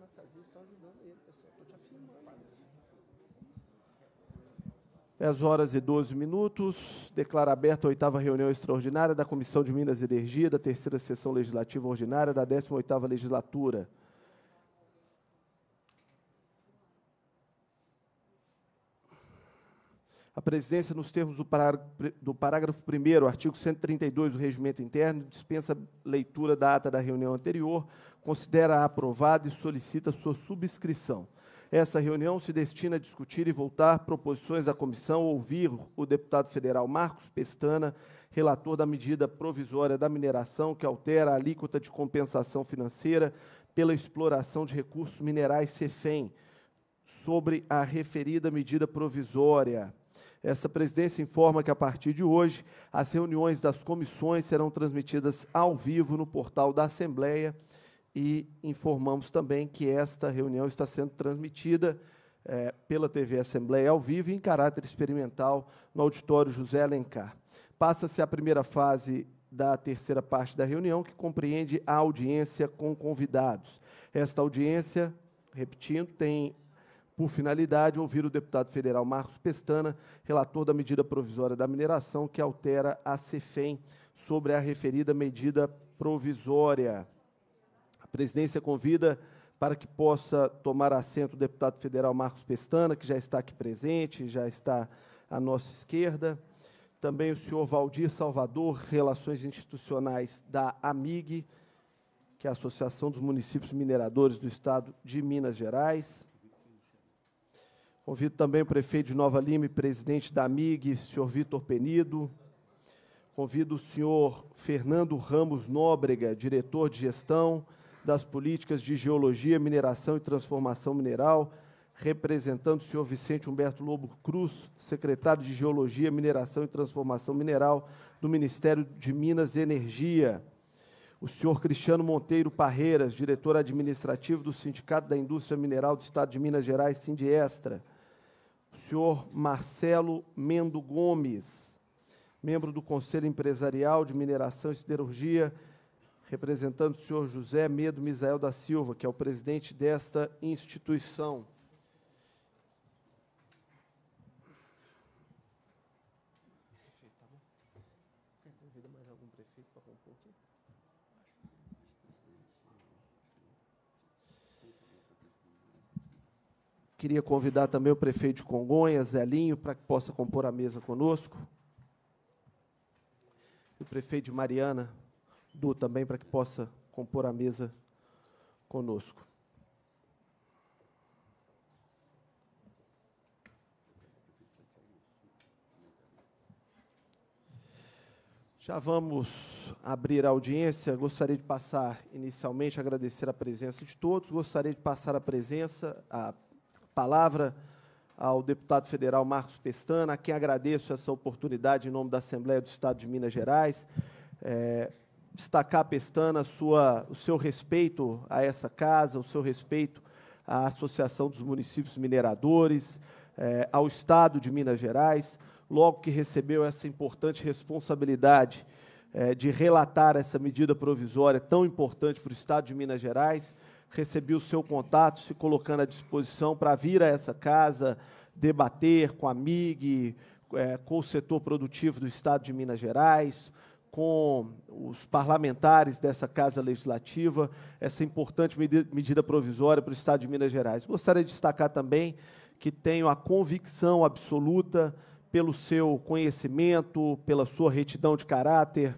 na casinha e estão ajudando ele, pessoal. Estou te afirmando, Dez horas e 12 minutos. Declaro aberta a oitava reunião extraordinária da Comissão de Minas e Energia, da terceira sessão legislativa ordinária da 18ª legislatura. a presidência, nos termos do parágrafo, 1 artigo 132 do Regimento Interno, dispensa leitura da ata da reunião anterior, considera aprovada e solicita sua subscrição. Essa reunião se destina a discutir e voltar proposições da comissão, ouvir o deputado federal Marcos Pestana, relator da medida provisória da mineração que altera a alíquota de compensação financeira pela exploração de recursos minerais CEFEM, sobre a referida medida provisória essa presidência informa que, a partir de hoje, as reuniões das comissões serão transmitidas ao vivo no portal da Assembleia e informamos também que esta reunião está sendo transmitida é, pela TV Assembleia ao vivo e em caráter experimental no auditório José Alencar. Passa-se a primeira fase da terceira parte da reunião, que compreende a audiência com convidados. Esta audiência, repetindo, tem por finalidade, ouvir o deputado federal Marcos Pestana, relator da medida provisória da mineração que altera a CEFEM sobre a referida medida provisória. A presidência convida para que possa tomar assento o deputado federal Marcos Pestana, que já está aqui presente, já está à nossa esquerda. Também o senhor Valdir Salvador, Relações Institucionais da AMIG, que é a Associação dos Municípios Mineradores do Estado de Minas Gerais Convido também o prefeito de Nova Lima e presidente da MIG, senhor Vitor Penido. Convido o senhor Fernando Ramos Nóbrega, diretor de gestão das políticas de geologia, mineração e transformação mineral, representando o senhor Vicente Humberto Lobo Cruz, secretário de Geologia, Mineração e Transformação Mineral do Ministério de Minas e Energia. O senhor Cristiano Monteiro Parreiras, diretor administrativo do Sindicato da Indústria Mineral do Estado de Minas Gerais, Sindiestra o senhor Marcelo Mendo Gomes, membro do Conselho Empresarial de Mineração e Siderurgia, representando o senhor José Medo Misael da Silva, que é o presidente desta instituição. Queria convidar também o prefeito de Congonhas, Zelinho, para que possa compor a mesa conosco. E o prefeito de Mariana, Du, também, para que possa compor a mesa conosco. Já vamos abrir a audiência. Gostaria de passar inicialmente agradecer a presença de todos. Gostaria de passar a presença a palavra ao deputado federal Marcos Pestana, a quem agradeço essa oportunidade em nome da Assembleia do Estado de Minas Gerais. É, destacar, Pestana, sua, o seu respeito a essa casa, o seu respeito à Associação dos Municípios Mineradores, é, ao Estado de Minas Gerais, logo que recebeu essa importante responsabilidade é, de relatar essa medida provisória tão importante para o Estado de Minas Gerais recebi o seu contato, se colocando à disposição para vir a essa casa, debater com a MIG, é, com o setor produtivo do Estado de Minas Gerais, com os parlamentares dessa Casa Legislativa, essa importante medida provisória para o Estado de Minas Gerais. Gostaria de destacar também que tenho a convicção absoluta pelo seu conhecimento, pela sua retidão de caráter,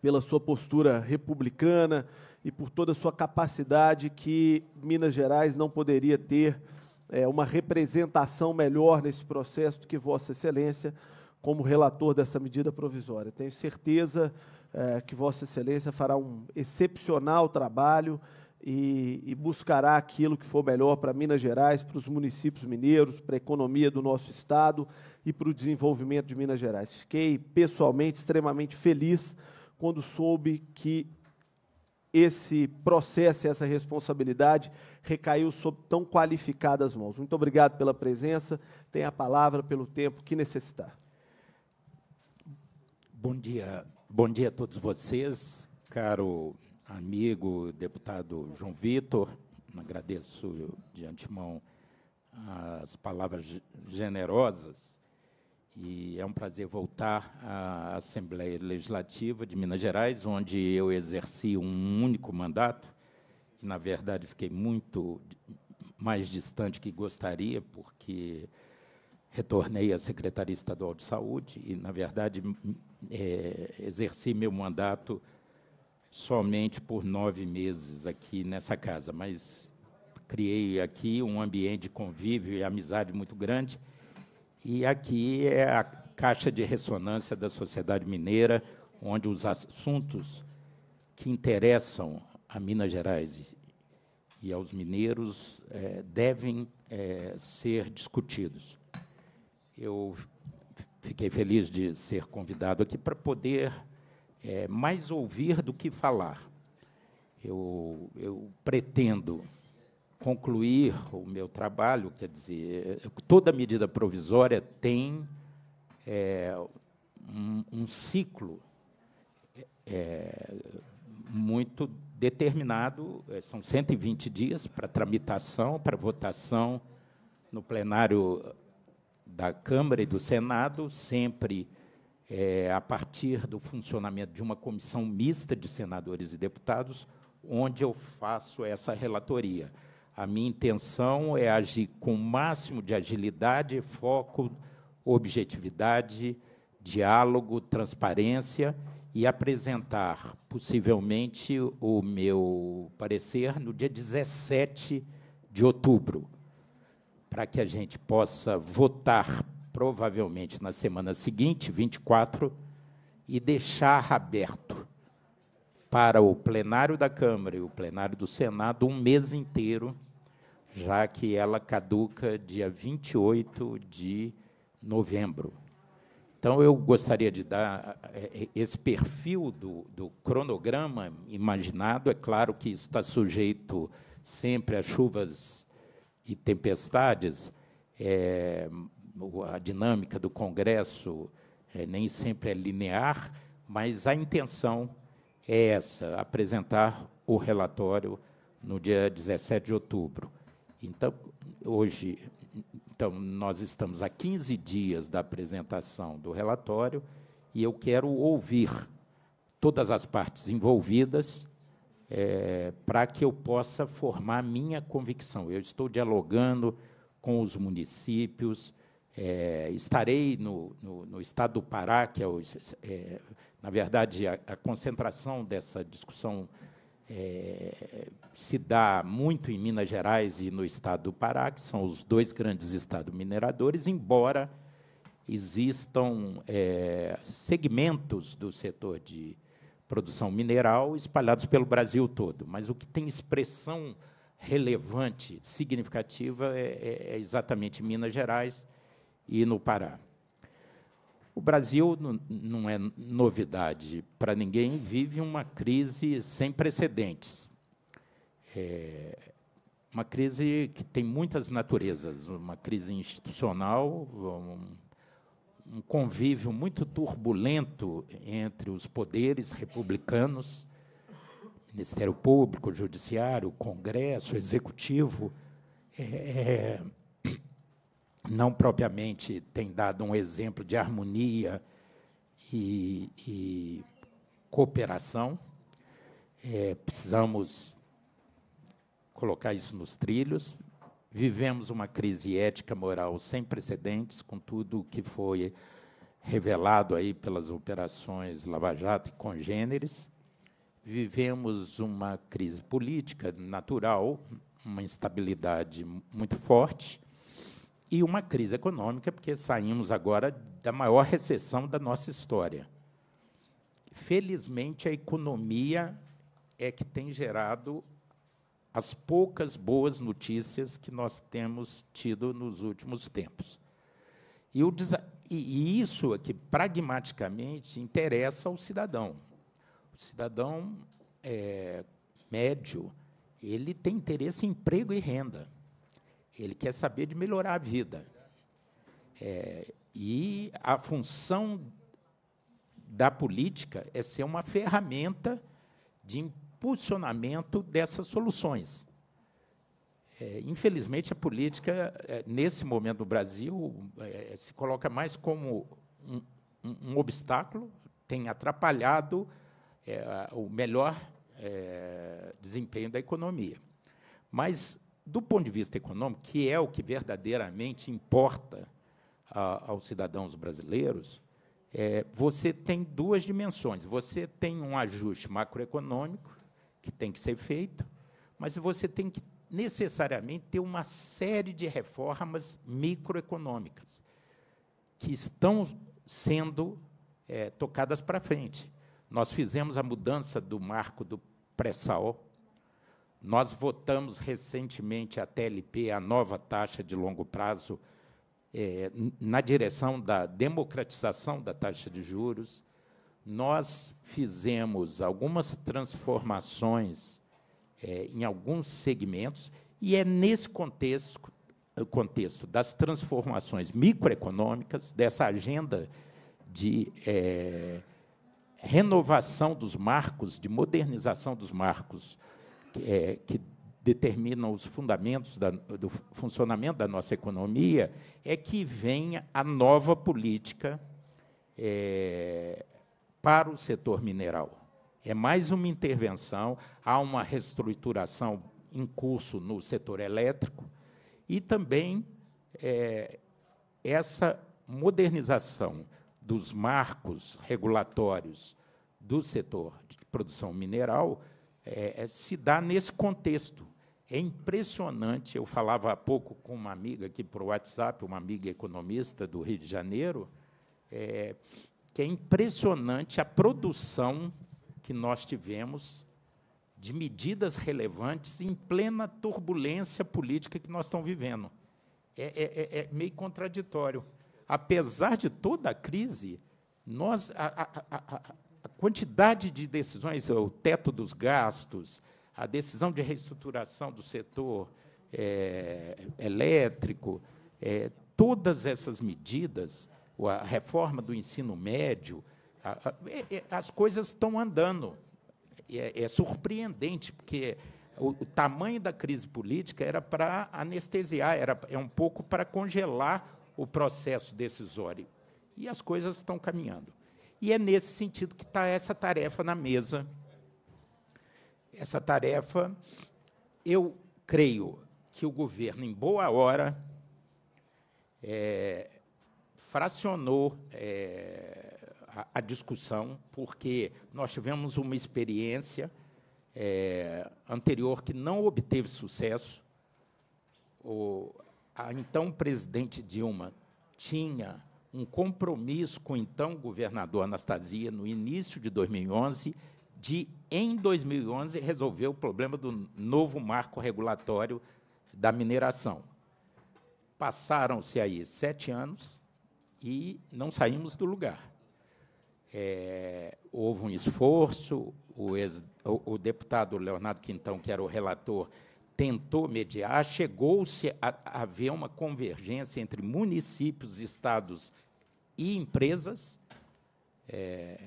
pela sua postura republicana, e por toda a sua capacidade que Minas Gerais não poderia ter é, uma representação melhor nesse processo do que Vossa Excelência como relator dessa medida provisória. Tenho certeza é, que Vossa Excelência fará um excepcional trabalho e, e buscará aquilo que for melhor para Minas Gerais, para os municípios mineiros, para a economia do nosso Estado e para o desenvolvimento de Minas Gerais. Fiquei pessoalmente extremamente feliz quando soube que esse processo, essa responsabilidade recaiu sob tão qualificadas mãos. Muito obrigado pela presença, tem a palavra pelo tempo que necessitar. Bom dia, bom dia a todos vocês, caro amigo deputado João Vitor. Agradeço de antemão as palavras generosas e é um prazer voltar à Assembleia Legislativa de Minas Gerais, onde eu exerci um único mandato. E, na verdade, fiquei muito mais distante que gostaria, porque retornei à Secretaria Estadual de Saúde e, na verdade, é, exerci meu mandato somente por nove meses aqui nessa casa. Mas criei aqui um ambiente de convívio e amizade muito grande e aqui é a caixa de ressonância da sociedade mineira, onde os assuntos que interessam a Minas Gerais e aos mineiros é, devem é, ser discutidos. Eu fiquei feliz de ser convidado aqui para poder é, mais ouvir do que falar. Eu, eu pretendo concluir o meu trabalho, quer dizer, eh, toda medida provisória tem é, um, um, ciclo é, muito determinado, são 120 dias para tramitação, para votação no plenário da Câmara e do Senado, sempre é, a partir do funcionamento de uma comissão mista de senadores e deputados, onde eu faço essa relatoria. A minha intenção é agir com o máximo de agilidade, foco, objetividade, diálogo, transparência e apresentar, possivelmente, o meu parecer no dia 17 de outubro, para que a gente possa votar, provavelmente na semana seguinte, 24, e deixar aberto para o plenário da Câmara e o plenário do Senado um mês inteiro já que ela caduca dia 28 de novembro. Então, eu gostaria de dar eh, eh, esse perfil do, do cronograma imaginado. É claro que isso está sujeito sempre a chuvas e tempestades. É, a dinâmica do Congresso é, nem sempre é linear, mas a intenção é essa: apresentar o relatório no dia 17 de outubro. Então, hoje, então, nós estamos a 15 dias da apresentação do relatório e eu quero ouvir todas as partes envolvidas é, para que eu possa formar minha convicção. Eu estou dialogando com os municípios, é, estarei no, no, no, estado do Pará, que é, o, é na verdade, a, a, concentração dessa discussão é, se dá muito em Minas Gerais e no estado do Pará, que são os dois grandes estados mineradores, embora existam é, segmentos do setor de produção mineral espalhados pelo Brasil todo. Mas o que tem expressão relevante, significativa, é, é, é exatamente em Minas Gerais e no Pará. O Brasil, não é novidade para ninguém, vive uma crise sem precedentes é uma crise que tem muitas naturezas, uma crise institucional, um, um convívio muito turbulento entre os poderes republicanos, Ministério Público, Judiciário, Congresso, Executivo, é, é não propriamente tem dado um exemplo de harmonia e, e cooperação. É, precisamos colocar isso nos trilhos. Vivemos uma crise ética moral sem precedentes, com tudo o que foi revelado aí pelas operações Lava Jato e congêneres. Vivemos uma crise política natural, uma instabilidade muito forte e uma crise econômica, porque saímos agora da maior recessão da nossa história. Felizmente, a economia é que tem gerado as poucas boas notícias que nós temos tido nos últimos tempos. E, o, e isso aqui, é pragmaticamente, interessa ao cidadão. O cidadão é, médio, ele tem interesse em emprego e renda. Ele quer saber de melhorar a vida. É, e a função da política é ser uma ferramenta de emprego impulsionamento dessas soluções. É, infelizmente, a política, é, nesse momento do Brasil, é, é se coloca mais como um, um, um obstáculo, tem atrapalhado é, o melhor é, desempenho da economia. Mas, do ponto de vista econômico, que é o que verdadeiramente importa a, aos cidadãos brasileiros, você tem duas dimensões. Você tem um ajuste macroeconômico, que tem que ser feito, mas você tem que necessariamente ter uma série de reformas microeconômicas que estão sendo é, tocadas para frente. Nós fizemos a mudança do marco do pré-sal, nós votamos recentemente a TLP, a nova taxa de longo prazo, é, na direção da democratização da taxa de juros nós fizemos algumas transformações é, em alguns segmentos, e é nesse contexto, contexto das transformações microeconômicas, dessa agenda de é, renovação dos marcos, de modernização dos marcos é, que determinam os fundamentos da, do funcionamento da nossa economia, é que venha a nova política é, para o setor mineral. É mais uma intervenção, há uma reestruturação em curso no setor elétrico e também é, essa modernização dos marcos regulatórios do setor de produção mineral é, é se dá nesse contexto. É impressionante. Eu falava há pouco com uma amiga aqui por WhatsApp, uma amiga economista do Rio de Janeiro, é, que é impressionante a produção que nós tivemos de medidas relevantes em plena turbulência política que nós estamos vivendo. É, é, é, é meio contraditório. Apesar de toda a crise, nós a, a, a, a quantidade de decisões, o teto dos gastos, a decisão de reestruturação do setor é, elétrico, é, todas essas medidas a reforma do ensino médio, a, a, é, é, as coisas estão andando. É, é surpreendente, porque o, o, tamanho da crise política era para anestesiar, era, é um pouco para congelar o processo decisório. E as coisas estão caminhando. E é nesse sentido que está essa tarefa na mesa. Essa tarefa, eu creio que o governo, em boa hora, é, fracionou é, a, a, discussão, porque nós tivemos uma experiência é, anterior que não obteve sucesso. O, a então presidente Dilma tinha um compromisso com o então governador Anastasia, no início de 2011, de, em 2011, resolver o problema do novo marco regulatório da mineração. Passaram-se aí sete anos, e não saímos do lugar. É, houve um esforço, o, ex, o, o, deputado Leonardo Quintão, que era o relator, tentou mediar, chegou-se a, a haver uma convergência entre municípios, estados e empresas, é,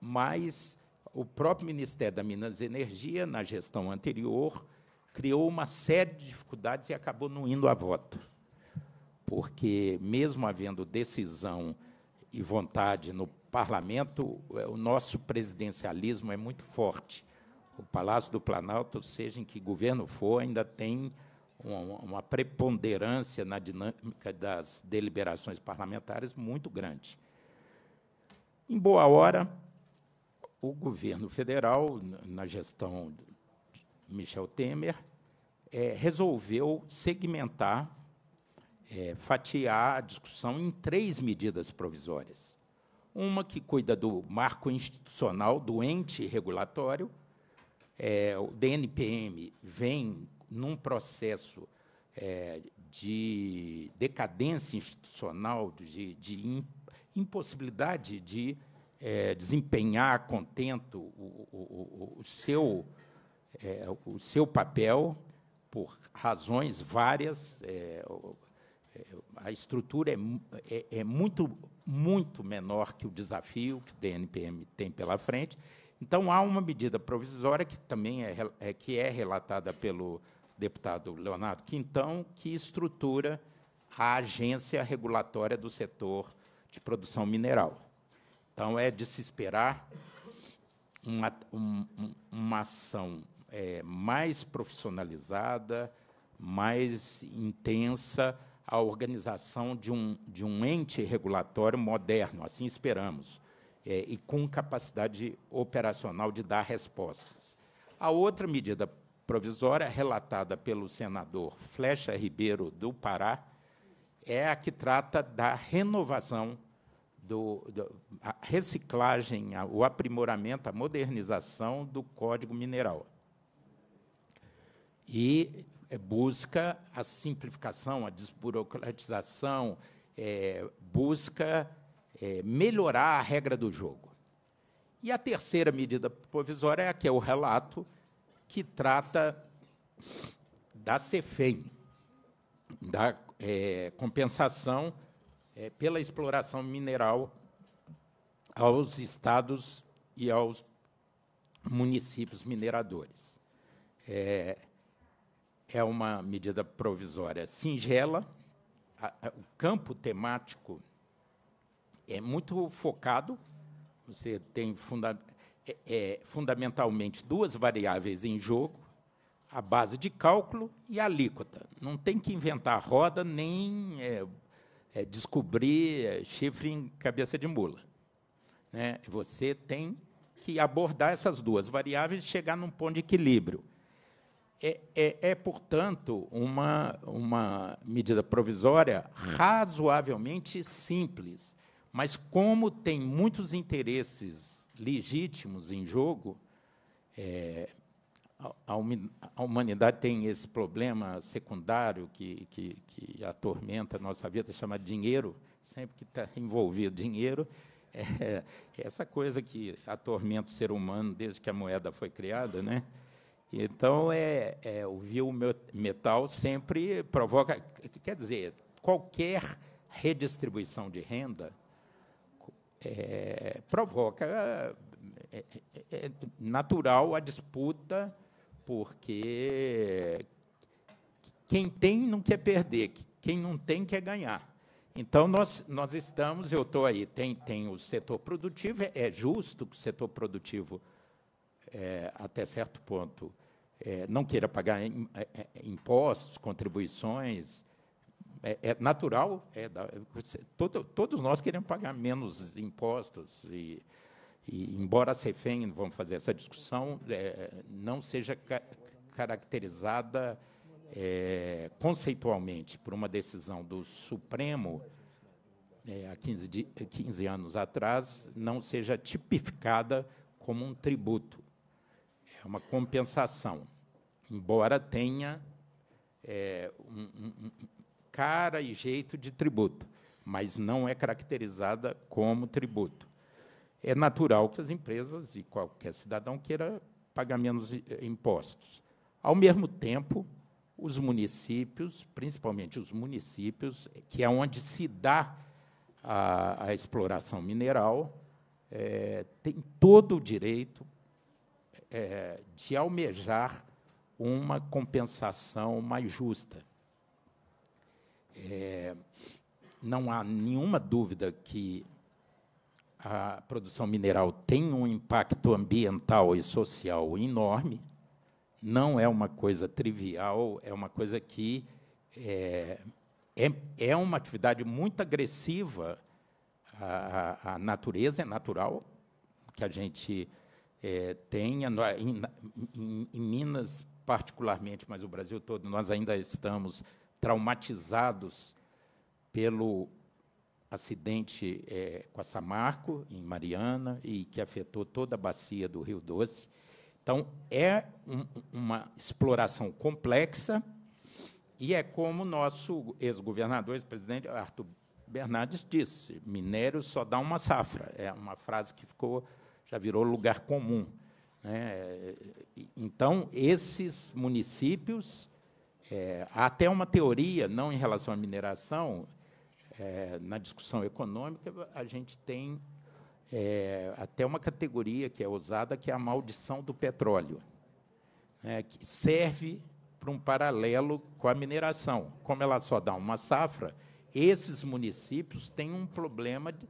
mas o próprio Ministério da Minas e Energia, na gestão anterior, criou uma série de dificuldades e acabou não indo a voto porque, mesmo havendo decisão e vontade no parlamento, é, o nosso presidencialismo é muito forte. O Palácio do Planalto, seja em que governo for, ainda tem uma, preponderância na dinâmica das deliberações parlamentares muito grande. Em boa hora, o governo federal, na gestão de Michel Temer, é, resolveu segmentar é, fatiar a discussão em três medidas provisórias. Uma que cuida do marco institucional do ente regulatório. É, o DNPM vem num processo é, de decadência institucional, de, de impossibilidade de é, desempenhar contento o, o, o, o seu, é, o seu papel por razões várias, é, a estrutura é, é, é, muito, muito menor que o desafio que o DNPM tem pela frente. Então, há uma medida provisória, que também é, é que é relatada pelo deputado Leonardo Quintão, que estrutura a agência regulatória do setor de produção mineral. Então, é de se esperar uma, um, uma ação é, mais profissionalizada, mais intensa, a organização de um, de um ente regulatório moderno, assim esperamos, é, e com capacidade operacional de dar respostas. A outra medida provisória, relatada pelo senador Flecha Ribeiro do Pará, é a que trata da renovação, do, do a reciclagem, a, o aprimoramento, a modernização do Código Mineral. E é busca a simplificação, a desburocratização, é, busca é, melhorar a regra do jogo. E a terceira medida provisória é a que é o relato, que trata da CEFEM, da é, compensação é, pela exploração mineral aos estados e aos municípios mineradores. É, é uma medida provisória singela. o campo temático é muito focado. Você tem funda é, é, fundamentalmente duas variáveis em jogo: a base de cálculo e a alíquota. Não tem que inventar roda nem é, é descobrir é, chifre em cabeça de mula. Né? Você tem que abordar essas duas variáveis e chegar num ponto de equilíbrio é, é, é, portanto, uma, uma medida provisória razoavelmente simples, mas como tem muitos interesses legítimos em jogo, é, a humanidade tem esse problema secundário que, que, que, atormenta a nossa vida, chama dinheiro, sempre que está envolvido dinheiro, é, é, essa coisa que atormenta o ser humano desde que a moeda foi criada, né? Então, é, é, ouvir o metal sempre provoca. Quer dizer, qualquer redistribuição de renda é, provoca. É, é, é natural a disputa, porque quem tem não quer perder, quem não tem quer ganhar. Então, nós, nós estamos, eu estou aí, tem, tem o setor produtivo, é, é justo que o setor produtivo é, até certo ponto, é, não queira pagar é, é, impostos, contribuições, é, é natural. Da, todo, todos nós queremos pagar menos impostos e, e embora CEFEM, vamos fazer essa discussão, é, não seja ca caracterizada é, conceitualmente por uma decisão do Supremo, é, há 15, de, 15, anos atrás, não seja tipificada como um tributo. É uma compensação, embora tenha é, um, um, cara e jeito de tributo, mas não é caracterizada como tributo. É natural que as empresas e qualquer cidadão queira pagar menos eh, impostos. Ao mesmo tempo, os municípios, principalmente os municípios, que é onde se dá a, a exploração mineral, é, tem todo o direito é, de almejar uma compensação mais justa. É, não há nenhuma dúvida que a produção mineral tem um impacto ambiental e social enorme. Não é uma coisa trivial, é uma coisa que é, é, é uma atividade muito agressiva. à, a natureza é natural, que a gente é, tenha, em, em, em Minas particularmente, mas o Brasil todo, nós ainda estamos traumatizados pelo acidente é, com a Samarco, em Mariana, e que afetou toda a bacia do Rio Doce. Então, é um, uma exploração complexa e é como o nosso ex-governador, ex-presidente Arthur Bernardes disse, minério só dá uma safra. É uma frase que ficou já virou lugar comum. Né? Então, esses municípios, é, há até uma teoria, não em relação à mineração, é, na discussão econômica, a gente tem é, até uma categoria que é usada, que é a maldição do petróleo, né, que serve para um paralelo com a mineração. Como ela só dá uma safra, esses municípios têm um problema de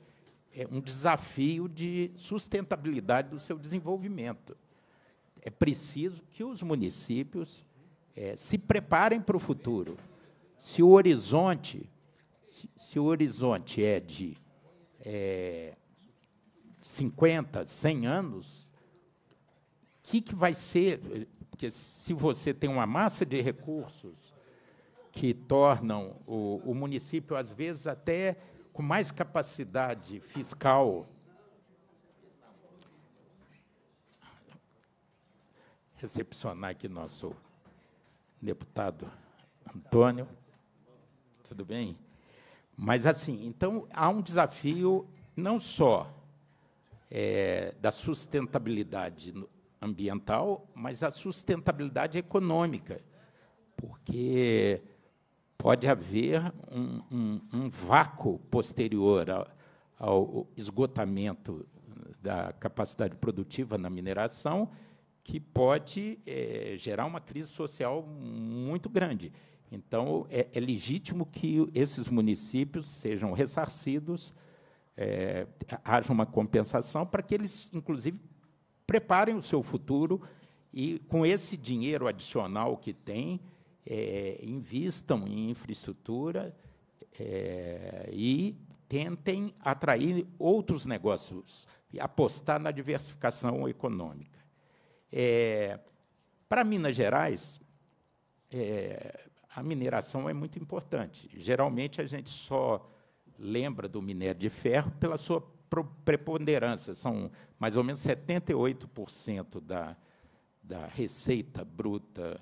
é um desafio de sustentabilidade do seu desenvolvimento. É preciso que os municípios é, se preparem para o futuro. Se o horizonte, se, se o horizonte é de é, 50, 100 anos, o que, que vai ser? Porque se você tem uma massa de recursos que tornam o, o município, às vezes, até com mais capacidade fiscal. Recepcionar aqui nosso deputado Antônio. Tudo bem? Mas, assim, então há um desafio não só é, da sustentabilidade ambiental, mas a sustentabilidade econômica, porque pode haver um, um, um vácuo posterior ao, ao esgotamento da capacidade produtiva na mineração que pode é, gerar uma crise social muito grande. Então, é, é legítimo que esses municípios sejam ressarcidos, é, haja uma compensação para que eles, inclusive, preparem o seu futuro e, com esse dinheiro adicional que têm, é, invistam em infraestrutura é, e tentem atrair outros negócios, apostar na diversificação econômica. É, Para Minas Gerais, é, a mineração é muito importante. Geralmente, a gente só lembra do minério de ferro pela sua preponderância, são mais ou menos 78% da, da receita bruta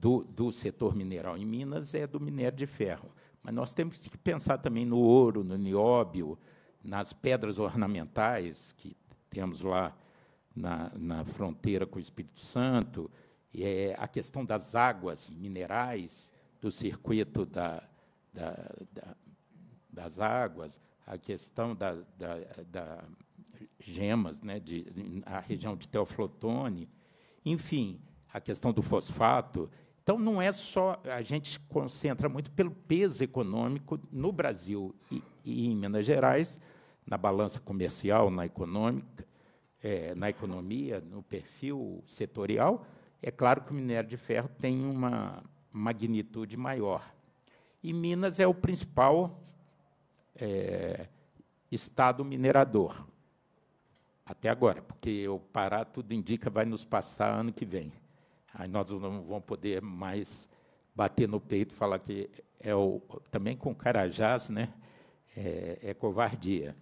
do, do setor mineral em Minas é do minério de ferro. Mas nós temos que pensar também no ouro, no nióbio, nas pedras ornamentais que temos lá na, na fronteira com o Espírito Santo, é, a questão das águas minerais, do circuito da, da, da, das águas, a questão das gemas, né, de, a região de Teoflotone, enfim, a questão do fosfato. Então, não é só. A gente concentra muito pelo peso econômico no Brasil e, e em Minas Gerais, na balança comercial, na econômica, é, na economia, no perfil setorial. É claro que o minério de ferro tem uma magnitude maior. E Minas é o principal é, estado minerador. Até agora, porque o Pará, tudo indica, vai nos passar ano que vem. Aí nós não vamos poder mais bater no peito e falar que é o. Também com Carajás, né? É, é covardia.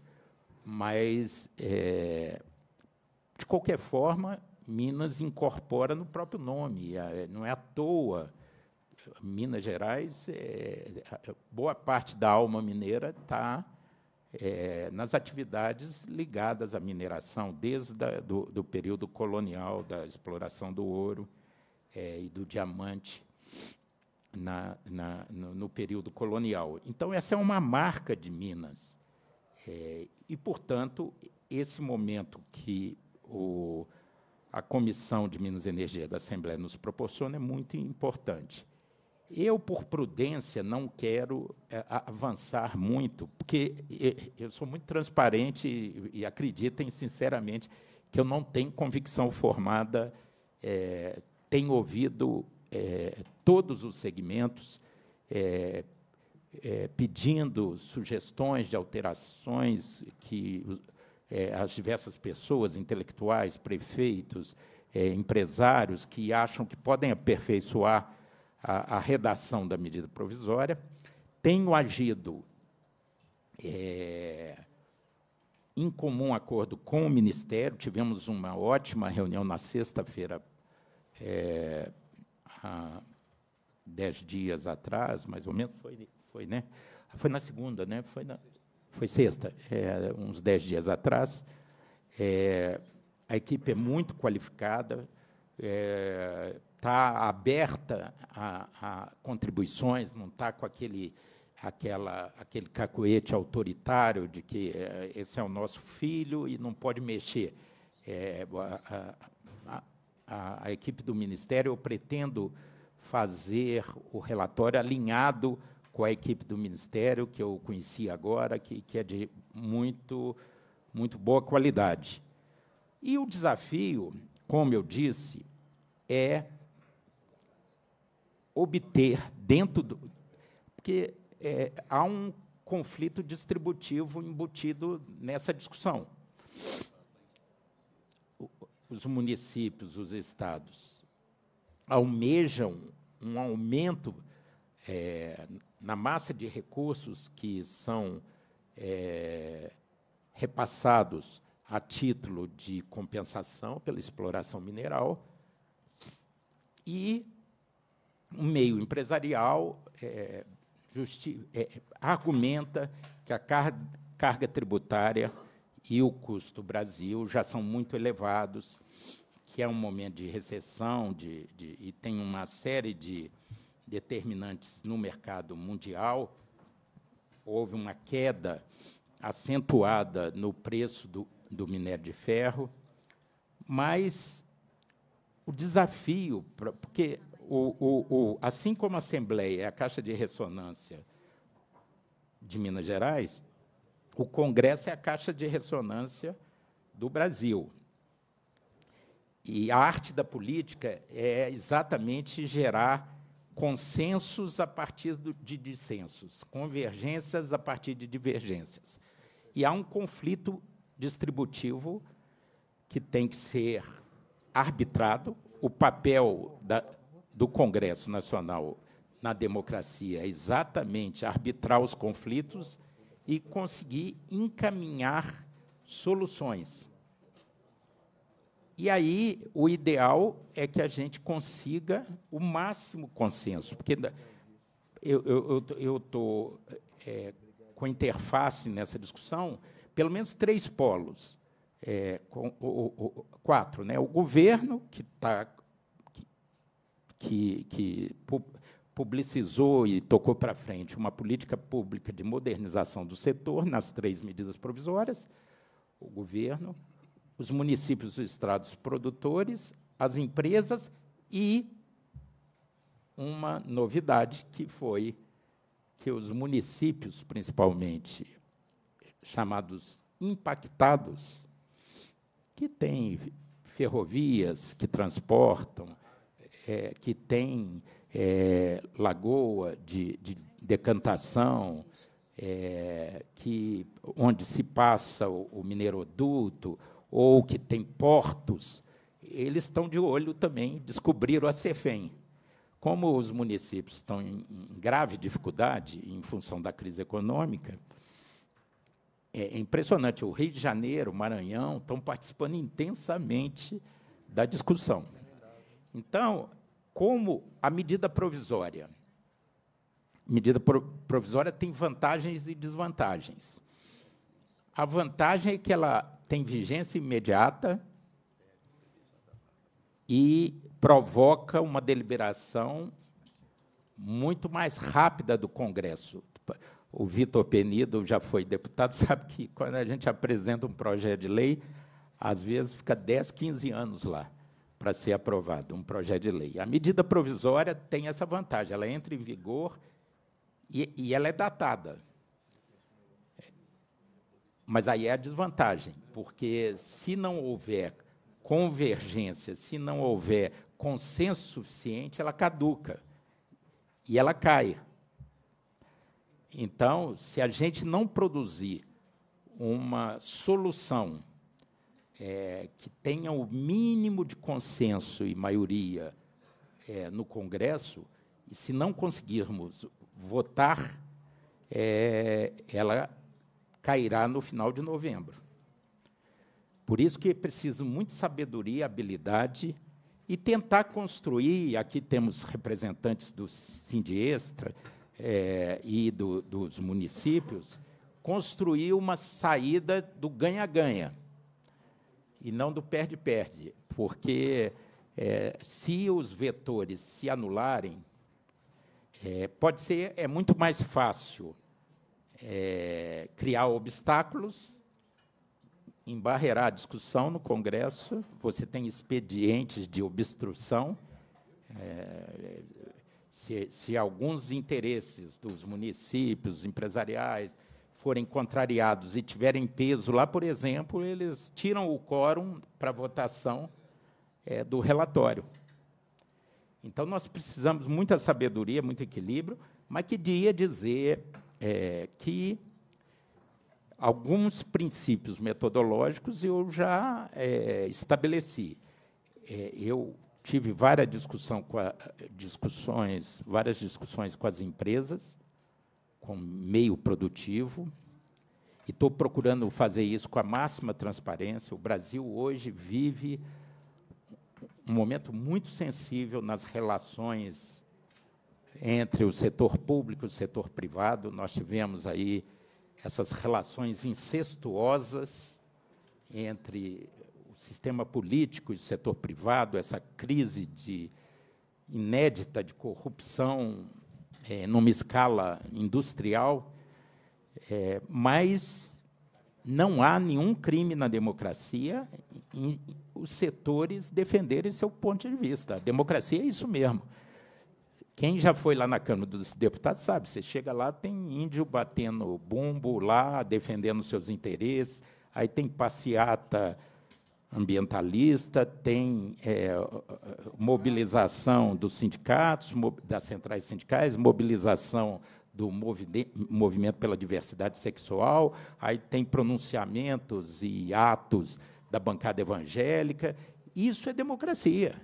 Mas, é, de qualquer forma, Minas incorpora no próprio nome, é, não é à toa. Minas Gerais, é, é boa parte da alma mineira está é, nas atividades ligadas à mineração, desde da, do, do período colonial, da exploração do ouro é, e do diamante na, na, no, no, período colonial. Então, essa é uma marca de Minas. É, e, portanto, esse momento que o, a Comissão de Minas e Energia da Assembleia nos proporciona é muito importante. Eu, por prudência, não quero é, avançar muito, porque eu sou muito transparente e, e acreditem sinceramente que eu não tenho convicção formada é, tem ouvido é, todos os segmentos é, é, pedindo sugestões de alterações que é, as diversas pessoas, intelectuais, prefeitos, é, empresários, que acham que podem aperfeiçoar a, a redação da medida provisória. Tenho agido é, em comum acordo com o Ministério, tivemos uma ótima reunião na sexta-feira é, há dez dias atrás, mais ou menos, foi, foi, né? Foi na segunda, né? Foi, na, foi sexta, é, uns dez dias atrás. É, a equipe é muito qualificada, está é, aberta a, a, contribuições, não está com aquele aquela, aquele cacuete autoritário de que é, esse é o nosso filho e não pode mexer. É, a, a, a equipe do Ministério, eu pretendo fazer o relatório alinhado com a equipe do Ministério, que eu conheci agora, que, que é de muito, muito boa qualidade. E o desafio, como eu disse, é obter dentro do. Porque é, há um conflito distributivo embutido nessa discussão os municípios, os estados, almejam um aumento é, na massa de recursos que são é, repassados a título de compensação pela exploração mineral e o um meio empresarial é, é argumenta que a carga tributária e o custo Brasil já são muito elevados que é um momento de recessão de, de, e tem uma série de determinantes no mercado mundial, houve uma queda acentuada no preço do, do minério de ferro, mas o desafio, pra, porque o, o, o, assim como a Assembleia é a caixa de ressonância de Minas Gerais, o Congresso é a caixa de ressonância do Brasil. E a arte da política é exatamente gerar consensos a partir de dissensos, convergências a partir de divergências. E há um conflito distributivo que tem que ser arbitrado. O papel da, do Congresso Nacional na democracia é exatamente arbitrar os conflitos e conseguir encaminhar soluções e aí, o ideal é que a gente consiga o máximo consenso, porque eu estou é, com interface nessa discussão, pelo menos três polos, é, com, o, o, quatro. Né? O governo, que, tá, que, que publicizou e tocou para frente uma política pública de modernização do setor nas três medidas provisórias, o governo, os municípios, os estados produtores, as empresas e uma novidade que foi que os municípios, principalmente chamados impactados, que têm ferrovias que transportam, é, que têm é, lagoa de, de decantação, é, que, onde se passa o, o mineroduto, ou que tem portos, eles estão de olho também, descobriram a CEFEM. Como os municípios estão em, em grave dificuldade em função da crise econômica, é, é impressionante. O Rio de Janeiro, Maranhão, estão participando intensamente da discussão. Então, como a medida provisória? Medida provisória tem vantagens e desvantagens. A vantagem é que ela tem vigência imediata e provoca uma deliberação muito mais rápida do Congresso. O Vitor Penido já foi deputado, sabe que quando a gente apresenta um projeto de lei, às vezes fica 10, 15 anos lá para ser aprovado um projeto de lei. A medida provisória tem essa vantagem, ela entra em vigor e, e ela é datada. Mas aí é a desvantagem, porque se não houver convergência, se não houver consenso suficiente, ela caduca e ela cai. Então, se a gente não produzir uma solução é, que tenha o mínimo de consenso e maioria é, no Congresso, e se não conseguirmos votar, é, ela cairá no final de novembro. Por isso que preciso muita sabedoria, habilidade e tentar construir. Aqui temos representantes do Sindiestra é, eh, e do, dos municípios construir uma saída do ganha-ganha e não do perde-perde, porque é, se os vetores se anularem, é, pode ser é muito mais fácil é, criar obstáculos, embarrear a discussão no Congresso, você tem expedientes de obstrução. É, se, se, alguns interesses dos municípios, empresariais, forem contrariados e tiverem peso lá, por exemplo, eles tiram o quórum para votação é, do relatório. Então, nós precisamos muita sabedoria, muito equilíbrio, mas que dia dizer é, que alguns princípios metodológicos eu já é, estabeleci. É, eu tive várias discussão a, discussões, várias discussões com as empresas, com meio produtivo, e estou procurando fazer isso com a máxima transparência. O Brasil hoje vive um momento muito sensível nas relações entre o setor público e o setor privado. Nós tivemos aí essas relações incestuosas entre o sistema político e o setor privado, essa crise de inédita de corrupção é, numa escala industrial, é, mas não há nenhum crime na democracia em os setores defenderem seu ponto de vista. A democracia é isso mesmo. Quem já foi lá na Câmara dos Deputados sabe, você chega lá, tem índio batendo bumbo lá, defendendo seus interesses, aí tem passeata ambientalista, tem é, mobilização dos sindicatos, das centrais sindicais, mobilização do movimento pela diversidade sexual, aí tem pronunciamentos e atos da bancada evangélica. Isso é democracia.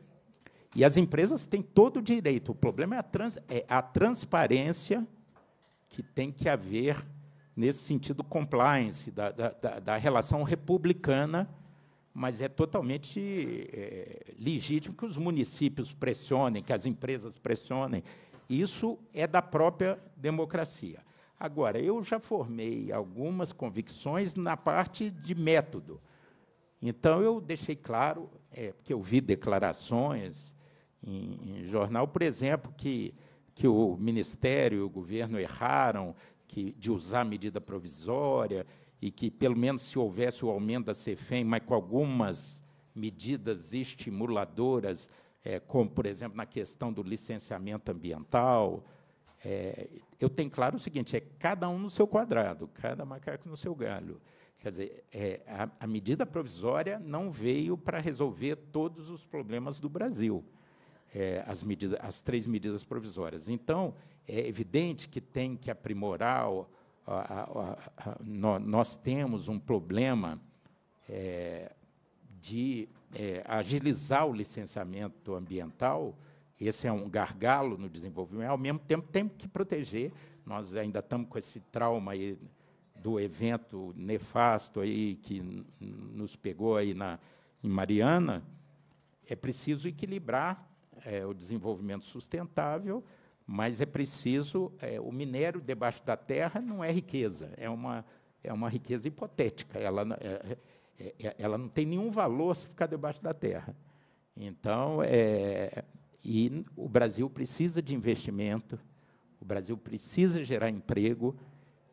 E as empresas têm todo o direito. O problema é a, trans, é a transparência que tem que haver nesse sentido compliance, da, da, da relação republicana, mas é totalmente é, legítimo que os municípios pressionem, que as empresas pressionem. Isso é da própria democracia. Agora, eu já formei algumas convicções na parte de método. Então, eu deixei claro, é, porque eu vi declarações em, em jornal, por exemplo, que, que o Ministério e o governo erraram que, de usar medida provisória e que, pelo menos, se houvesse o aumento da CEFEM, mas com algumas medidas estimuladoras, é, como, por exemplo, na questão do licenciamento ambiental. É, eu tenho claro o seguinte: é cada um no seu quadrado, cada macaco no seu galho. Quer dizer, é, a, a medida provisória não veio para resolver todos os problemas do Brasil é, as, medidas, as três medidas provisórias. Então, é evidente que tem que aprimorar. A, a, a, nós temos um problema é, de é, agilizar o licenciamento ambiental. Esse é um gargalo no desenvolvimento. Ao mesmo tempo, temos que proteger. Nós ainda estamos com esse trauma aí do evento nefasto aí que nos pegou aí na, em Mariana, é preciso equilibrar é, o desenvolvimento sustentável, mas é preciso. É, o minério debaixo da terra não é riqueza, é uma, é uma riqueza hipotética. Ela, é, é, é, é ela não tem nenhum valor se ficar debaixo da terra. Então, é, e o Brasil precisa de investimento, o Brasil precisa gerar emprego.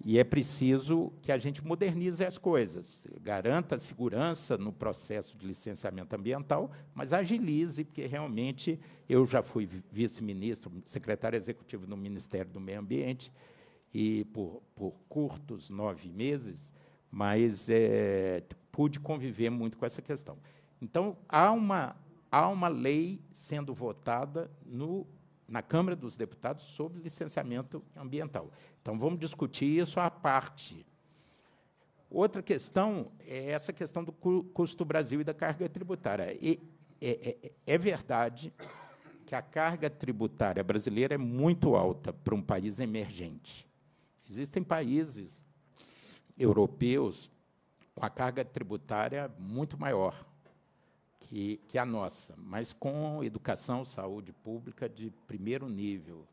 E é preciso que a gente modernize as coisas, garanta segurança no processo de licenciamento ambiental, mas agilize, porque realmente eu já fui vice-ministro, secretário executivo do Ministério do Meio Ambiente, e por, por curtos nove meses, mas é, pude conviver muito com essa questão. Então, há uma, há uma lei sendo votada no na Câmara dos Deputados sobre licenciamento ambiental. Então, vamos discutir isso à parte. Outra questão é essa questão do custo do Brasil e da carga tributária. E, é, é, é verdade que a carga tributária brasileira é muito alta para um país emergente. Existem países europeus com a carga tributária muito maior que, que a nossa, mas com educação, saúde pública de primeiro nível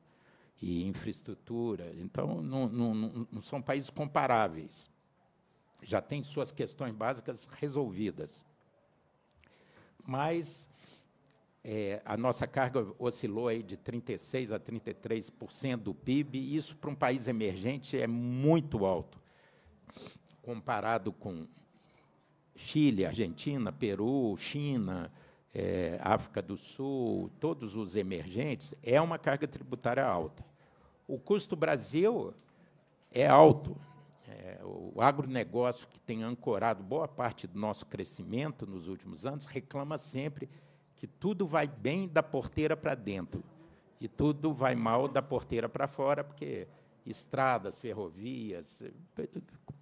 e infraestrutura. Então, não, não, não são países comparáveis. Já tem suas questões básicas resolvidas. Mas é, a nossa carga oscilou aí de 36% a 33% do PIB, e isso, para um país emergente, é muito alto, comparado com Chile, Argentina, Peru, China, é, África do Sul, todos os emergentes, é uma carga tributária alta. O custo Brasil é alto. É, o agronegócio, que tem ancorado boa parte do nosso crescimento nos últimos anos, reclama sempre que tudo vai bem da porteira para dentro e tudo vai mal da porteira para fora, porque estradas, ferrovias, eh,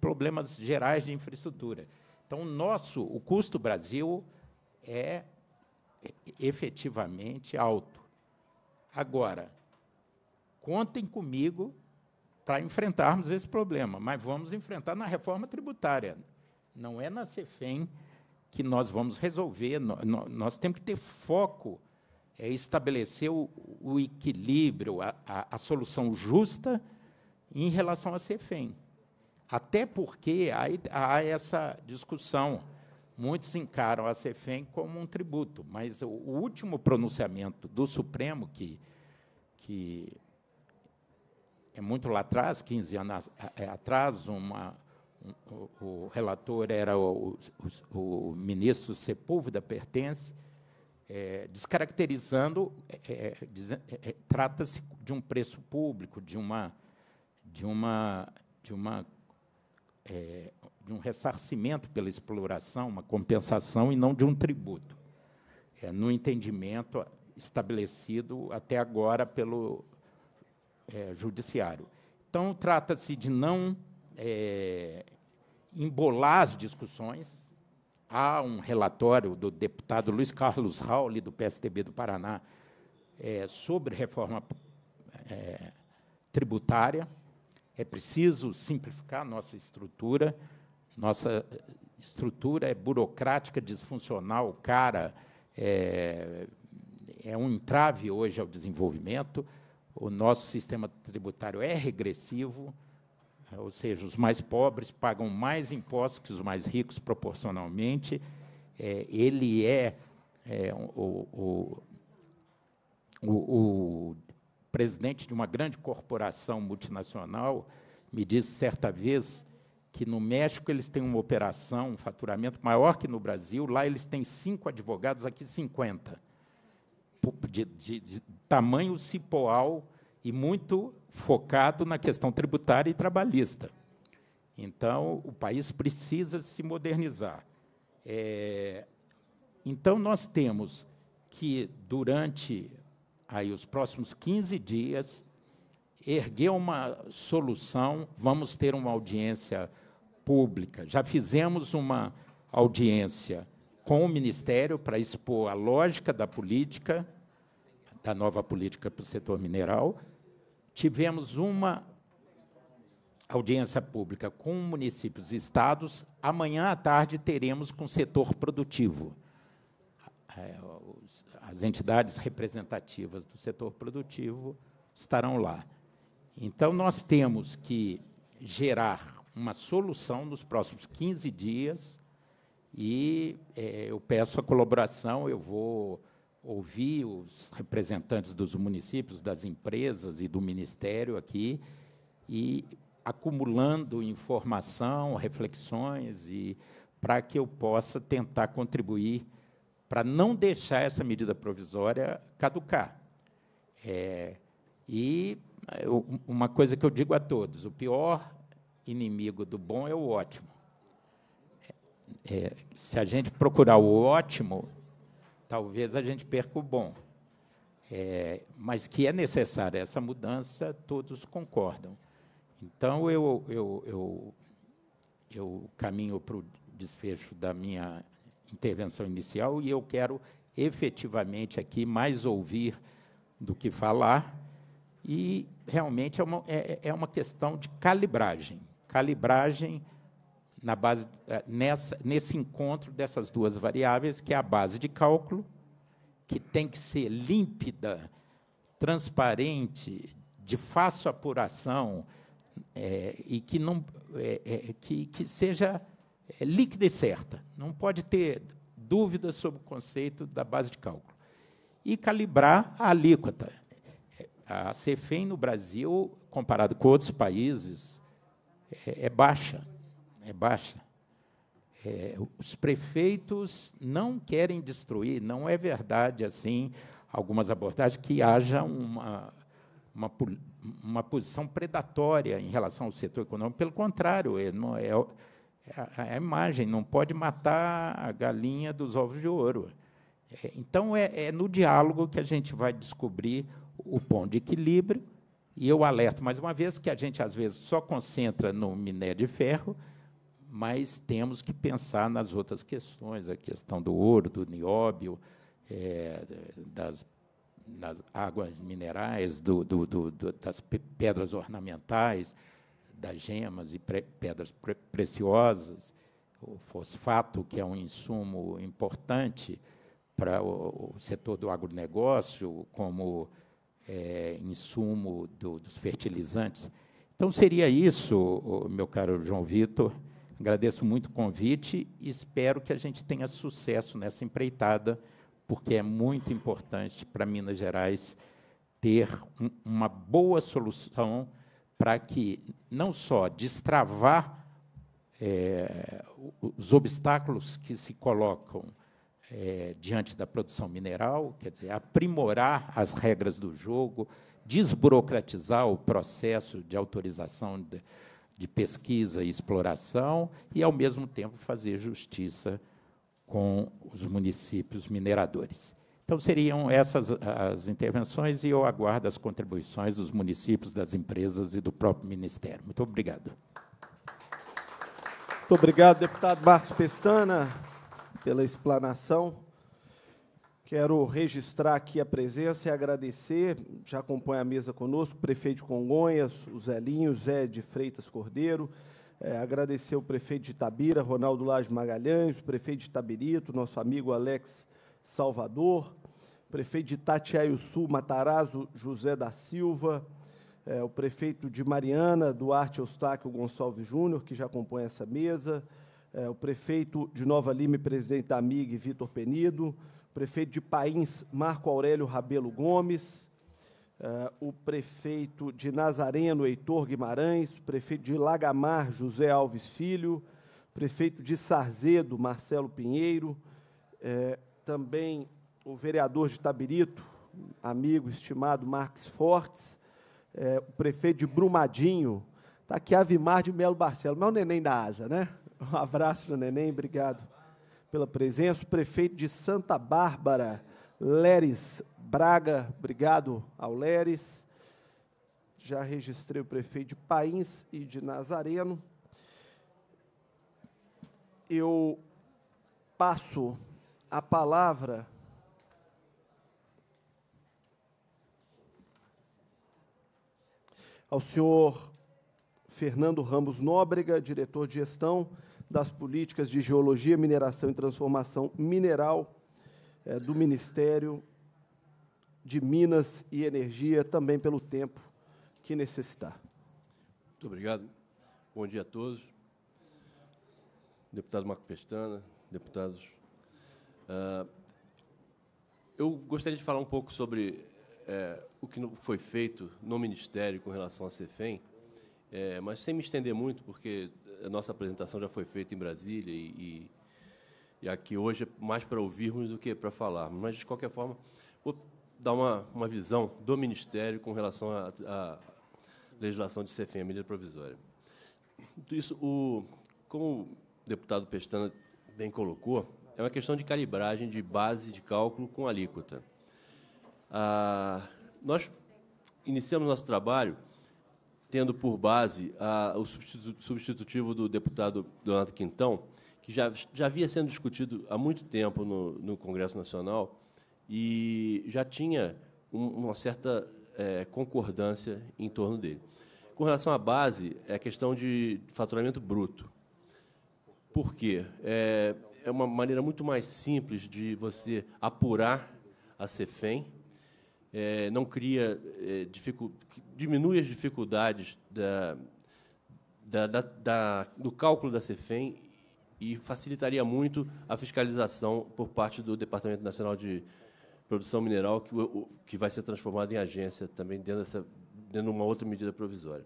problemas gerais de infraestrutura. Então, o nosso, o custo Brasil é, é efetivamente alto. Agora, contem comigo para enfrentarmos esse problema, mas vamos enfrentar na reforma tributária. Não é na CEFEM que nós vamos resolver. Nós temos que ter foco, é estabelecer o, equilíbrio, a, a, a solução justa em relação à CEFEM. Até porque há, há essa discussão. Muitos encaram a CEFEM como um tributo, mas o, o último pronunciamento do Supremo, que, que é muito lá atrás, 15 anos é, atrás, uma, um, o, o, relator era o, o, o ministro Sepúlveda Pertence, é, descaracterizando, é é, é, é, trata-se de um preço público, de uma, de uma, de uma é, de um ressarcimento pela exploração, uma compensação e não de um tributo, é, no entendimento estabelecido até agora pelo é, judiciário. Então trata-se de não é, embolar as discussões. Há um relatório do deputado Luiz Carlos Raul do PSTB do Paraná é, sobre reforma é, tributária é preciso simplificar nossa estrutura. Nossa eh, estrutura é burocrática, disfuncional, cara, é, é um entrave hoje ao desenvolvimento. O nosso sistema tributário é regressivo, ou seja, os mais pobres pagam mais impostos que os mais ricos proporcionalmente. É, ele é, é o, o, o, o presidente de uma grande corporação multinacional me disse certa vez que no México eles têm uma operação, um faturamento maior que no Brasil. Lá eles têm cinco advogados, aqui 50. De, de, de tamanho cipoal e muito focado na questão tributária e trabalhista. Então, o país precisa se modernizar. É, então, nós temos que, durante aí os próximos 15 dias, erguer uma solução, vamos ter uma audiência pública. Já fizemos uma audiência com o Ministério para expor a lógica da política, da nova política para o setor mineral. Tivemos uma audiência pública com municípios e estados. Amanhã à tarde teremos com o setor produtivo. É, as entidades representativas do setor produtivo estarão lá. Então, nós temos que gerar uma solução nos próximos 15 dias e é, eu peço a colaboração, eu vou ouvir os representantes dos municípios, das empresas e do Ministério aqui e acumulando informação, reflexões e para que eu possa tentar contribuir para não deixar essa medida provisória caducar. É, e é, uma coisa que eu digo a todos: o pior inimigo do bom é o ótimo. É, se a gente procurar o ótimo, talvez a gente perca o bom. É, mas que é necessária essa mudança, todos concordam. Então, eu, eu, eu, eu caminho para o desfecho da minha intervenção inicial e eu quero efetivamente aqui mais ouvir do que falar. E realmente é uma, é, é uma questão de calibragem calibragem na base, eh, nessa, nesse encontro dessas duas variáveis, que é a base de cálculo, que tem que ser límpida, transparente, de fácil apuração é, e que, não, é, é, que, que seja é, líquida e certa. Não pode ter dúvidas sobre o conceito da base de cálculo. E calibrar a alíquota. É, a CEFEM no Brasil, comparado com outros países, é, é baixa. É baixa. É, os prefeitos não querem destruir, não é verdade assim, algumas abordagens, que haja uma, uma, uma posição predatória em relação ao setor econômico. Pelo contrário, é, não é, a, é, a é imagem, não pode matar a galinha dos ovos de ouro. É, então, é, é, no diálogo que a gente vai descobrir o ponto de equilíbrio. E eu alerto mais uma vez que a gente, às vezes, só concentra no minério de ferro, mas temos que pensar nas outras questões a questão do ouro, do nióbio, é, das, águas minerais, do, do, do, das pedras ornamentais das gemas e pre pedras pre preciosas, o fosfato, que é um insumo importante para o, o setor do agronegócio, como é, insumo do, dos fertilizantes. Então, seria isso, meu caro João Vitor. Agradeço muito o convite e espero que a gente tenha sucesso nessa empreitada, porque é muito importante para Minas Gerais ter um, uma boa solução para que não só destravar é, os obstáculos que se colocam é, diante da produção mineral, quer dizer, aprimorar as regras do jogo, desburocratizar o processo de autorização de, de pesquisa e exploração e, ao mesmo tempo, fazer justiça com os municípios mineradores. Então, seriam essas ah, as intervenções e eu aguardo as contribuições dos municípios, das empresas e do próprio Ministério. Muito obrigado. Muito obrigado, deputado Marcos Pestana, pela explanação. Quero registrar aqui a presença e agradecer, já acompanha a mesa conosco, o prefeito de Congonhas, o Zelinho, o Zé de Freitas Cordeiro, é, agradecer o prefeito de Itabira, Ronaldo Laje Magalhães, o prefeito de Itabirito, nosso amigo Alex Salvador, prefeito de Itatiaio Sul, Matarazzo José da Silva, é, o prefeito de Mariana, Duarte Eustáquio Gonçalves Júnior, que já acompanha essa mesa, é, o prefeito de Nova Lima e presidente da AMIG, Vitor Penido, o prefeito de Pains, Marco Aurélio Rabelo Gomes, é, o prefeito de Nazareno, Heitor Guimarães, o prefeito de Lagamar, José Alves Filho, o prefeito de Sarzedo, Marcelo Pinheiro, é, também o vereador de Tabirito, amigo estimado Marcos Fortes, é, o prefeito de Brumadinho, está aqui Avimar de Melo Barcelos, mas é o neném da asa, né? Um abraço para o neném, obrigado pela presença. O prefeito de Santa Bárbara, Leres Braga, obrigado ao Leres. Já registrei o prefeito de Pains e de Nazareno. Eu passo a palavra. Ao senhor Fernando Ramos Nóbrega, diretor de gestão das políticas de geologia, mineração e transformação mineral é, do Ministério de Minas e Energia, também pelo tempo que necessitar. Muito obrigado. Bom dia a todos. Deputado Marco Pestana, deputados ah, eu gostaria de falar um pouco sobre é, o que foi feito no Ministério com relação à CEFEM, é, mas sem me estender muito, porque a nossa apresentação já foi feita em Brasília e, e aqui hoje é mais para ouvirmos do que para falar. Mas, de qualquer forma, vou dar uma, uma visão do Ministério com relação à legislação de CEFEM, a medida provisória. Isso, o, como o deputado Pestana bem colocou, é uma questão de calibragem de base de cálculo com alíquota. Ah, nós iniciamos nosso trabalho tendo por base ah, o substitutivo do deputado Donato Quintão, que já, já havia sendo discutido há muito tempo no, no Congresso Nacional e já tinha um, uma certa é, concordância em torno dele. Com relação à base, é a questão de faturamento bruto. Por quê? É, é uma maneira muito mais simples de você apurar a CEFEM, é, não cria, é, dificu, diminui as dificuldades da, da, da, da, do cálculo da CEFEM e facilitaria muito a fiscalização por parte do Departamento Nacional de Produção Mineral, que, o, que vai ser transformado em agência também dentro, dessa, dentro de uma outra medida provisória.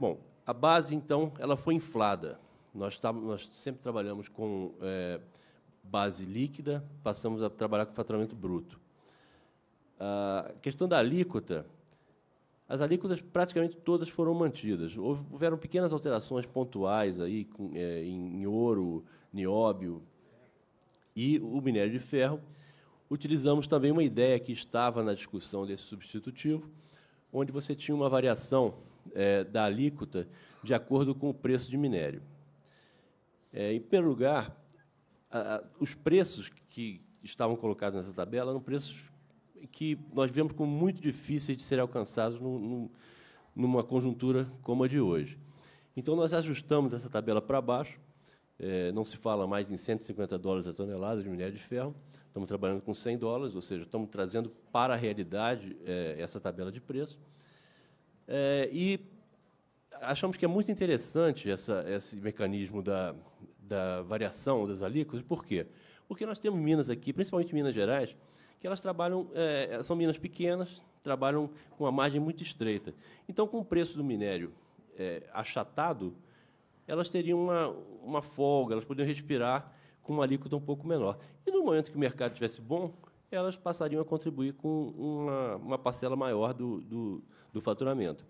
Bom, a base, então, ela foi inflada. Nós, tá, nós sempre trabalhamos com é, base líquida, passamos a trabalhar com faturamento bruto. A questão da alíquota, as alíquotas praticamente todas foram mantidas. Houveram pequenas alterações pontuais aí é, em ouro, nióbio e o minério de ferro. Utilizamos também uma ideia que estava na discussão desse substitutivo, onde você tinha uma variação é, da alíquota de acordo com o preço de minério. É, em primeiro lugar, a, os preços que estavam colocados nessa tabela eram preços que nós vemos como muito difíceis de serem alcançados no, no, numa conjuntura como a de hoje. Então, nós ajustamos essa tabela para baixo, é, não se fala mais em 150 dólares a tonelada de minério de ferro, estamos trabalhando com 100 dólares, ou seja, estamos trazendo para a realidade é, essa tabela de preço. É, e achamos que é muito interessante essa, esse mecanismo da, da variação das alíquotas, por quê? Porque nós temos minas aqui, principalmente Minas Gerais, que elas trabalham, é, são minas pequenas, trabalham com uma margem muito estreita. Então, com o preço do minério é, achatado, elas teriam uma, uma folga, elas poderiam respirar com uma alíquota um pouco menor. E no momento que o mercado estivesse bom, elas passariam a contribuir com uma, uma parcela maior do, do, do faturamento.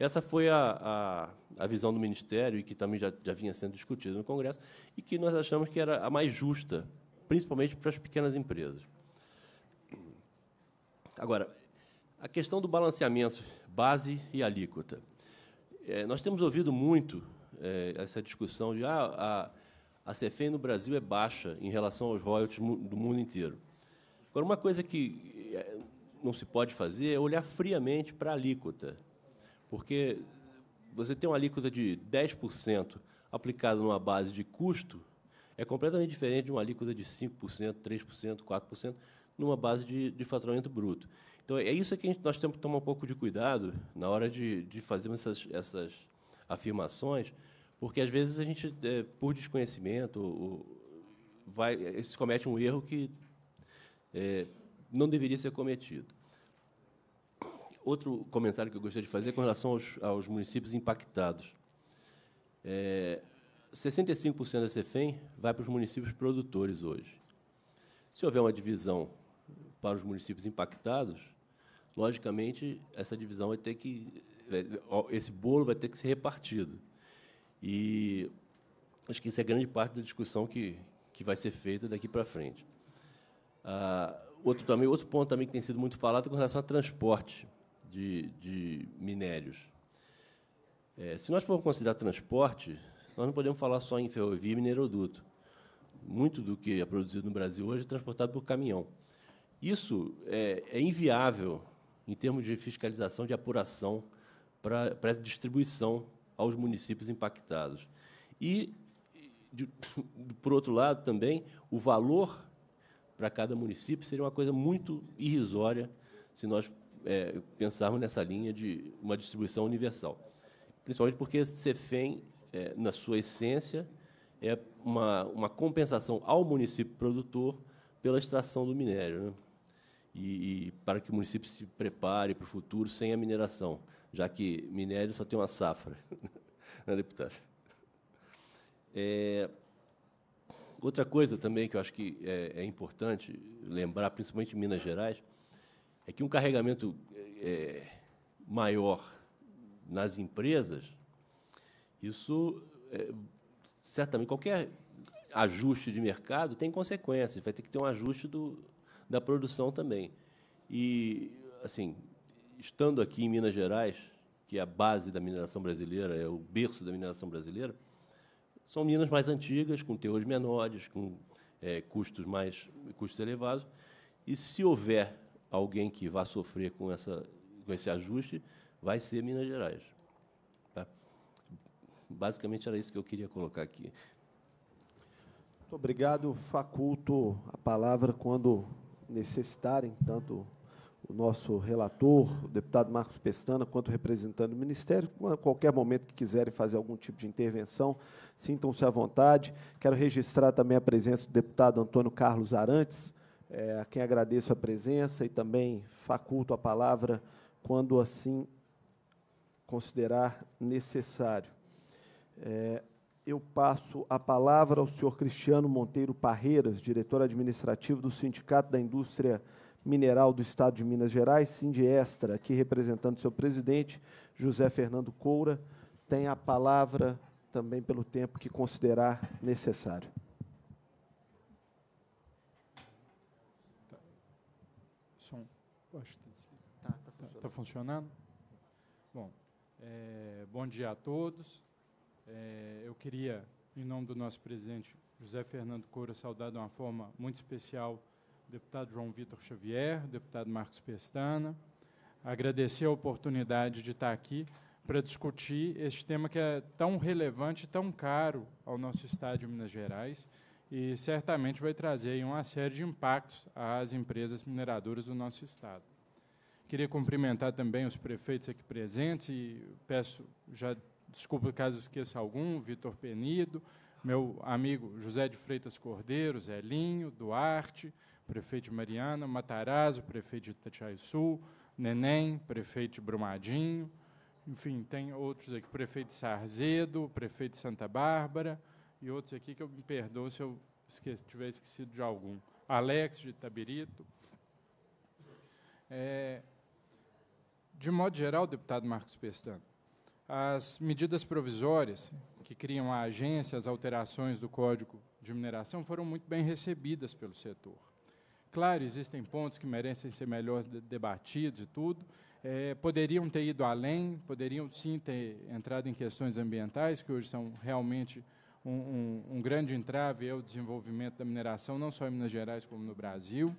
Essa foi a, a, a visão do Ministério e que também já, já vinha sendo discutida no Congresso e que nós achamos que era a mais justa, principalmente para as pequenas empresas. Agora, a questão do balanceamento base e alíquota. É, nós temos ouvido muito é, essa discussão de ah, a, a CFEI no Brasil é baixa em relação aos royalties do mundo inteiro. Agora, uma coisa que é, não se pode fazer é olhar friamente para a alíquota. Porque você tem uma alíquota de 10% aplicada numa base de custo, é completamente diferente de uma alíquota de 5%, 3%, 4% numa base de, de faturamento bruto. Então, é isso que gente, nós temos que tomar um pouco de cuidado na hora de, de fazermos essas, essas afirmações, porque às vezes a gente, é, por desconhecimento, vai, se comete um erro que é, não deveria ser cometido. Outro comentário que eu gostaria de fazer é com relação aos, aos municípios impactados. É, 65% da CEFEM vai para os municípios produtores hoje. Se houver uma divisão para os municípios impactados, logicamente essa divisão vai ter que é, esse bolo vai ter que ser repartido. E acho que isso é grande parte da discussão que que vai ser feita daqui para frente. Ah, outro também, outro ponto também que tem sido muito falado é com relação a transporte de, de minérios. É, se nós formos considerar transporte, nós não podemos falar só em ferrovia e mineroduto. Muito do que é produzido no Brasil hoje é transportado por caminhão. Isso é, é inviável em termos de fiscalização, de apuração para, para essa distribuição aos municípios impactados. E, de, por outro lado, também, o valor para cada município seria uma coisa muito irrisória se nós é, pensarmos nessa linha de uma distribuição universal. Principalmente porque CEFEM, é, na sua essência, é uma, uma compensação ao município produtor pela extração do minério. Né? E, e, para que o município se prepare para o futuro sem a mineração, já que minério só tem uma safra. né, deputado? É, outra coisa também que eu acho que é, é importante lembrar, principalmente em Minas Gerais, é que um carregamento é, maior nas empresas, isso é, certamente qualquer ajuste de mercado tem consequências, vai ter que ter um ajuste do, da produção também. E, assim, estando aqui em Minas Gerais, que é a base da mineração brasileira, é o berço da mineração brasileira, são minas mais antigas, com teores menores, com é, custos mais custos elevados. E se houver alguém que vá sofrer com, essa, com esse ajuste vai ser Minas Gerais. Tá? Basicamente era isso que eu queria colocar aqui. Muito obrigado. Faculto a palavra quando necessitarem, tanto o nosso relator, o deputado Marcos Pestana, quanto representante do Ministério, a qualquer momento que quiserem fazer algum tipo de intervenção, sintam-se à vontade. Quero registrar também a presença do deputado Antônio Carlos Arantes, é, a quem agradeço a presença e também faculto a palavra quando assim considerar necessário. É, eu passo a palavra ao senhor Cristiano Monteiro Parreiras, diretor administrativo do Sindicato da Indústria Mineral do Estado de Minas Gerais, Sindiestra, aqui representando seu presidente, José Fernando Coura, tem a palavra também pelo tempo que considerar necessário. Eu acho que está Tá, tá funcionando. Tá, tá funcionando? Bom, é, bom dia a todos. É, eu queria, em nome do nosso presidente José Fernando Coura, saudar de uma forma muito especial o deputado João Vitor Xavier, o deputado Marcos Pestana. Agradecer a oportunidade de estar aqui para discutir este tema que é tão relevante, tão caro ao nosso Estado de Minas Gerais e certamente vai trazer aí, uma série de impactos às empresas mineradoras do nosso Estado. Queria cumprimentar também os prefeitos aqui presentes e peço já desculpa caso esqueça algum, Vitor Penido, meu amigo José de Freitas Cordeiro, Linho, Duarte, prefeito de Mariana, Matarazzo, prefeito de Sul, Neném, prefeito de Brumadinho, enfim, tem outros aqui, prefeito de Sarzedo, prefeito de Santa Bárbara, e outros aqui que eu me perdoo se eu esqueci, tiver esquecido de algum. Alex de Tabirito. É, de modo geral, deputado Marcos Pestano, as medidas provisórias que criam a agência, as alterações do Código de Mineração foram muito bem recebidas pelo setor. Claro, existem pontos que merecem ser melhor debatidos e tudo. É, poderiam ter ido além, poderiam sim ter entrado em questões ambientais, que hoje são realmente um, um, um grande entrave ao é desenvolvimento da mineração, não só em Minas Gerais, como no Brasil.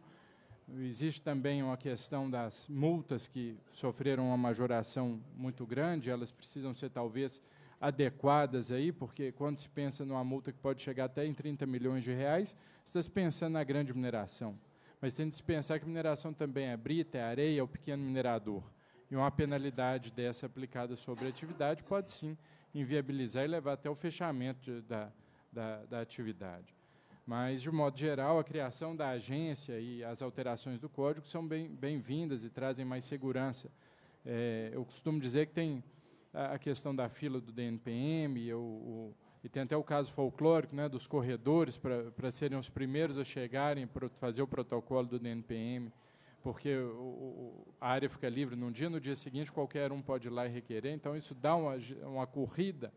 Existe também uma questão das multas que sofreram uma majoração muito grande, elas precisam ser talvez adequadas aí, porque quando se pensa numa multa que pode chegar até em 30 milhões de reais, está se pensando na grande mineração. Mas tem de se pensar que mineração também é brita, é areia, é o pequeno minerador. E uma penalidade dessa aplicada sobre a atividade pode sim inviabilizar e levar até o fechamento de, da, da, da atividade. Mas, de modo geral, a criação da agência e as alterações do código são bem-vindas bem e trazem mais segurança. É, eu costumo dizer que tem a, questão da fila do DNPM, o, o, e tem até o caso folclórico né, dos corredores para serem os primeiros a chegarem para fazer o protocolo do DNPM porque o, o, a área fica livre num dia, no dia seguinte qualquer um pode ir lá e requerer. Então, isso dá uma, uma corrida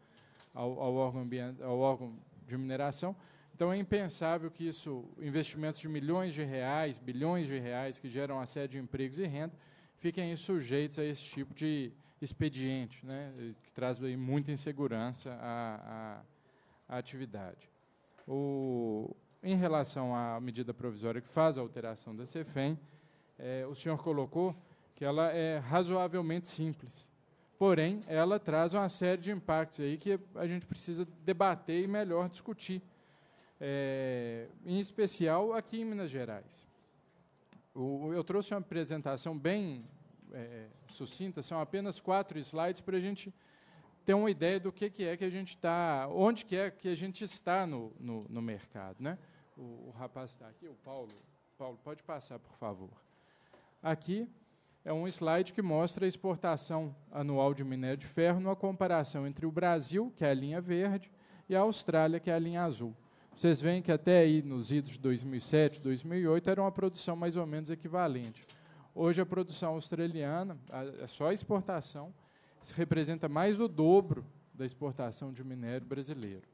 ao, ao, órgão ao órgão de mineração. Então, é impensável que isso, investimentos de milhões de reais, bilhões de reais, que geram a sede de empregos e renda, fiquem sujeitos a esse tipo de expediente, né, que traz aí muita insegurança à, à, à atividade. O, em relação à medida provisória que faz a alteração da CEFEM, é, o senhor colocou, que ela é razoavelmente simples. Porém, ela traz uma série de impactos aí que a gente precisa debater e melhor discutir, é, em especial aqui em Minas Gerais. O, eu trouxe uma apresentação bem é, sucinta, são apenas quatro slides para a gente ter uma ideia do que, que é que a gente está, onde que é que a gente está no, no, no mercado. Né? O, o rapaz está aqui, o Paulo. Paulo, pode passar, por favor. Aqui é um slide que mostra a exportação anual de minério de ferro numa comparação entre o Brasil, que é a linha verde, e a Austrália, que é a linha azul. Vocês veem que até aí, nos idos de 2007, 2008, era uma produção mais ou menos equivalente. Hoje, a produção australiana, é só a exportação, representa mais o dobro da exportação de minério brasileiro.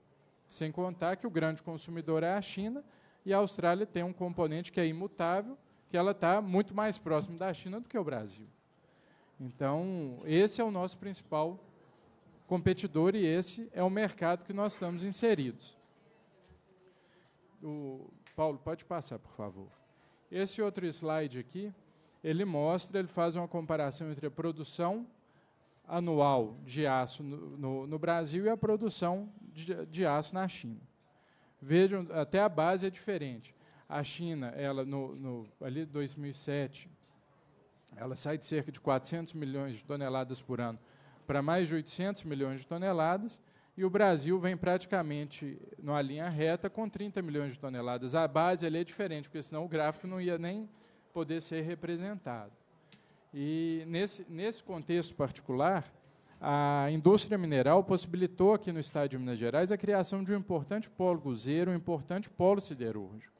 Sem contar que o grande consumidor é a China e a Austrália tem um componente que é imutável, que ela está muito mais próximo da China do que o Brasil. Então, esse é o nosso principal competidor e esse é o mercado que nós estamos inseridos. O Paulo, pode passar, por favor. Esse outro slide aqui, ele mostra, ele faz uma comparação entre a produção anual de aço no, no, no Brasil e a produção de, de aço na China. Vejam, até a base é diferente a China, ela no, no ali 2007, ela sai de cerca de 400 milhões de toneladas por ano para mais de 800 milhões de toneladas, e o Brasil vem praticamente numa linha reta com 30 milhões de toneladas. A base ali é diferente, porque senão o gráfico não ia nem poder ser representado. E nesse, nesse contexto particular, a indústria mineral possibilitou aqui no estado de Minas Gerais a criação de um importante polo guzeiro, um importante polo siderúrgico.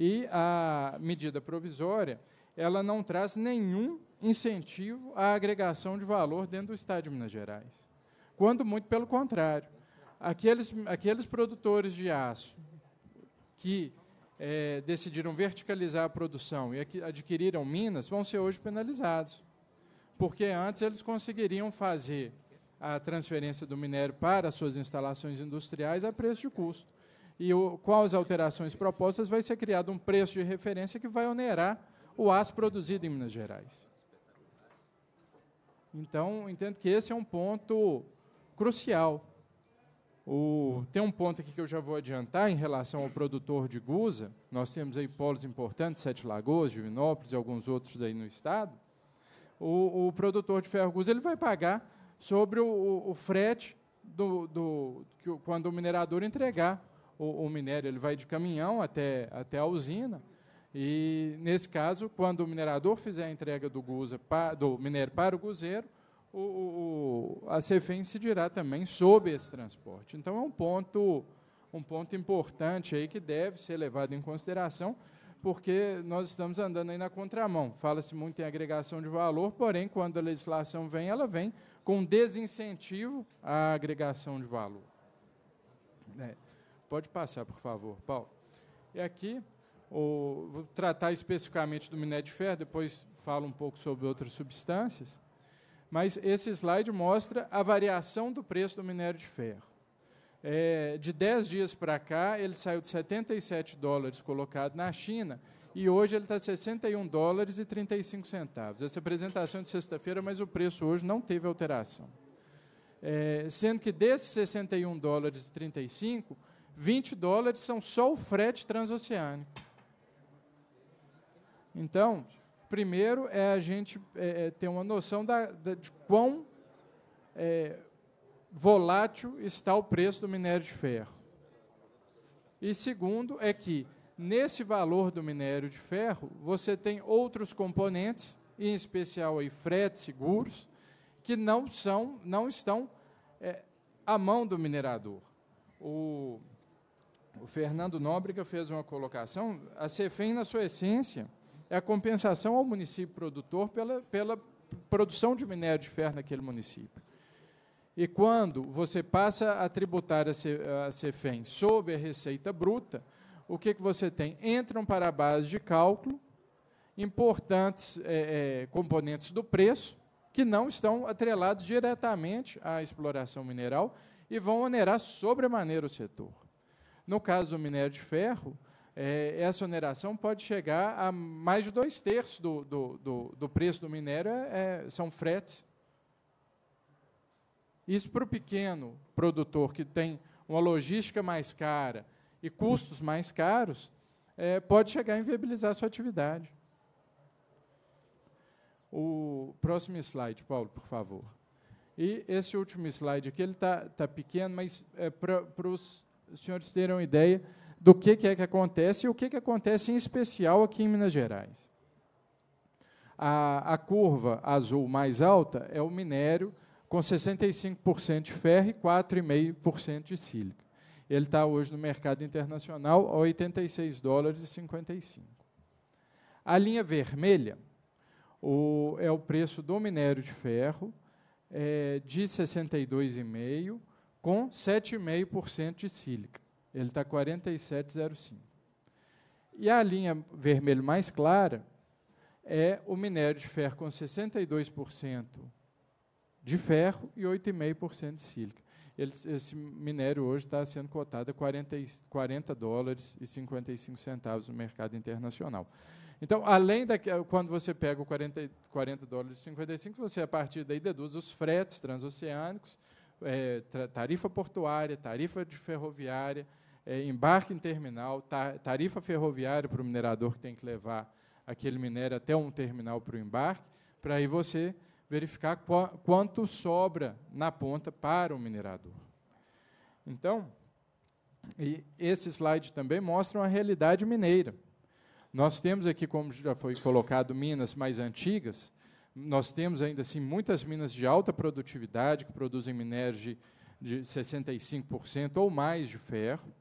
E a medida provisória, ela não traz nenhum incentivo à agregação de valor dentro do Estado de Minas Gerais. Quando muito pelo contrário. Aqueles, aqueles produtores de aço que é, decidiram verticalizar a produção e adquiriram minas vão ser hoje penalizados. Porque antes eles conseguiriam fazer a transferência do minério para as suas instalações industriais a preço de custo e o, com as alterações propostas vai ser criado um preço de referência que vai onerar o aço produzido em Minas Gerais. Então, entendo que esse é um ponto crucial. O, tem um ponto aqui que eu já vou adiantar em relação ao produtor de Gusa. Nós temos aí polos importantes, Sete Lagoas, Divinópolis e alguns outros aí no estado. O, o produtor de ferro Gusa ele vai pagar sobre o, o frete do, do, quando o minerador entregar o, o minério ele vai de caminhão até, até a usina. E, nesse caso, quando o minerador fizer a entrega do, guza, do minério para o guzeiro, o, o, a se incidirá também sobre esse transporte. Então, é um ponto, um ponto importante aí que deve ser levado em consideração, porque nós estamos andando aí na contramão. Fala-se muito em agregação de valor, porém, quando a legislação vem, ela vem com desincentivo à agregação de valor. É. Pode passar, por favor, Paulo. E aqui, o, vou tratar especificamente do minério de ferro, depois falo um pouco sobre outras substâncias. Mas esse slide mostra a variação do preço do minério de ferro. É, de 10 dias para cá, ele saiu de 77 dólares colocado na China e hoje ele está a 61 dólares e 35 centavos. Essa apresentação é de sexta-feira, mas o preço hoje não teve alteração. É, sendo que desses 61 dólares e 35, 20 dólares são só o frete transoceânico. Então, primeiro é a gente é, é, ter uma noção da, da, de quão é, volátil está o preço do minério de ferro. E segundo é que, nesse valor do minério de ferro, você tem outros componentes, em especial aí, frete, seguros, que não, são, não estão é, à mão do minerador. O o Fernando Nóbrega fez uma colocação, a CEFEM, na sua essência, é a compensação ao município produtor pela, pela produção de minério de ferro naquele município. E quando você passa a tributar a CEFEM sob a receita bruta, o que, que você tem? Entram para a base de cálculo importantes é, é, componentes do preço que não estão atrelados diretamente à exploração mineral e vão onerar sobremaneira o setor. No caso do minério de ferro, é, essa oneração pode chegar a mais de dois terços do, do, do, do preço do minério, é, é, são fretes. Isso para o pequeno produtor que tem uma logística mais cara e custos mais caros, é, pode chegar a inviabilizar a sua atividade. O próximo slide, Paulo, por favor. E esse último slide aqui, ele está tá pequeno, mas é para os os senhores terem uma ideia do que, é que acontece e o que, que acontece em especial aqui em Minas Gerais. A, a curva azul mais alta é o minério com 65% de ferro e 4,5% de sílica. Ele está hoje no mercado internacional a 86 dólares e 55. A linha vermelha o, é o preço do minério de ferro é, de 62,5 com 7,5% de sílica. Ele está 47,05. E a linha vermelha mais clara é o minério de ferro com 62% de ferro e 8,5% de sílica. Ele, esse minério hoje está sendo cotado a 40, 40 dólares e 55 centavos no mercado internacional. Então, além da quando você pega o 40, 40 dólares e 55, você a partir daí deduz os fretes transoceânicos, é, tarifa portuária, tarifa de ferroviária, é, embarque em terminal, ta, tarifa ferroviária para o minerador que tem que levar aquele minério até um terminal para o embarque, para aí você verificar qu quanto sobra na ponta para o minerador. Então, e esse slide também mostra uma realidade mineira. Nós temos aqui, como já foi colocado, minas mais antigas, nós temos ainda assim muitas minas de alta produtividade que produzem minérios de, de 65% ou mais de ferro.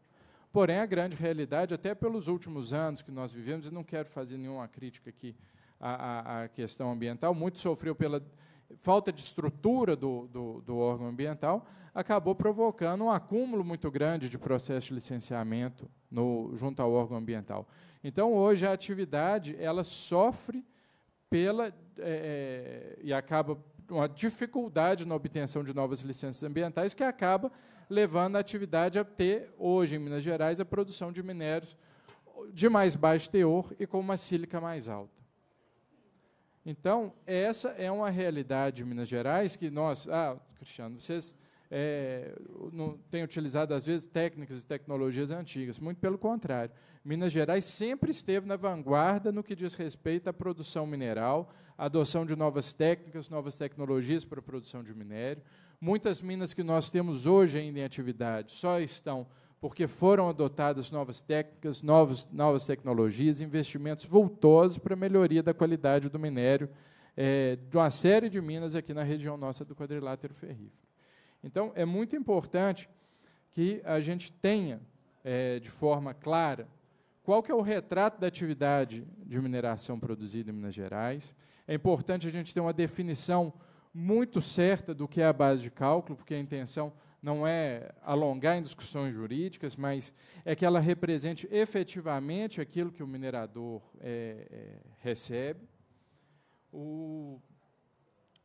Porém, a grande realidade, até pelos últimos anos que nós vivemos, e não quero fazer nenhuma crítica aqui à, à questão ambiental, muito sofreu pela falta de estrutura do, do, do, órgão ambiental, acabou provocando um acúmulo muito grande de processo de licenciamento no, junto ao órgão ambiental. Então, hoje, a atividade ela sofre pela é, é, e acaba uma dificuldade na obtenção de novas licenças ambientais que acaba levando a atividade a ter, hoje em Minas Gerais, a produção de minérios de mais baixo teor e com uma sílica mais alta. Então, essa é uma realidade em Minas Gerais que nós... Ah, Cristiano, vocês é, não tem utilizado, às vezes, técnicas e tecnologias antigas. Muito pelo contrário. Minas Gerais sempre esteve na vanguarda no que diz respeito à produção mineral, à adoção de novas técnicas, novas tecnologias para a produção de minério. Muitas minas que nós temos hoje ainda em atividade só estão porque foram adotadas novas técnicas, novos, novas tecnologias, investimentos voltosos para a melhoria da qualidade do minério é, de uma série de minas aqui na região nossa do quadrilátero ferrífero. Então, é muito importante que a gente tenha, é, de forma clara, qual que é o retrato da atividade de mineração produzida em Minas Gerais. É importante a gente ter uma definição muito certa do que é a base de cálculo, porque a intenção não é alongar em discussões jurídicas, mas é que ela represente efetivamente aquilo que o minerador é, é, recebe. O,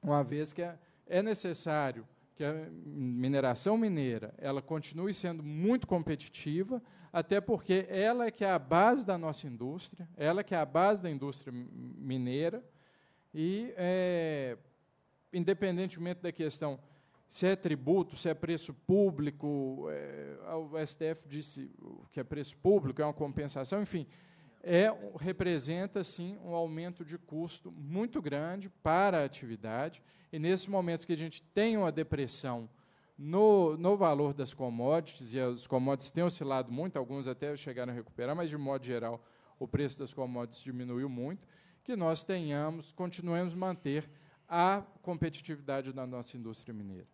uma vez que é, é necessário que a mineração mineira ela continue sendo muito competitiva, até porque ela é que é a base da nossa indústria, ela é que é a base da indústria mineira, e é, independentemente da questão se é tributo, se é preço público, é, o STF disse que é preço público, é uma compensação, enfim, é, representa, sim, um aumento de custo muito grande para a atividade. E nesses momentos que a gente tem uma depressão no, no valor das commodities, e as commodities têm oscilado muito, alguns até chegaram a recuperar, mas, de modo geral, o preço das commodities diminuiu muito, que nós tenhamos, continuemos manter a competitividade da nossa indústria mineira.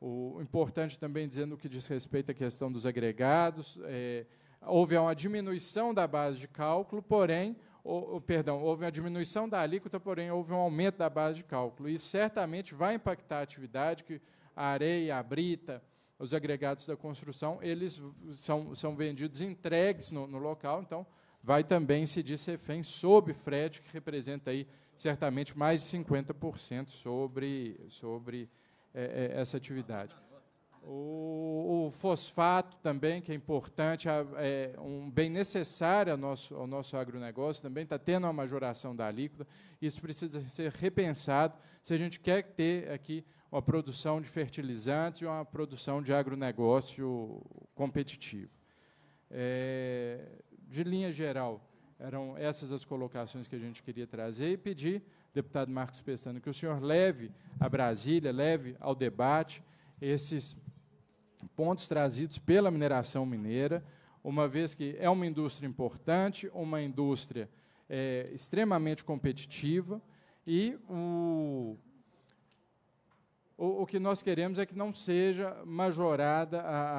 O importante também dizendo o que diz respeito à questão dos agregados, é, houve uma diminuição da base de cálculo, porém, o, perdão, houve uma diminuição da alíquota, porém houve um aumento da base de cálculo. E certamente vai impactar a atividade, que a areia, a brita, os agregados da construção, eles são, são vendidos entregues no, no local, então vai também incidir CEFEM sob frete, que representa aí certamente mais de 50% sobre, sobre é, é, essa atividade. O, o fosfato também, que é importante, é um bem necessário ao nosso, ao nosso agronegócio, também está tendo uma majoração da alíquota. Isso precisa ser repensado se a gente quer ter aqui uma produção de fertilizantes e uma produção de agronegócio competitivo. É, de linha geral, eram essas as colocações que a gente queria trazer e pedir, deputado Marcos Pestano, que o senhor leve a Brasília, leve ao debate esses pontos trazidos pela mineração mineira, uma vez que é uma indústria importante, uma indústria é, extremamente competitiva, e o, o, o, que nós queremos é que não seja majorada a,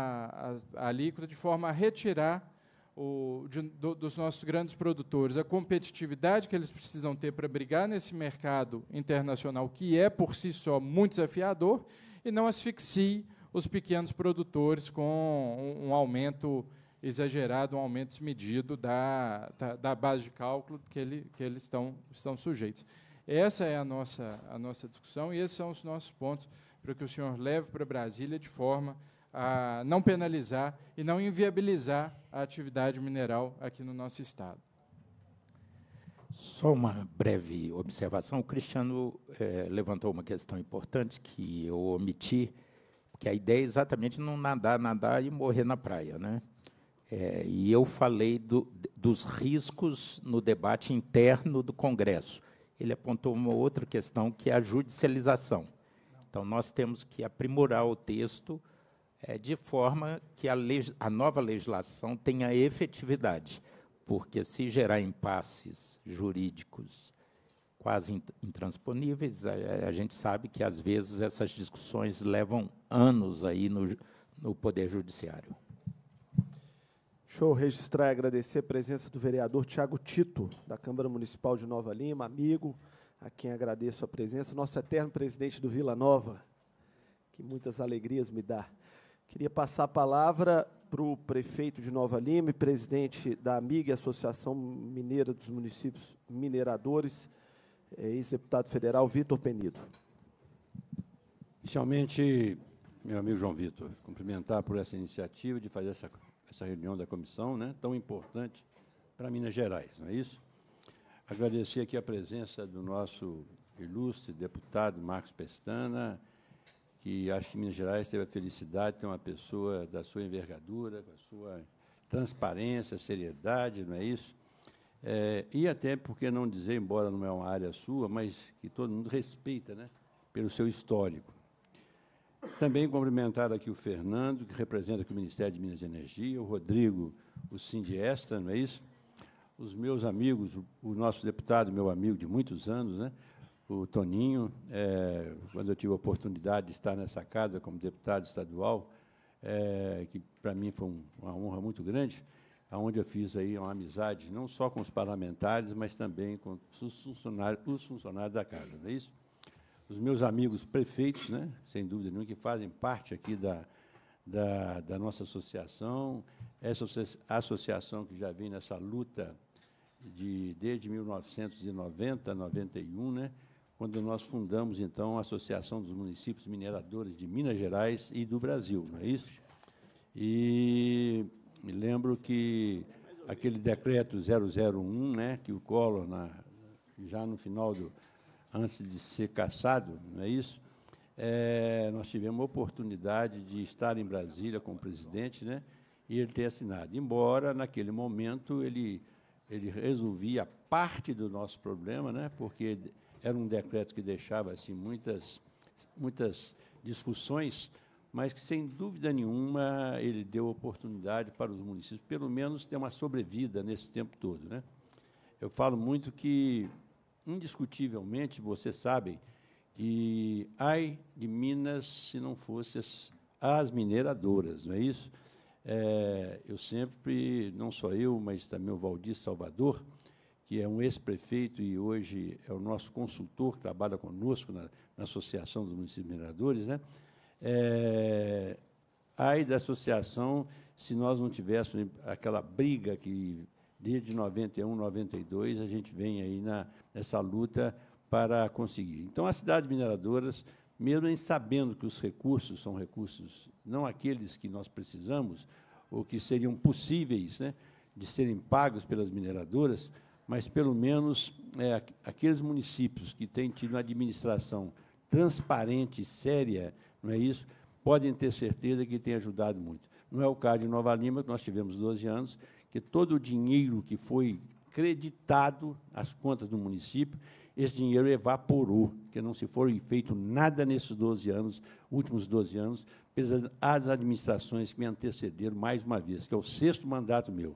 a, a alíquota de forma a retirar o, de, do, dos nossos grandes produtores a competitividade que eles precisam ter para brigar nesse mercado internacional, que é por si só muito desafiador, e não asfixie os pequenos produtores com um, aumento exagerado, um aumento desmedido da, da, da base de cálculo que, ele, que eles estão, estão sujeitos. Essa é a nossa, a nossa discussão e esses são os nossos pontos para que o senhor leve para Brasília de forma a não penalizar e não inviabilizar a atividade mineral aqui no nosso Estado. Só uma breve observação. O Cristiano é, levantou uma questão importante que eu omiti, que a ideia é exatamente não nadar, nadar e morrer na praia. Né? É, e eu falei do, dos riscos no debate interno do Congresso. Ele apontou uma outra questão, que é a judicialização. Então, nós temos que aprimorar o texto é, de forma que a, a nova legislação tenha efetividade porque se gerar impasses jurídicos quase intransponíveis, a, a, gente sabe que às vezes essas discussões levam anos aí no, no Poder Judiciário. Deixa eu registrar e agradecer a presença do vereador Tiago Tito, da Câmara Municipal de Nova Lima, amigo, a quem agradeço a presença, nosso eterno presidente do Vila Nova, que muitas alegrias me dá. Queria passar a palavra para o prefeito de Nova Lima e presidente da AMIG, Associação Mineira dos Municípios Mineradores, é, ex-deputado federal Vitor Penido. Inicialmente, meu amigo João Vitor, cumprimentar por essa iniciativa de fazer essa, essa reunião da comissão, né, tão importante para Minas Gerais, não é isso? Agradecer aqui a presença do nosso ilustre deputado Marcos Pestana, que acho que Minas Gerais teve a felicidade de ter uma pessoa da sua envergadura, com a sua transparência, seriedade, não é isso? É, e até, porque não dizer, embora não é uma área sua, mas que todo mundo respeita, né, pelo seu histórico. Também cumprimentar aqui o Fernando, que representa aqui o Ministério de Minas e Energia, o Rodrigo, o Sindiesta, não é isso? Os meus amigos, o nosso deputado, meu amigo de muitos anos, né, o Toninho, é, quando eu tive a oportunidade de estar nessa casa como deputado estadual, é, que para mim foi um, uma honra muito grande, onde eu fiz aí uma amizade não só com os parlamentares, mas também com os funcionários, os funcionários da casa, não é isso? Os meus amigos prefeitos, né, sem dúvida nenhuma, que fazem parte aqui da, da, da nossa associação, essa associação que já vem nessa luta de, desde 1990, 91, né, quando nós fundamos, então, a Associação dos Municípios Mineradores de Minas Gerais e do Brasil, não é isso? E me lembro que aquele decreto 001, né, que o Collor, na, já no final do. antes de ser cassado, não é isso? É, nós tivemos a oportunidade de estar em Brasília com o presidente, né? E ele ter assinado. Embora, naquele momento, ele, ele resolvia parte do nosso problema, né? Porque era um decreto que deixava assim, muitas, muitas discussões, mas que, sem dúvida nenhuma, ele deu oportunidade para os municípios, pelo menos, ter uma sobrevida nesse tempo todo. Né? Eu falo muito que, indiscutivelmente, vocês sabem que, ai de Minas, se não fosse as, as mineradoras, não é isso? É, eu sempre, não só eu, mas também o Valdir Salvador, que é um ex-prefeito e hoje é o nosso consultor, que trabalha conosco na, na Associação dos Municípios Mineradores, né? É, ai da associação se nós não tivéssemos aquela briga que desde 91, 92 a gente vem aí na, nessa luta para conseguir. Então, cidade de mineradoras, mesmo em sabendo que os recursos são recursos não aqueles que nós precisamos ou que seriam possíveis né, de serem pagos pelas mineradoras, mas pelo menos é, aqueles municípios que têm tido uma administração transparente, séria, não é isso, podem ter certeza que tem ajudado muito. Não é o caso de Nova Lima, que nós tivemos 12 anos, que todo o dinheiro que foi creditado às contas do município, esse dinheiro evaporou, que não se foi feito nada nesses 12 anos, últimos 12 anos, pelas as administrações que me antecederam mais uma vez, que é o sexto mandato meu.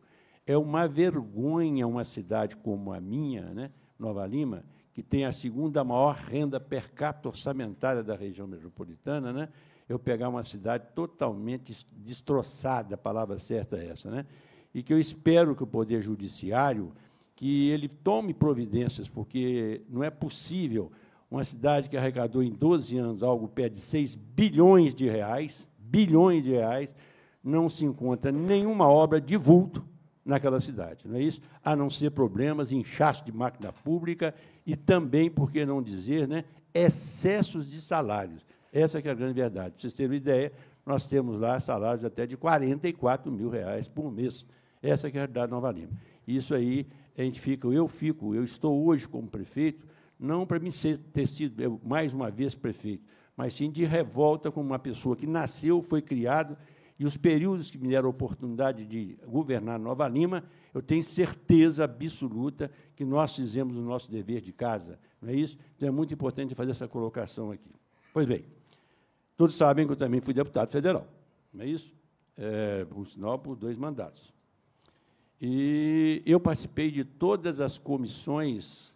É uma vergonha uma cidade como a minha, né, Nova Lima, que tem a segunda maior renda per capita orçamentária da região metropolitana, né, eu pegar uma cidade totalmente destroçada, a palavra certa é essa, né, e que eu espero que o Poder Judiciário que ele tome providências, porque não é possível uma cidade que arrecadou em 12 anos algo perto de 6 bilhões de reais, bilhões de reais, não se encontra nenhuma obra de vulto naquela cidade, não é isso? A não ser problemas, inchaço de máquina pública e também, por que não dizer, né, excessos de salários. Essa é a grande verdade. Para vocês terem uma ideia, nós temos lá salários até de 44 mil reais por mês. Essa é a realidade de Nova Lima. Isso aí a gente fica, eu fico, eu estou hoje como prefeito, não para mim ser, ter sido mais uma vez prefeito, mas sim de revolta com uma pessoa que nasceu, foi criado e os períodos que me deram a oportunidade de governar Nova Lima, eu tenho certeza absoluta que nós fizemos o nosso dever de casa. Não é isso? Então, é muito importante fazer essa colocação aqui. Pois bem, todos sabem que eu também fui deputado federal. Não é isso? É, por sinal, por dois mandatos. E eu participei de todas as comissões,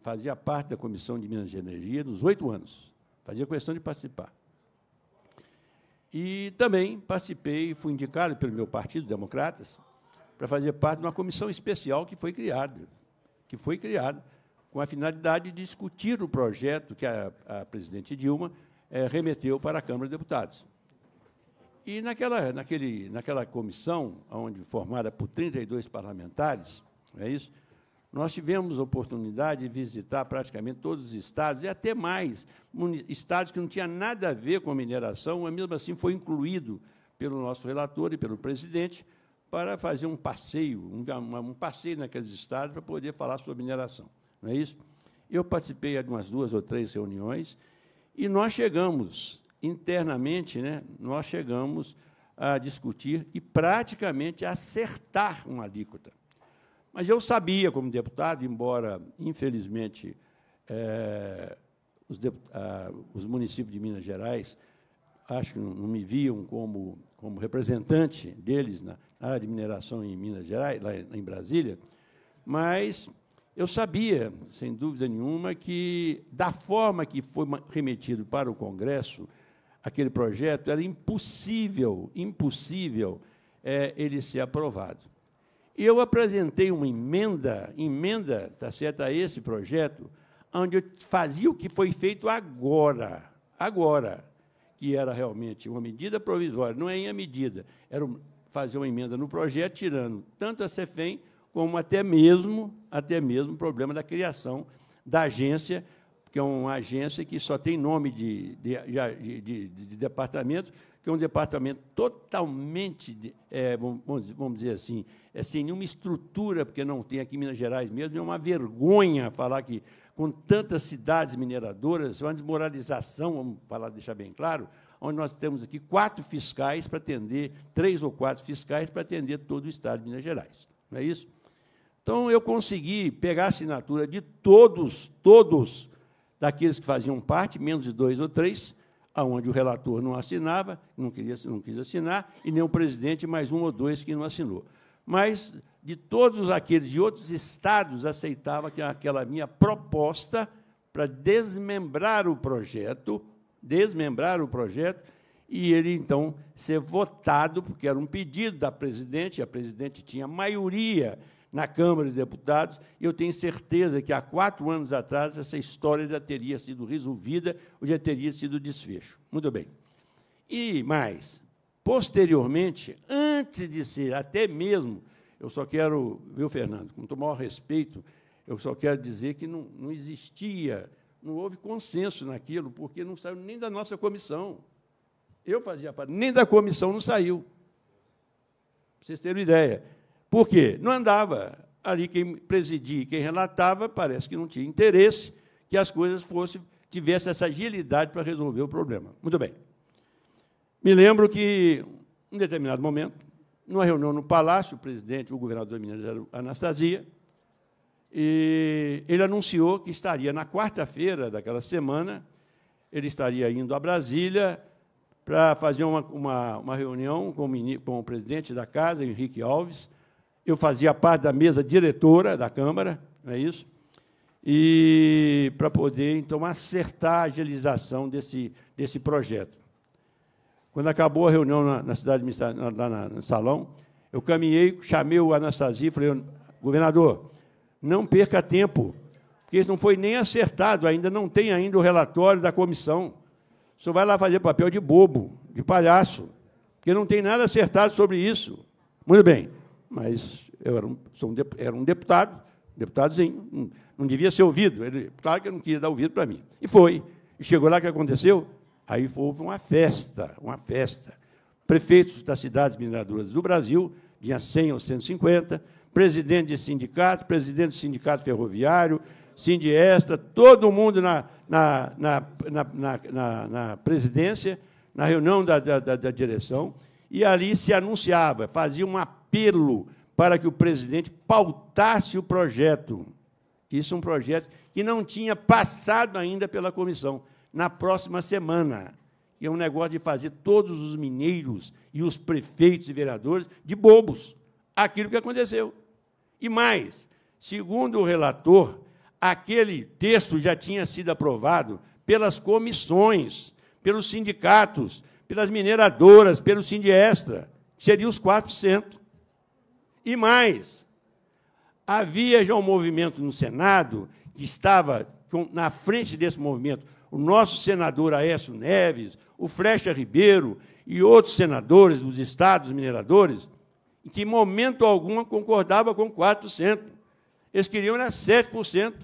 fazia parte da Comissão de Minas e Energia nos oito anos. Fazia questão de participar. E também participei, fui indicado pelo meu partido, Democratas, para fazer parte de uma comissão especial que foi criada, que foi criada com a finalidade de discutir o projeto que a, a presidente Dilma é, remeteu para a Câmara de Deputados. E naquela, naquele, naquela comissão, onde formada por 32 parlamentares, é isso, nós tivemos a oportunidade de visitar praticamente todos os estados e até mais, estados que não tinha nada a ver com a mineração, mas mesmo assim foi incluído pelo nosso relator e pelo presidente para fazer um passeio, um, um passeio naqueles estados para poder falar sobre mineração. Não é isso? Eu participei de umas duas ou três reuniões e nós chegamos internamente, né, nós chegamos a discutir e praticamente acertar uma alíquota. Mas eu sabia, como deputado, embora infelizmente é, os, ah, os municípios de Minas Gerais, acho que não, me viam como, como representante deles na, área de mineração em Minas Gerais, lá em Brasília, mas eu sabia, sem dúvida nenhuma, que, da forma que foi remetido para o Congresso, aquele projeto era impossível, impossível é, ele ser aprovado. Eu apresentei uma emenda, emenda, está certo, a esse projeto, onde eu fazia o que foi feito agora, agora, que era realmente uma medida provisória, não é em a medida, era fazer uma emenda no projeto, tirando tanto a CEFEM como até mesmo, até mesmo o problema da criação da agência, que é uma agência que só tem nome de, de, de, de departamento, que é um departamento totalmente, é, vamos, vamos, dizer assim, é, sem nenhuma estrutura, porque não tem aqui em Minas Gerais mesmo, é uma vergonha falar que com tantas cidades mineradoras, uma desmoralização, vamos falar, deixar bem claro, onde nós temos aqui quatro fiscais para atender, três ou quatro fiscais para atender todo o Estado de Minas Gerais. Não é isso? Então, eu consegui pegar a assinatura de todos, todos, daqueles que faziam parte, menos de dois ou três, aonde o relator não assinava, não, queria, não quis assinar, e nem o presidente, mais um ou dois que não assinou. Mas de todos aqueles de outros estados aceitava aquela minha proposta para desmembrar o projeto, desmembrar o projeto e ele então ser votado, porque era um pedido da presidente, a presidente tinha maioria na Câmara de Deputados, e eu tenho certeza que há quatro anos atrás essa história já teria sido resolvida ou já teria sido desfecho. Muito bem. E mais, posteriormente, antes de ser até mesmo eu só quero, viu, Fernando, com o maior respeito, eu só quero dizer que não, não existia, não houve consenso naquilo, porque não saiu nem da nossa comissão. Eu fazia parte, nem da comissão não saiu. Para vocês terem uma ideia. Por quê? Não andava. Ali quem presidia, quem relatava, parece que não tinha interesse que as coisas fossem, tivessem essa agilidade para resolver o problema. Muito bem. Me lembro que, em um determinado momento, numa reunião no Palácio, o presidente, o governador de Minas era Anastasia, e ele anunciou que estaria na quarta-feira daquela semana, ele estaria indo a Brasília para fazer uma, uma, uma reunião com o, com o presidente da casa, Henrique Alves. Eu fazia parte da mesa diretora da Câmara, não é isso? E para poder, então, acertar a agilização desse, desse projeto. Quando acabou a reunião na, na cidade, na, lá no salão, eu caminhei, chamei o Anastasia e falei, governador, não perca tempo, porque isso não foi nem acertado ainda, não tem ainda o relatório da comissão. O senhor vai lá fazer papel de bobo, de palhaço, porque não tem nada acertado sobre isso. Muito bem, mas eu era um, um, era um deputado, deputadozinho, não, não devia ser ouvido. Ele, claro que não queria dar ouvido para mim. E foi. E chegou lá, o que aconteceu? Aí houve uma festa, uma festa. Prefeitos das cidades mineradoras do Brasil, tinha 100 ou 150, presidente de sindicato, presidente do sindicato ferroviário, Sindiestra, todo mundo na, na, na, na, presidência, na reunião da, da, da direção, e ali se anunciava, fazia um apelo para que o presidente pautasse o projeto. Isso é um projeto que não tinha passado ainda pela comissão na próxima semana. E é um negócio de fazer todos os mineiros e os prefeitos e vereadores de bobos. Aquilo que aconteceu. E mais, segundo o relator, aquele texto já tinha sido aprovado pelas comissões, pelos sindicatos, pelas mineradoras, pelo Sindiestra, que seria os 4%. E mais, havia já um movimento no Senado que estava na frente desse movimento o nosso senador Aécio Neves, o Flecha Ribeiro e outros senadores dos estados mineradores, em que momento algum concordava com 4%. Eles queriam era 7%.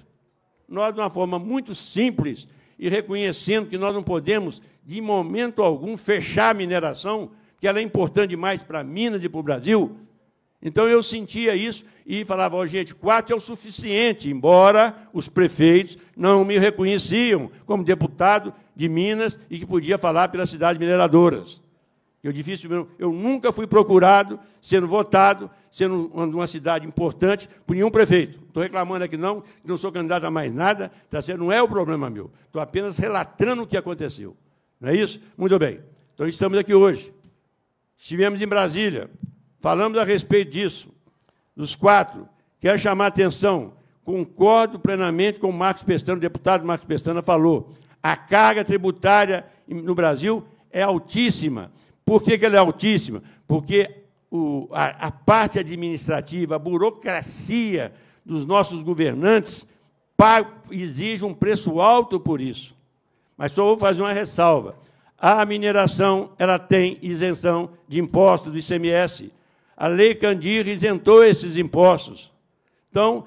Nós, de uma forma muito simples e reconhecendo que nós não podemos, de momento algum, fechar a mineração, que ela é importante demais para Minas e para o Brasil, então eu sentia isso e falava, oh, gente, quatro é o suficiente, embora os prefeitos não me reconheciam como deputado de Minas e que podia falar pelas cidades mineradoras. Eu, difícil, eu nunca fui procurado, sendo votado, sendo uma cidade importante, por nenhum prefeito. Estou reclamando aqui não, que não sou candidato a mais nada, tá certo? não é o problema meu. Estou apenas relatando o que aconteceu. Não é isso? Muito bem. Então estamos aqui hoje. Estivemos em Brasília, Falamos a respeito disso. Dos quatro, quero chamar a atenção. Concordo plenamente com o Marcos Pestana, o deputado Marcos Pestana falou. A carga tributária no Brasil é altíssima. Por que, que ela é altíssima? Porque o, a, a parte administrativa, a burocracia dos nossos governantes exige um preço alto por isso. Mas só vou fazer uma ressalva. A mineração ela tem isenção de impostos do ICMS. A Lei Candir isentou esses impostos. Então,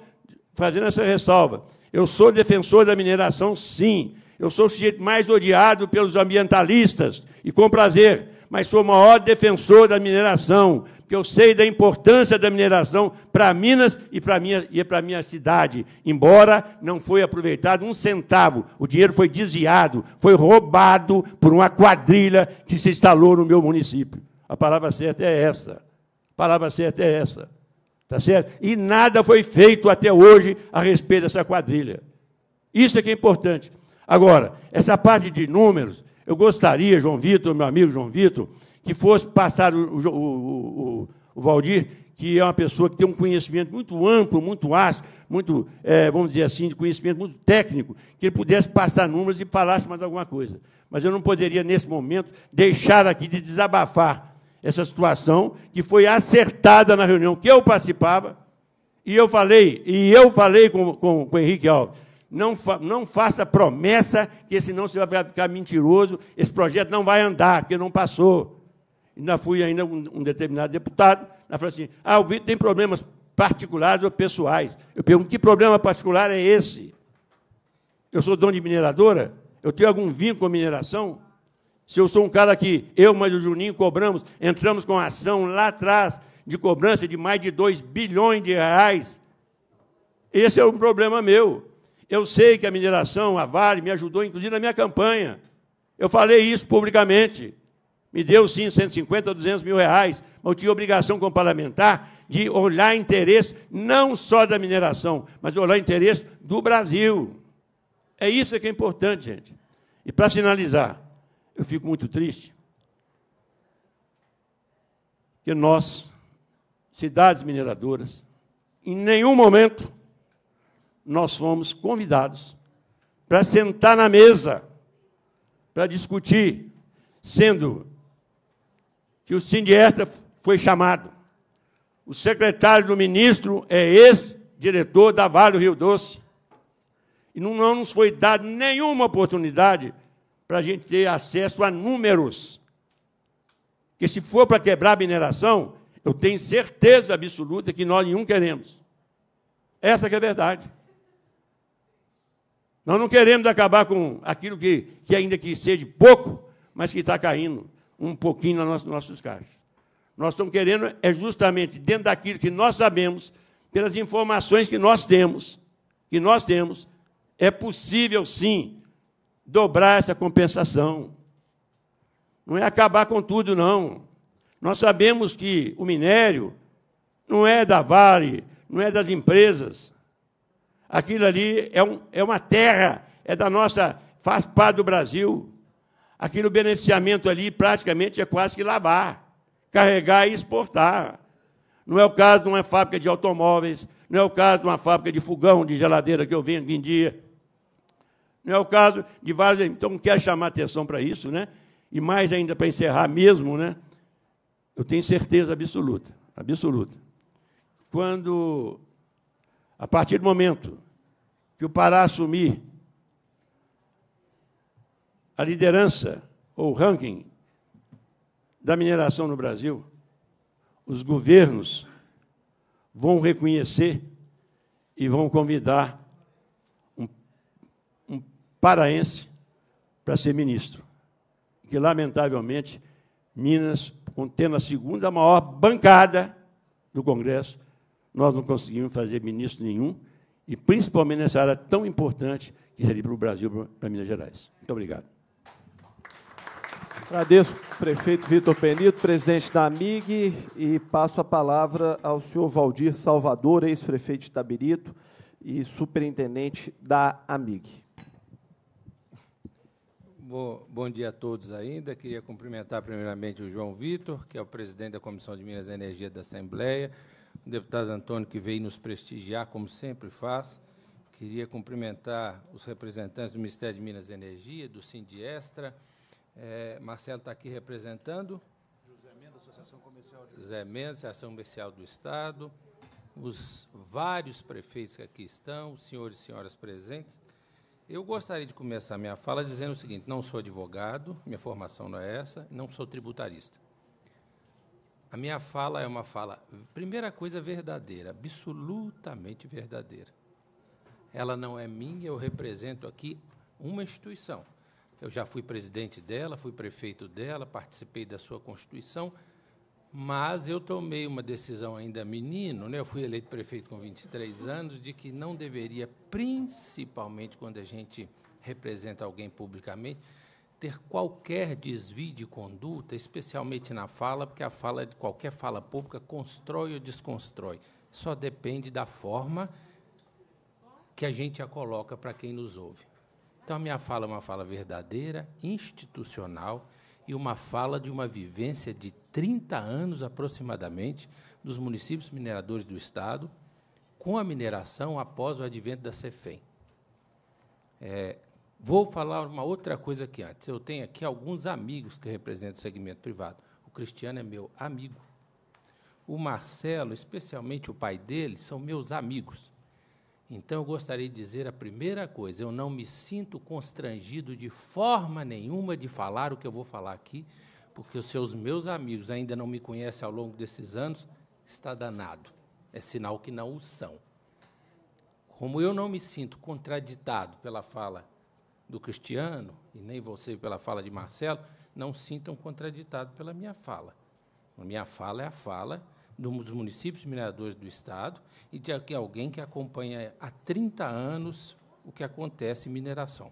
fazendo essa ressalva, eu sou defensor da mineração, sim. Eu sou o sujeito mais odiado pelos ambientalistas, e com prazer, mas sou o maior defensor da mineração, porque eu sei da importância da mineração para Minas e para minha, e para minha cidade, embora não foi aproveitado um centavo. O dinheiro foi desviado, foi roubado por uma quadrilha que se instalou no meu município. A palavra certa é essa palavra certa é essa. Tá certo? E nada foi feito até hoje a respeito dessa quadrilha. Isso é que é importante. Agora, essa parte de números, eu gostaria, João Vitor, meu amigo João Vitor, que fosse passar o, o, o, o Valdir, que é uma pessoa que tem um conhecimento muito amplo, muito ácido, muito, é, vamos dizer assim, de conhecimento muito técnico, que ele pudesse passar números e falasse mais alguma coisa. Mas eu não poderia, nesse momento, deixar aqui de desabafar essa situação que foi acertada na reunião que eu participava, e eu falei, e eu falei com, com, com o Henrique Alves, não, fa, não faça promessa que senão você vai ficar mentiroso, esse projeto não vai andar, porque não passou. Ainda fui ainda um, um determinado deputado, ela falou assim, ah, o Vitor tem problemas particulares ou pessoais. Eu pergunto, que problema particular é esse? Eu sou dono de mineradora? Eu tenho algum vínculo com a mineração? Se eu sou um cara que eu, mas o Juninho cobramos, entramos com ação lá atrás de cobrança de mais de 2 bilhões de reais. Esse é um problema meu. Eu sei que a mineração, a Vale, me ajudou, inclusive, na minha campanha. Eu falei isso publicamente. Me deu, sim, 150 200 mil reais, mas eu tinha obrigação como parlamentar de olhar interesse não só da mineração, mas olhar interesse do Brasil. É isso que é importante, gente. E para sinalizar, eu fico muito triste que nós, cidades mineradoras, em nenhum momento nós fomos convidados para sentar na mesa para discutir, sendo que o Sindiesta foi chamado. O secretário do ministro é ex-diretor da Vale do Rio Doce. E não nos foi dada nenhuma oportunidade para a gente ter acesso a números. Que se for para quebrar a mineração, eu tenho certeza absoluta que nós nenhum queremos. Essa que é a verdade. Nós não queremos acabar com aquilo que, que ainda que seja pouco, mas que está caindo um pouquinho nos nossos, nossos caixas. Nós estamos querendo é justamente dentro daquilo que nós sabemos, pelas informações que nós temos, que nós temos, é possível sim dobrar essa compensação. Não é acabar com tudo, não. Nós sabemos que o minério não é da Vale, não é das empresas. Aquilo ali é, um, é uma terra, é da nossa, faz parte do Brasil. Aquilo beneficiamento ali praticamente é quase que lavar, carregar e exportar. Não é o caso de uma fábrica de automóveis, não é o caso de uma fábrica de fogão, de geladeira que eu venho em dia. Não é o caso de vários. Então, quero chamar atenção para isso, né? E mais ainda para encerrar mesmo, né? Eu tenho certeza absoluta, absoluta. Quando, a partir do momento que o Pará assumir a liderança ou ranking da mineração no Brasil, os governos vão reconhecer e vão convidar paraense para ser ministro. Que, lamentavelmente, Minas, contendo a segunda maior bancada do Congresso, nós não conseguimos fazer ministro nenhum, e principalmente nessa área tão importante que seria para o Brasil, para Minas Gerais. Muito obrigado. Agradeço, prefeito Vitor Penito, presidente da MIG, e passo a palavra ao senhor Valdir Salvador, ex-prefeito de Tabirito e superintendente da AMIG. Bom, bom, dia a todos ainda. Queria cumprimentar primeiramente o João Vitor, que é o presidente da Comissão de Minas e Energia da Assembleia, o deputado Antônio, que veio nos prestigiar, como sempre faz. Queria cumprimentar os representantes do Ministério de Minas e Energia, do Sindiestra. É, Marcelo está aqui representando. José Mendes, Associação Comercial de... José Mendes, Associação Comercial do Estado. Os vários prefeitos que aqui estão, os senhores e senhoras presentes. Eu gostaria de começar minha fala dizendo o seguinte: não sou advogado, minha formação não é essa, não sou tributarista. A minha fala é uma fala, primeira coisa, verdadeira, absolutamente verdadeira. Ela não é minha, eu represento aqui uma instituição. Eu já fui presidente dela, fui prefeito dela, participei da sua constituição mas eu tomei uma decisão ainda menino, né? eu fui eleito prefeito com 23 anos, de que não deveria, principalmente quando a gente representa alguém publicamente, ter qualquer desvio de conduta, especialmente na fala, porque a fala de qualquer fala pública constrói ou desconstrói. Só depende da forma que a gente a coloca para quem nos ouve. Então a minha fala é uma fala verdadeira, institucional e uma fala de uma vivência de 30 anos aproximadamente dos municípios mineradores do Estado com a mineração após o advento da CEFEM. É, vou falar uma outra coisa aqui antes. Eu tenho aqui alguns amigos que representam o segmento privado. O Cristiano é meu amigo. O Marcelo, especialmente o pai dele, são meus amigos. Então, eu gostaria de dizer a primeira coisa: eu não me sinto constrangido de forma nenhuma de falar o que eu vou falar aqui, porque se os meus amigos ainda não me conhecem ao longo desses anos, está danado. É sinal que não o são. Como eu não me sinto contraditado pela fala do Cristiano, e nem você pela fala de Marcelo, não sintam contraditado pela minha fala. A minha fala é a fala dos municípios mineradores do Estado e de alguém que acompanha há 30 anos o que acontece em mineração.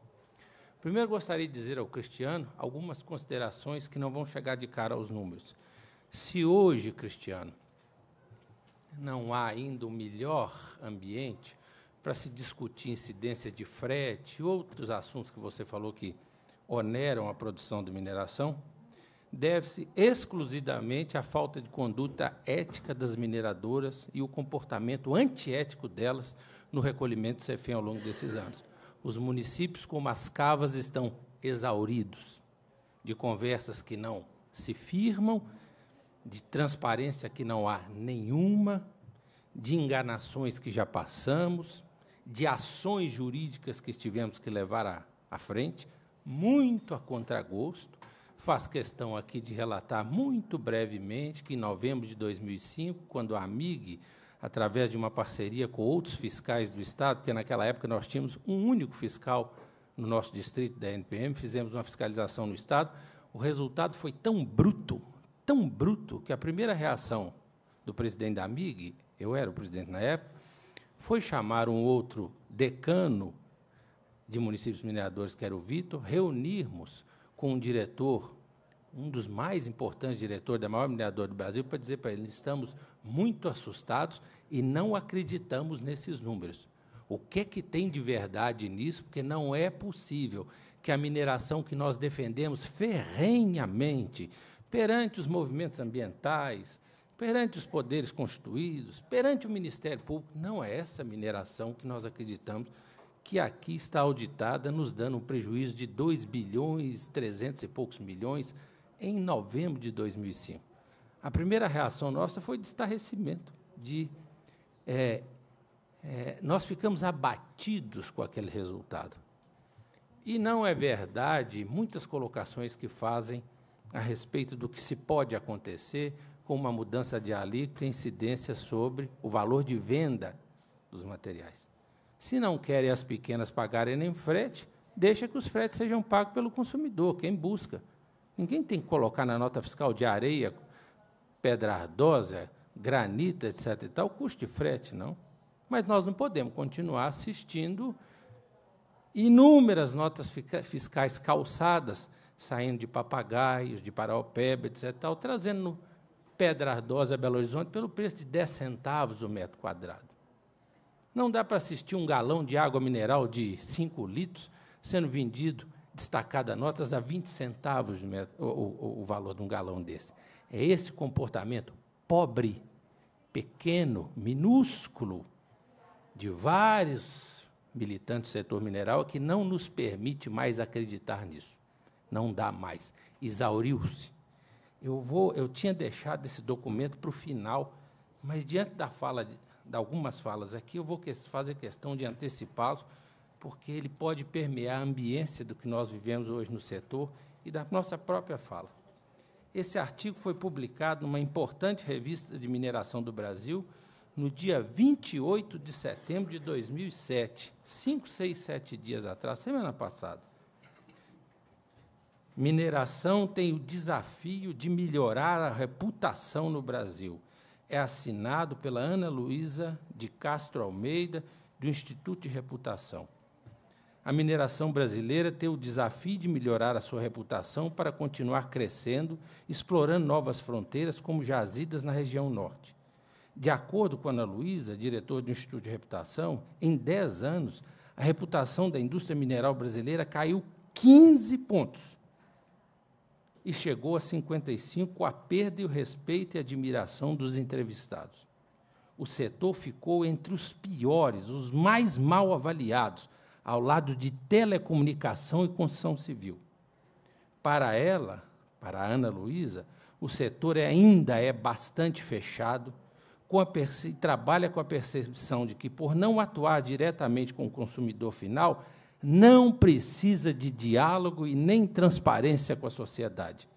Primeiro, gostaria de dizer ao Cristiano algumas considerações que não vão chegar de cara aos números. Se hoje, Cristiano, não há ainda o um melhor ambiente para se discutir incidência de frete e outros assuntos que você falou que oneram a produção de mineração, deve-se exclusivamente à falta de conduta ética das mineradoras e o comportamento antiético delas no recolhimento de CEFEM ao longo desses anos. Os municípios como as cavas estão exauridos de conversas que não se firmam, de transparência que não há nenhuma, de enganações que já passamos, de ações jurídicas que tivemos que levar à, à frente, muito a contragosto. Faz questão aqui de relatar muito brevemente que em novembro de 2005, quando a AMIG através de uma parceria com outros fiscais do Estado, porque naquela época nós tínhamos um único fiscal no nosso distrito da NPM, fizemos uma fiscalização no Estado. O resultado foi tão bruto, tão bruto, que a primeira reação do presidente da MIG, eu era o presidente na época, foi chamar um outro decano de municípios mineradores, que era o Vitor, reunirmos com o diretor um dos mais importantes diretores da maior mineradora do Brasil, para dizer para ele: estamos muito assustados e não acreditamos nesses números. O que é que tem de verdade nisso? Porque não é possível que a mineração que nós defendemos ferrenhamente perante os movimentos ambientais, perante os poderes constituídos, perante o Ministério Público, não é essa mineração que nós acreditamos que aqui está auditada, nos dando um prejuízo de 2 bilhões, 300 e poucos milhões em novembro de 2005. A primeira reação nossa foi de estarrecimento, de é, é, nós ficamos abatidos com aquele resultado. E não é verdade muitas colocações que fazem a respeito do que se pode acontecer com uma mudança de alíquota e incidência sobre o valor de venda dos materiais. Se não querem as pequenas pagarem nem frete, deixa que os fretes sejam pagos pelo consumidor, quem busca. Ninguém tem que colocar na nota fiscal de areia, pedra ardosa, granito, etc. e tal, custo de frete, não. Mas nós não podemos continuar assistindo inúmeras notas fiscais calçadas saindo de Papagaios, de Paraopeba, etc., tal, trazendo pedra ardosa a Belo Horizonte pelo preço de 10 centavos o metro quadrado. Não dá para assistir um galão de água mineral de 5 litros sendo vendido destacada notas a 20 centavos metro, o, o, o valor de um galão desse. É esse comportamento pobre, pequeno, minúsculo, de vários militantes do setor mineral que não nos permite mais acreditar nisso. Não dá mais. Exauriu-se. Eu vou, eu tinha deixado esse documento para o final, mas diante da fala de algumas falas aqui, eu vou fazer questão de antecipá-los porque ele pode permear a ambiência do que nós vivemos hoje no setor e da nossa própria fala. Esse artigo foi publicado numa importante revista de mineração do Brasil no dia 28 de setembro de 2007, cinco, seis, sete dias atrás, semana passada. Mineração tem o desafio de melhorar a reputação no Brasil. É assinado pela Ana Luísa de Castro Almeida, do Instituto de Reputação a mineração brasileira tem o desafio de melhorar a sua reputação para continuar crescendo, explorando novas fronteiras como jazidas na região norte. De acordo com Ana Luísa, diretor do Instituto de Reputação, em 10 anos, a reputação da indústria mineral brasileira caiu 15 pontos e chegou a 55 com a perda e o respeito e admiração dos entrevistados. O setor ficou entre os piores, os mais mal avaliados, ao lado de telecomunicação e construção civil. Para ela, para a Ana Luísa, o setor é, ainda é bastante fechado, com trabalha com a percepção de que, por não atuar diretamente com o consumidor final, não precisa de diálogo e nem transparência com a sociedade.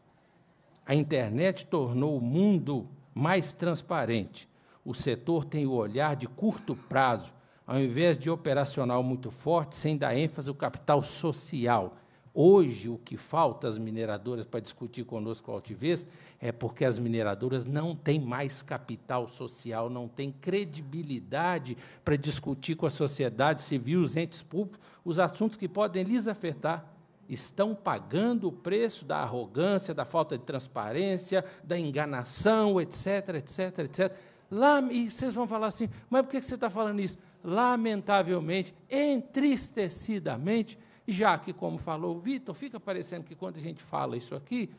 A internet tornou o mundo mais transparente. O setor tem o olhar de curto prazo ao invés de operacional muito forte, sem dar ênfase ao capital social. Hoje, o que falta às mineradoras para discutir conosco a altivez é porque as mineradoras não têm mais capital social, não têm credibilidade para discutir com a sociedade civil, os entes públicos, os assuntos que podem lhes afetar. Estão pagando o preço da arrogância, da falta de transparência, da enganação, etc, etc, etc. Lá, e vocês vão falar assim, mas por que você está falando isso? lamentavelmente, entristecidamente, já que, como falou o Vitor, fica parecendo que quando a gente fala isso aqui,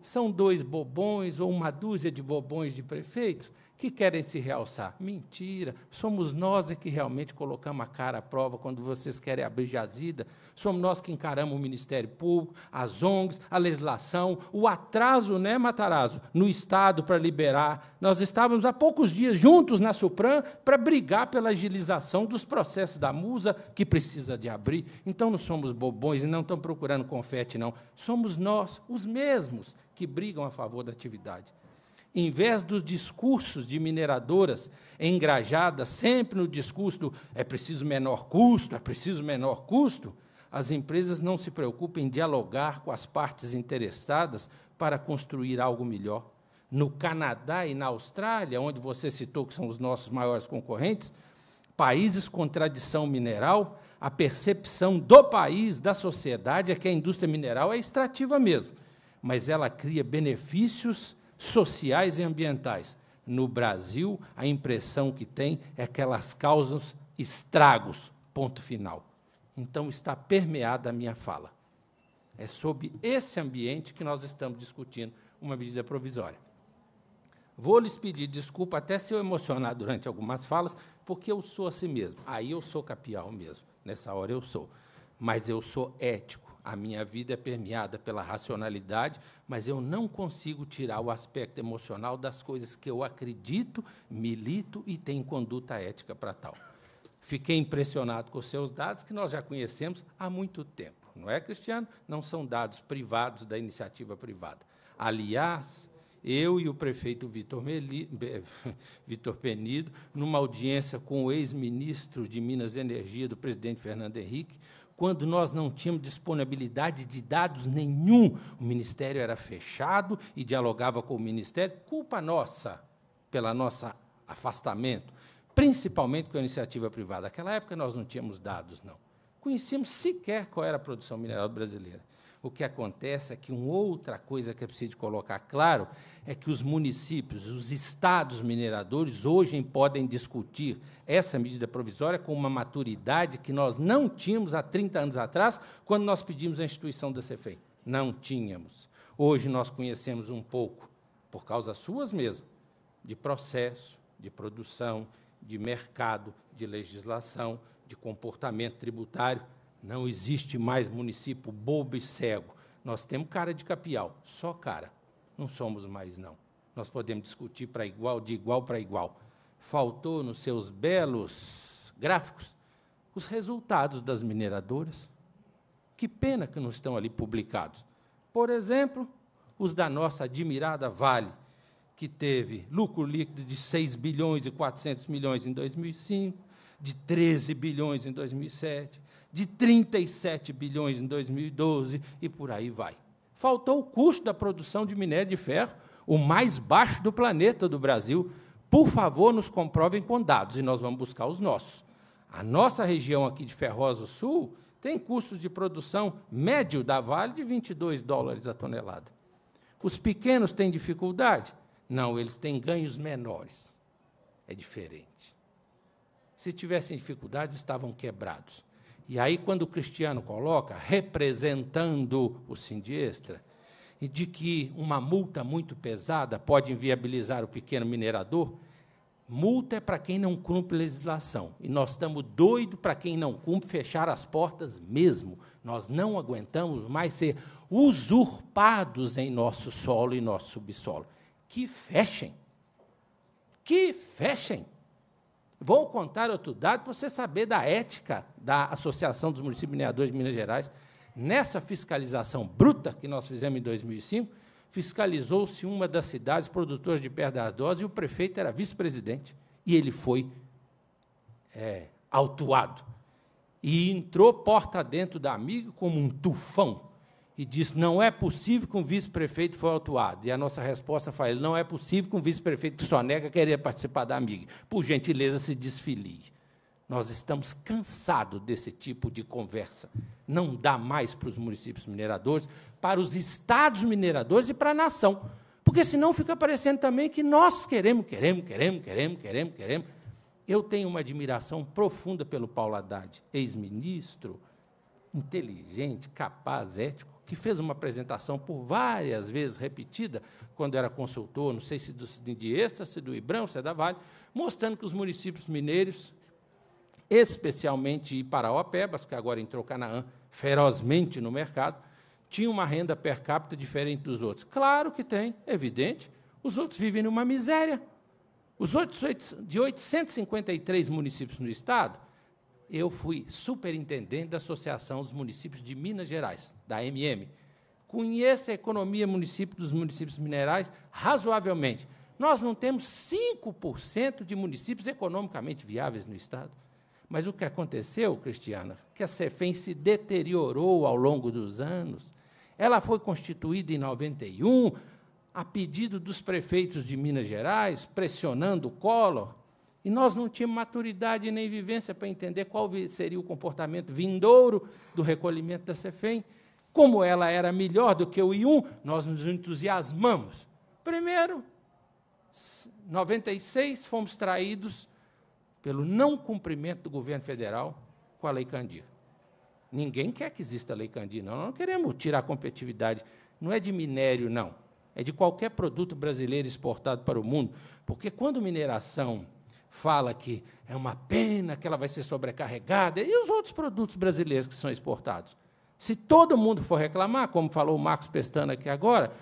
são dois bobões ou uma dúzia de bobões de prefeitos que querem se realçar. Mentira, somos nós é que realmente colocamos a cara à prova quando vocês querem abrir jazida Somos nós que encaramos o Ministério Público, as ONGs, a legislação, o atraso, né, Matarazzo, no Estado para liberar. Nós estávamos há poucos dias juntos na Supran para brigar pela agilização dos processos da Musa, que precisa de abrir. Então não somos bobões e não estamos procurando confete, não. Somos nós, os mesmos, que brigam a favor da atividade em vez dos discursos de mineradoras engrajadas sempre no discurso do é preciso menor custo, é preciso menor custo, as empresas não se preocupem em dialogar com as partes interessadas para construir algo melhor. No Canadá e na Austrália, onde você citou que são os nossos maiores concorrentes, países com tradição mineral, a percepção do país, da sociedade, é que a indústria mineral é extrativa mesmo, mas ela cria benefícios sociais e ambientais. No Brasil, a impressão que tem é que elas causam estragos. Ponto final então está permeada a minha fala. É sobre esse ambiente que nós estamos discutindo uma medida provisória. Vou lhes pedir desculpa até se eu emocionar durante algumas falas, porque eu sou assim mesmo. Aí eu sou capial mesmo, nessa hora eu sou. Mas eu sou ético. A minha vida é permeada pela racionalidade, mas eu não consigo tirar o aspecto emocional das coisas que eu acredito, milito e tenho conduta ética para tal fiquei impressionado com os seus dados, que nós já conhecemos há muito tempo. Não é, Cristiano? Não são dados privados da iniciativa privada. Aliás, eu e o prefeito Vitor, Meli... Vitor Penido, numa audiência com o ex-ministro de Minas e Energia do presidente Fernando Henrique, quando nós não tínhamos disponibilidade de dados nenhum, o ministério era fechado e dialogava com o ministério, culpa nossa pela nossa afastamento, principalmente com a iniciativa privada. Naquela época nós não tínhamos dados, não. Conhecíamos sequer qual era a produção mineral brasileira. O que acontece é que uma outra coisa que é preciso colocar claro é que os municípios, os estados mineradores, hoje podem discutir essa medida provisória com uma maturidade que nós não tínhamos há 30 anos atrás, quando nós pedimos a instituição da CEFEM. Não tínhamos. Hoje nós conhecemos um pouco, por causa suas mesmo, de processo, de produção, de mercado, de legislação, de comportamento tributário. Não existe mais município bobo e cego. Nós temos cara de capial, só cara. Não somos mais, não. Nós podemos discutir para igual, de igual para igual. Faltou nos seus belos gráficos os resultados das mineradoras. Que pena que não estão ali publicados. Por exemplo, os da nossa admirada Vale, que teve lucro líquido de 6 bilhões e 400 milhões em 2005, de 13 bilhões em 2007, de 37 bilhões em 2012 e por aí vai. Faltou o custo da produção de minério de ferro, o mais baixo do planeta do Brasil. Por favor, nos comprovem com dados e nós vamos buscar os nossos. A nossa região aqui de Ferroso do Sul tem custos de produção médio da Vale de 22 dólares a tonelada. Os pequenos têm dificuldade? Não, eles têm ganhos menores. É diferente. Se tivessem dificuldades, estavam quebrados. E aí, quando o Cristiano coloca, representando o Sindiestra, de que uma multa muito pesada pode inviabilizar o pequeno minerador, multa é para quem não cumpre legislação. E nós estamos doidos para quem não cumpre fechar as portas mesmo. Nós não aguentamos mais ser usurpados em nosso solo e nosso subsolo que fechem. Que fechem. Vou contar outro dado para você saber da ética da Associação dos Municípios Mineadores de Minas Gerais. Nessa fiscalização bruta que nós fizemos em 2005, fiscalizou-se uma das cidades produtoras de perdardose e o prefeito era vice-presidente. E ele foi é, autuado. E entrou porta dentro da amiga como um tufão e diz: não é possível que um vice-prefeito foi autuado. E a nossa resposta foi: não é possível que um vice-prefeito que só nega querer participar da MIG. Por gentileza, se desfilie. Nós estamos cansados desse tipo de conversa. Não dá mais para os municípios mineradores, para os estados mineradores e para a nação. Porque senão fica parecendo também que nós queremos, queremos, queremos, queremos, queremos, queremos. Eu tenho uma admiração profunda pelo Paulo Haddad, ex-ministro, inteligente, capaz, ético que fez uma apresentação por várias vezes repetida, quando era consultor, não sei se do, de Extra, se do Ibrão, se é da Vale, mostrando que os municípios mineiros, especialmente Iparaópebas, que agora entrou Canaã ferozmente no mercado, tinham uma renda per capita diferente dos outros. Claro que tem, evidente. Os outros vivem numa miséria. Os outros de 853 municípios no estado, eu fui superintendente da Associação dos Municípios de Minas Gerais, da MM. Conheço a economia município dos municípios minerais razoavelmente. Nós não temos 5% de municípios economicamente viáveis no Estado. Mas o que aconteceu, Cristiana, que a CEFEM se deteriorou ao longo dos anos. Ela foi constituída em 91, a pedido dos prefeitos de Minas Gerais, pressionando o Collor, e nós não tínhamos maturidade nem vivência para entender qual seria o comportamento vindouro do recolhimento da CEFEM. Como ela era melhor do que o I1, nós nos entusiasmamos. Primeiro, 96 fomos traídos pelo não cumprimento do governo federal com a Lei Candir. Ninguém quer que exista a Lei Candir, não. Nós não queremos tirar a competitividade. Não é de minério, não. É de qualquer produto brasileiro exportado para o mundo. Porque quando mineração fala que é uma pena que ela vai ser sobrecarregada, e os outros produtos brasileiros que são exportados? Se todo mundo for reclamar, como falou o Marcos Pestana aqui agora,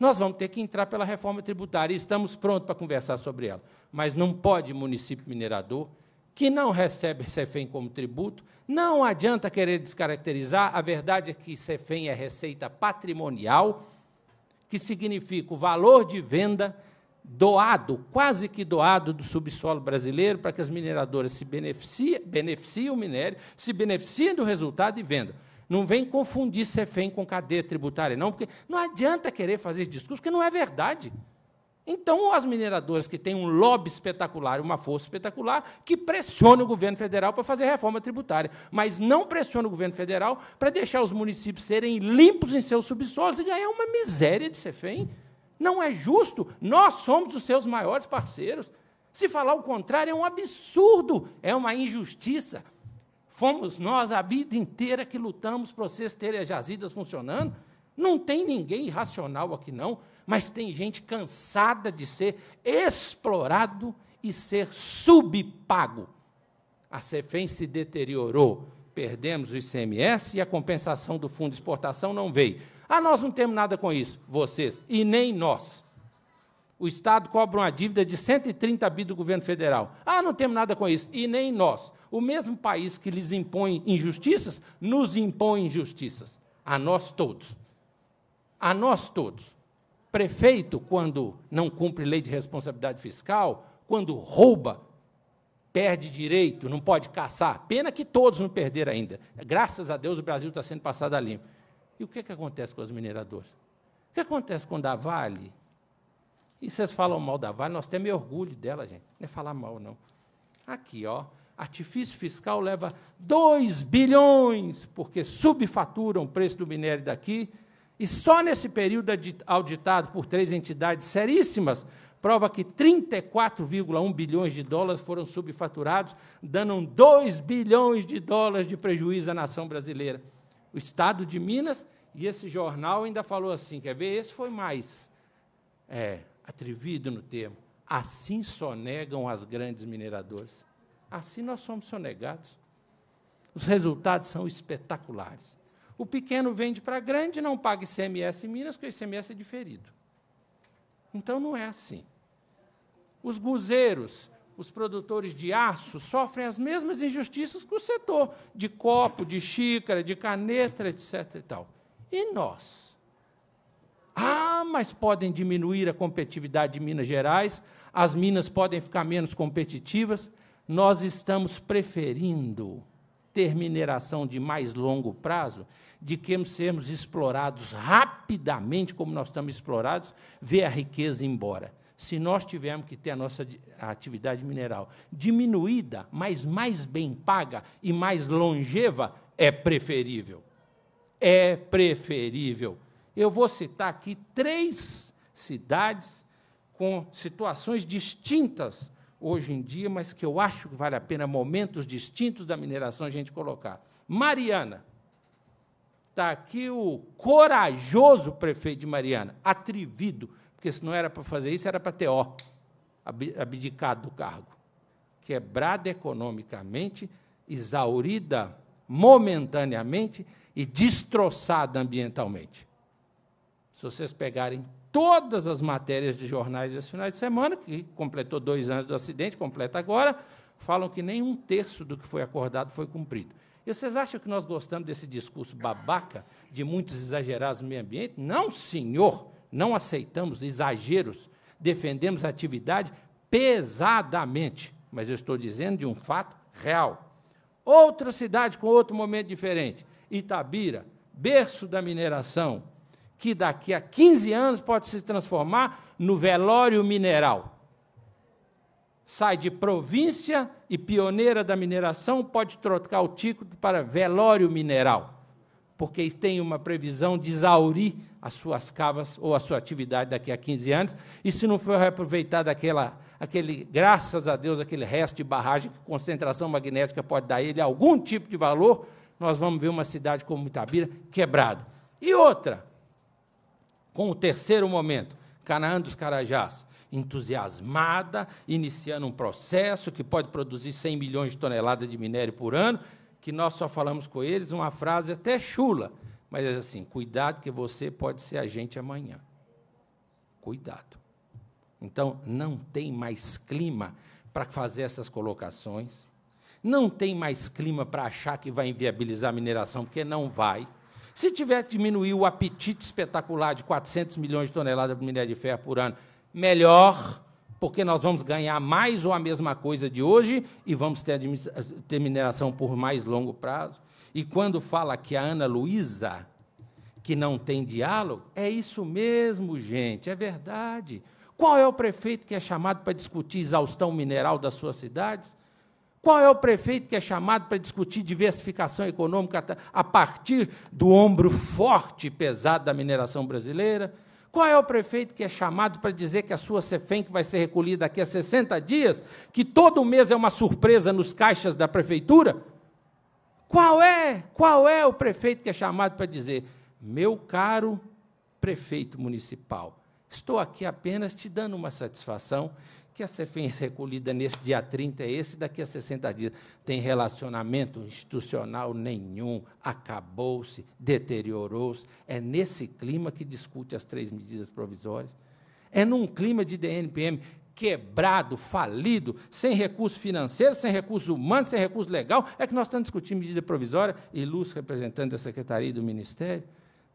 nós vamos ter que entrar pela reforma tributária e estamos prontos para conversar sobre ela. Mas não pode município minerador, que não recebe CEFEM como tributo, não adianta querer descaracterizar, a verdade é que CEFEM é receita patrimonial, que significa o valor de venda doado, quase que doado do subsolo brasileiro para que as mineradoras se beneficiem, beneficiem o minério, se beneficiem do resultado e vendam. Não vem confundir CEFEM com cadeia tributária, não, porque não adianta querer fazer esse discurso, porque não é verdade. Então, as mineradoras que têm um lobby espetacular, uma força espetacular, que pressionam o governo federal para fazer reforma tributária, mas não pressionam o governo federal para deixar os municípios serem limpos em seus subsolos e ganhar uma miséria de CEFEM. Não é justo. Nós somos os seus maiores parceiros. Se falar o contrário, é um absurdo, é uma injustiça. Fomos nós a vida inteira que lutamos para vocês terem as jazidas funcionando. Não tem ninguém irracional aqui, não, mas tem gente cansada de ser explorado e ser subpago. A CEFEM se deteriorou, perdemos o ICMS e a compensação do Fundo de Exportação não veio. Ah, nós não temos nada com isso, vocês, e nem nós. O Estado cobra uma dívida de 130 bi do governo federal. Ah, não temos nada com isso, e nem nós. O mesmo país que lhes impõe injustiças, nos impõe injustiças. A nós todos. A nós todos. Prefeito, quando não cumpre lei de responsabilidade fiscal, quando rouba, perde direito, não pode caçar. Pena que todos não perderam ainda. Graças a Deus o Brasil está sendo passado a limpo e o que, que acontece com as mineradoras? O que acontece com a Vale? E vocês falam mal da Vale, nós temos orgulho dela, gente. Não é falar mal, não. Aqui, ó, artifício fiscal leva 2 bilhões, porque subfaturam o preço do minério daqui, e só nesse período auditado por três entidades seríssimas, prova que 34,1 bilhões de dólares foram subfaturados, dando 2 bilhões de dólares de prejuízo à nação brasileira o estado de Minas, e esse jornal ainda falou assim: quer ver? Esse foi mais é, atrevido no termo. Assim sonegam as grandes mineradoras. Assim nós somos sonegados. Os resultados são espetaculares. O pequeno vende para grande, não paga ICMS em Minas, porque o ICMS é diferido. Então não é assim. Os guzeiros os produtores de aço sofrem as mesmas injustiças que o setor de copo, de xícara, de caneta, etc. E, tal. e nós? Ah, mas podem diminuir a competitividade de Minas Gerais, as minas podem ficar menos competitivas. Nós estamos preferindo ter mineração de mais longo prazo de que sermos explorados rapidamente, como nós estamos explorados, ver a riqueza embora se nós tivermos que ter a nossa atividade mineral diminuída, mas mais bem paga e mais longeva, é preferível. É preferível. Eu vou citar aqui três cidades com situações distintas hoje em dia, mas que eu acho que vale a pena momentos distintos da mineração a gente colocar. Mariana. Está aqui o corajoso prefeito de Mariana, atrevido, porque se não era para fazer isso, era para ter ó, abdicado do cargo. Quebrada economicamente, exaurida momentaneamente e destroçada ambientalmente. Se vocês pegarem todas as matérias de jornais desse final de semana, que completou dois anos do acidente, completa agora, falam que nem um terço do que foi acordado foi cumprido. E vocês acham que nós gostamos desse discurso babaca de muitos exagerados no meio ambiente? Não, senhor! não aceitamos exageros, defendemos a atividade pesadamente, mas eu estou dizendo de um fato real. Outra cidade com outro momento diferente, Itabira, berço da mineração, que daqui a 15 anos pode se transformar no velório mineral. Sai de província e pioneira da mineração, pode trocar o título para velório mineral porque tem uma previsão de exaurir as suas cavas ou a sua atividade daqui a 15 anos, e se não for reaproveitado aquela, aquele, graças a Deus, aquele resto de barragem que concentração magnética pode dar a ele algum tipo de valor, nós vamos ver uma cidade como Itabira quebrada. E outra, com o terceiro momento, Canaã dos Carajás, entusiasmada, iniciando um processo que pode produzir 100 milhões de toneladas de minério por ano, que nós só falamos com eles uma frase até chula, mas é assim: cuidado que você pode ser a gente amanhã. Cuidado. Então, não tem mais clima para fazer essas colocações, não tem mais clima para achar que vai inviabilizar a mineração, porque não vai. Se tiver que diminuir o apetite espetacular de 400 milhões de toneladas de minério de ferro por ano, melhor porque nós vamos ganhar mais ou a mesma coisa de hoje e vamos ter, ter mineração por mais longo prazo. E quando fala que a Ana Luísa, que não tem diálogo, é isso mesmo, gente, é verdade. Qual é o prefeito que é chamado para discutir exaustão mineral das suas cidades? Qual é o prefeito que é chamado para discutir diversificação econômica a partir do ombro forte e pesado da mineração brasileira? Qual é o prefeito que é chamado para dizer que a sua CEFEM, que vai ser recolhida daqui a 60 dias, que todo mês é uma surpresa nos caixas da prefeitura? Qual é? Qual é o prefeito que é chamado para dizer, meu caro prefeito municipal, estou aqui apenas te dando uma satisfação que a CEFENS recolhida nesse dia 30 é esse, daqui a 60 dias. Tem relacionamento institucional nenhum, acabou-se, deteriorou-se. É nesse clima que discute as três medidas provisórias. É num clima de DNPM quebrado, falido, sem recurso financeiro, sem recurso humano, sem recurso legal, é que nós estamos discutindo medida provisória, Luz representante da Secretaria e do Ministério.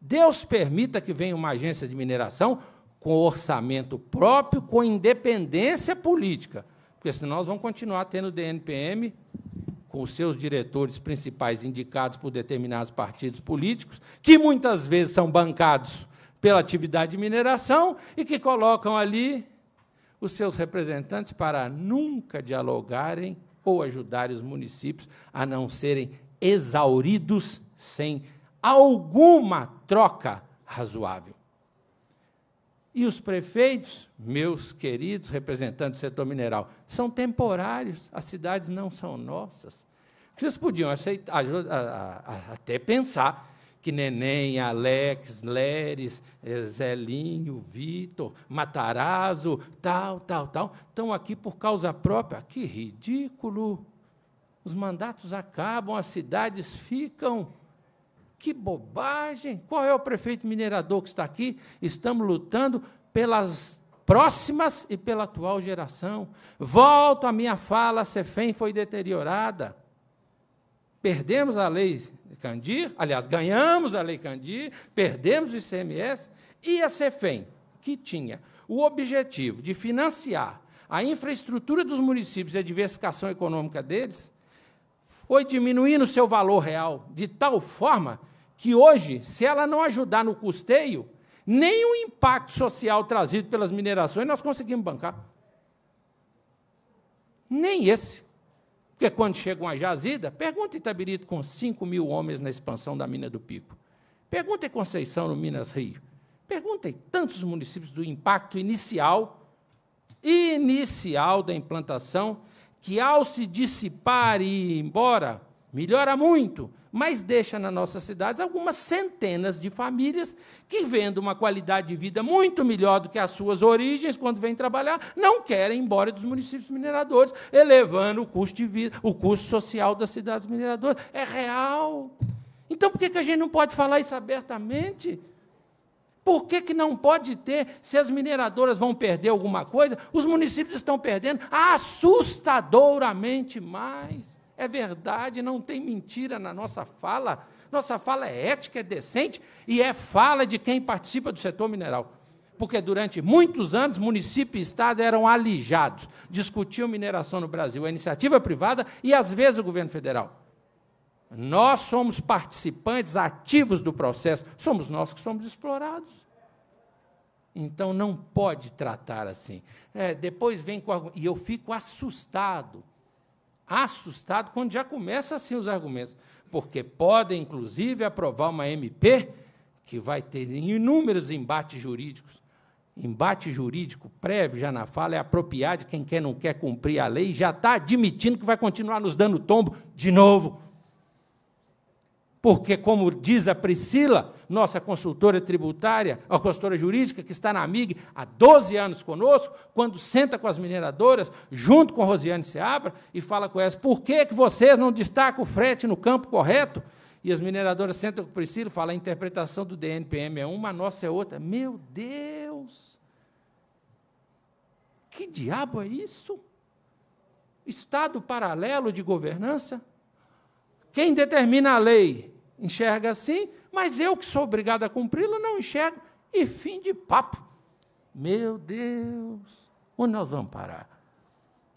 Deus permita que venha uma agência de mineração com orçamento próprio, com independência política. Porque senão nós vamos continuar tendo o DNPM com os seus diretores principais indicados por determinados partidos políticos, que muitas vezes são bancados pela atividade de mineração e que colocam ali os seus representantes para nunca dialogarem ou ajudarem os municípios a não serem exauridos sem alguma troca razoável. E os prefeitos, meus queridos representantes do setor mineral, são temporários, as cidades não são nossas. Vocês podiam aceitar, até pensar que Neném, Alex, Leres, eh, Zelinho, Vitor, Matarazzo, tal, tal, tal, estão aqui por causa própria. Que ridículo! Os mandatos acabam, as cidades ficam. Que bobagem! Qual é o prefeito minerador que está aqui? Estamos lutando pelas próximas e pela atual geração. Volto à minha fala, a CEFEM foi deteriorada. Perdemos a lei Candir, aliás, ganhamos a lei Candir, perdemos o ICMS e a CEFEM, que tinha o objetivo de financiar a infraestrutura dos municípios e a diversificação econômica deles, foi diminuindo o seu valor real de tal forma que hoje, se ela não ajudar no custeio, nem o impacto social trazido pelas minerações nós conseguimos bancar. Nem esse. Porque quando chega uma jazida, pergunta Itabirito com 5 mil homens na expansão da mina do Pico. Pergunta Conceição, no Minas Rio. Pergunta em tantos municípios do impacto inicial, inicial da implantação, que ao se dissipar e ir embora, melhora muito, mas deixa nas nossas cidades algumas centenas de famílias que, vendo uma qualidade de vida muito melhor do que as suas origens, quando vêm trabalhar, não querem ir embora dos municípios mineradores, elevando o custo de vida, o custo social das cidades mineradoras. É real. Então, por que, que a gente não pode falar isso abertamente? Por que, que não pode ter? Se as mineradoras vão perder alguma coisa, os municípios estão perdendo assustadoramente mais é verdade, não tem mentira na nossa fala. Nossa fala é ética, é decente e é fala de quem participa do setor mineral. Porque durante muitos anos, município e Estado eram alijados, discutiam mineração no Brasil, a iniciativa privada e, às vezes, o governo federal. Nós somos participantes ativos do processo, somos nós que somos explorados. Então não pode tratar assim. É, depois vem com. E eu fico assustado assustado quando já começa assim os argumentos, porque podem, inclusive, aprovar uma MP que vai ter inúmeros embates jurídicos. Embate jurídico prévio, já na fala, é apropriar de quem quer não quer cumprir a lei, já está admitindo que vai continuar nos dando tombo de novo porque, como diz a Priscila, nossa consultora tributária, a consultora jurídica, que está na MIG há 12 anos conosco, quando senta com as mineradoras, junto com Rosiane Seabra, e fala com elas, por que, que vocês não destacam o frete no campo correto? E as mineradoras sentam com a Priscila e falam, a interpretação do DNPM é uma, a nossa é outra. Meu Deus! Que diabo é isso? Estado paralelo de governança? Quem determina a lei enxerga assim, mas eu que sou obrigado a cumpri lo não enxergo. E fim de papo. Meu Deus, onde nós vamos parar?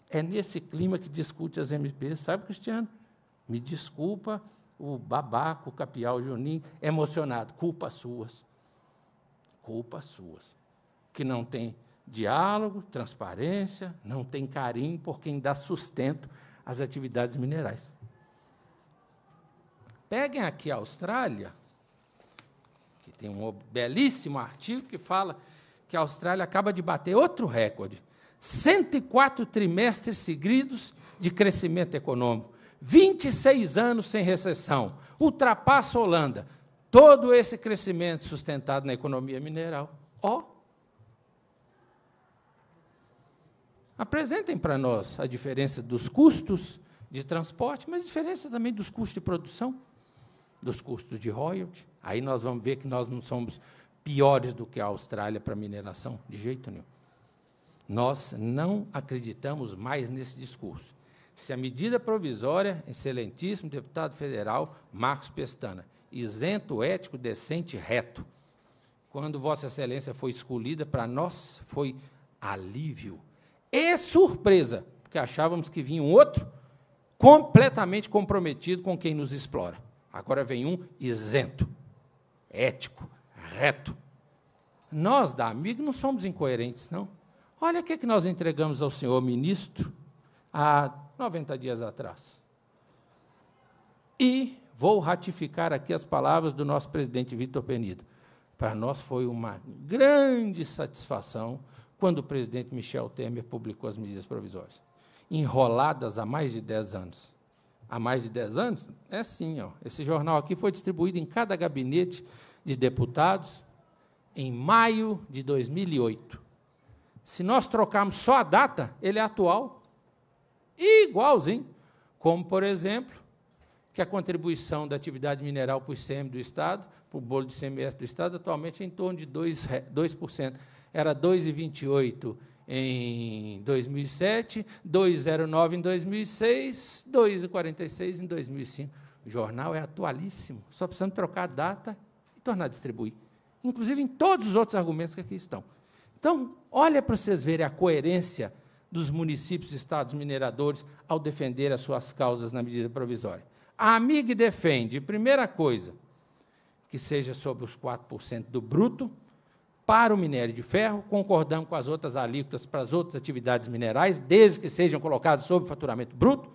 É nesse clima que discute as MPs, sabe, Cristiano? Me desculpa o babaco, o capial, o Juninho, emocionado. Culpa suas. Culpa suas. Que não tem diálogo, transparência, não tem carinho por quem dá sustento às atividades minerais. Peguem aqui a Austrália, que tem um belíssimo artigo que fala que a Austrália acaba de bater outro recorde. 104 trimestres seguidos de crescimento econômico, 26 anos sem recessão, ultrapassa a Holanda. Todo esse crescimento sustentado na economia mineral. Ó. Oh. Apresentem para nós a diferença dos custos de transporte, mas a diferença também dos custos de produção dos custos de royalty. Aí nós vamos ver que nós não somos piores do que a Austrália para mineração, de jeito nenhum. Nós não acreditamos mais nesse discurso. Se a medida provisória, excelentíssimo deputado federal Marcos Pestana, isento, ético, decente, reto. Quando Vossa Excelência foi escolhida, para nós foi alívio e surpresa, porque achávamos que vinha um outro completamente comprometido com quem nos explora. Agora vem um isento, ético, reto. Nós da Amigo não somos incoerentes, não. Olha o que, é que nós entregamos ao senhor ministro há 90 dias atrás. E vou ratificar aqui as palavras do nosso presidente Vitor Penido. Para nós foi uma grande satisfação quando o presidente Michel Temer publicou as medidas provisórias, enroladas há mais de 10 anos há mais de 10 anos? É sim. Ó. Esse jornal aqui foi distribuído em cada gabinete de deputados em maio de 2008. Se nós trocarmos só a data, ele é atual, igualzinho. Como, por exemplo, que a contribuição da atividade mineral para o ICM do Estado, para o bolo de ICMS do Estado, atualmente é em torno de 2%. 2% é, era 2,28% em 2007, 2,09 em 2006, 2,46 em 2005. O jornal é atualíssimo, só precisando trocar a data e tornar a distribuir. Inclusive em todos os outros argumentos que aqui estão. Então, olha para vocês verem a coerência dos municípios e estados mineradores ao defender as suas causas na medida provisória. A AMIG defende, primeira coisa, que seja sobre os 4% do bruto, para o minério de ferro, concordando com as outras alíquotas para as outras atividades minerais, desde que sejam colocadas sob faturamento bruto,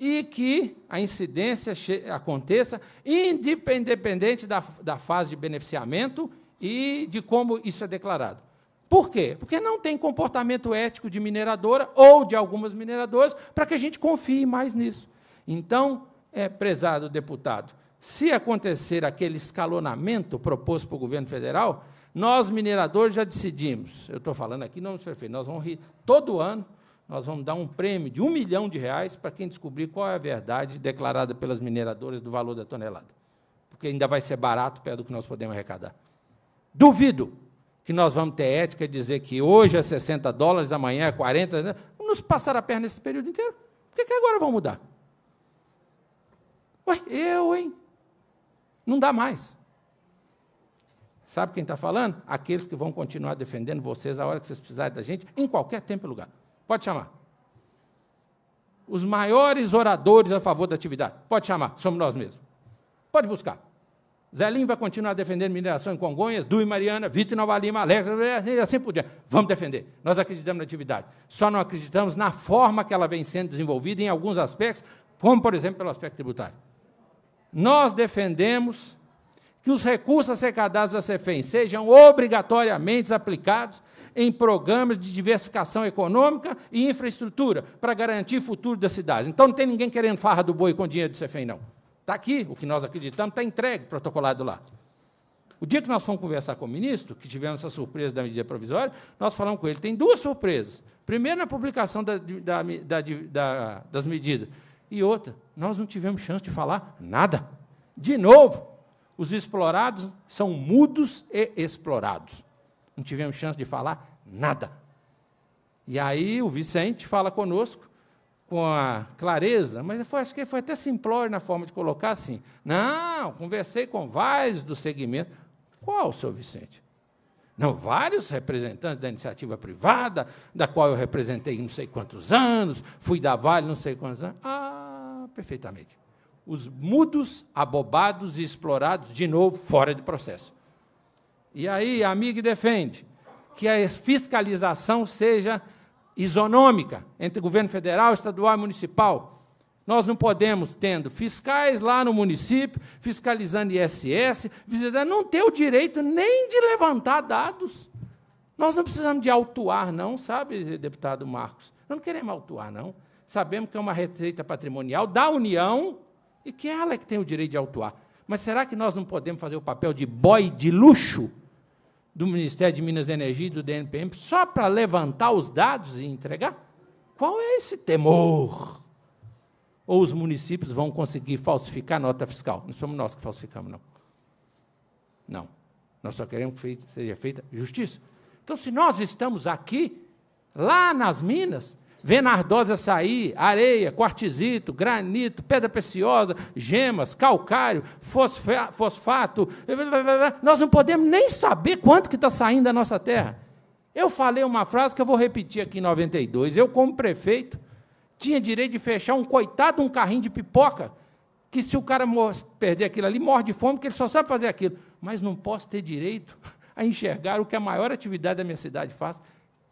e que a incidência aconteça independente da, da fase de beneficiamento e de como isso é declarado. Por quê? Porque não tem comportamento ético de mineradora ou de algumas mineradoras para que a gente confie mais nisso. Então, é, prezado deputado, se acontecer aquele escalonamento proposto pelo governo federal, nós, mineradores, já decidimos, eu estou falando aqui, não perfeito, nós vamos rir todo ano, nós vamos dar um prêmio de um milhão de reais para quem descobrir qual é a verdade declarada pelas mineradoras do valor da tonelada. Porque ainda vai ser barato perto do que nós podemos arrecadar. Duvido que nós vamos ter ética e dizer que hoje é 60 dólares, amanhã é 40. Né? Nos passar a perna esse período inteiro. Por que, que agora vão mudar? Ué, eu, hein? Não dá mais. Sabe quem está falando? Aqueles que vão continuar defendendo vocês a hora que vocês precisarem da gente, em qualquer tempo e lugar. Pode chamar. Os maiores oradores a favor da atividade. Pode chamar, somos nós mesmos. Pode buscar. Zelinho vai continuar defendendo mineração em Congonhas, Du e Mariana, Vitor e Nova Lima, Alex, e assim por diante. Vamos defender. Nós acreditamos na atividade. Só não acreditamos na forma que ela vem sendo desenvolvida em alguns aspectos, como, por exemplo, pelo aspecto tributário. Nós defendemos que os recursos arrecadados da CEFEM sejam obrigatoriamente aplicados em programas de diversificação econômica e infraestrutura para garantir o futuro das cidades. Então não tem ninguém querendo farra do boi com dinheiro do CEFEM, não. Está aqui, o que nós acreditamos, está entregue, protocolado lá. O dia que nós fomos conversar com o ministro, que tivemos essa surpresa da medida provisória, nós falamos com ele. Tem duas surpresas. Primeiro, na publicação da, da, da, das medidas. E outra, nós não tivemos chance de falar nada. De novo, os explorados são mudos e explorados. Não tivemos chance de falar nada. E aí o Vicente fala conosco com a clareza, mas foi, acho que foi até simplório na forma de colocar assim. Não, conversei com vários do segmento. Qual, seu Vicente? Não, vários representantes da iniciativa privada, da qual eu representei não sei quantos anos, fui da Vale não sei quantos anos. Ah, perfeitamente os mudos, abobados e explorados, de novo, fora de processo. E aí a amiga defende que a fiscalização seja isonômica entre governo federal, estadual e municipal. Nós não podemos, tendo fiscais lá no município, fiscalizando ISS, visitando, não ter o direito nem de levantar dados. Nós não precisamos de autuar, não, sabe, deputado Marcos? Nós não queremos autuar, não. Sabemos que é uma receita patrimonial da União, e que ela é que tem o direito de autuar. Mas será que nós não podemos fazer o papel de boy de luxo do Ministério de Minas e Energia e do DNPM só para levantar os dados e entregar? Qual é esse temor? Ou os municípios vão conseguir falsificar nota fiscal? Não somos nós que falsificamos, não. Não. Nós só queremos que seja feita justiça. Então, se nós estamos aqui, lá nas Minas, Vê Nardosa sair, areia, quartzito, granito, pedra preciosa, gemas, calcário, fosfato. Nós não podemos nem saber quanto que está saindo da nossa terra. Eu falei uma frase que eu vou repetir aqui em 92. Eu, como prefeito, tinha direito de fechar um coitado um carrinho de pipoca, que se o cara perder aquilo ali, morre de fome, porque ele só sabe fazer aquilo. Mas não posso ter direito a enxergar o que a maior atividade da minha cidade faz,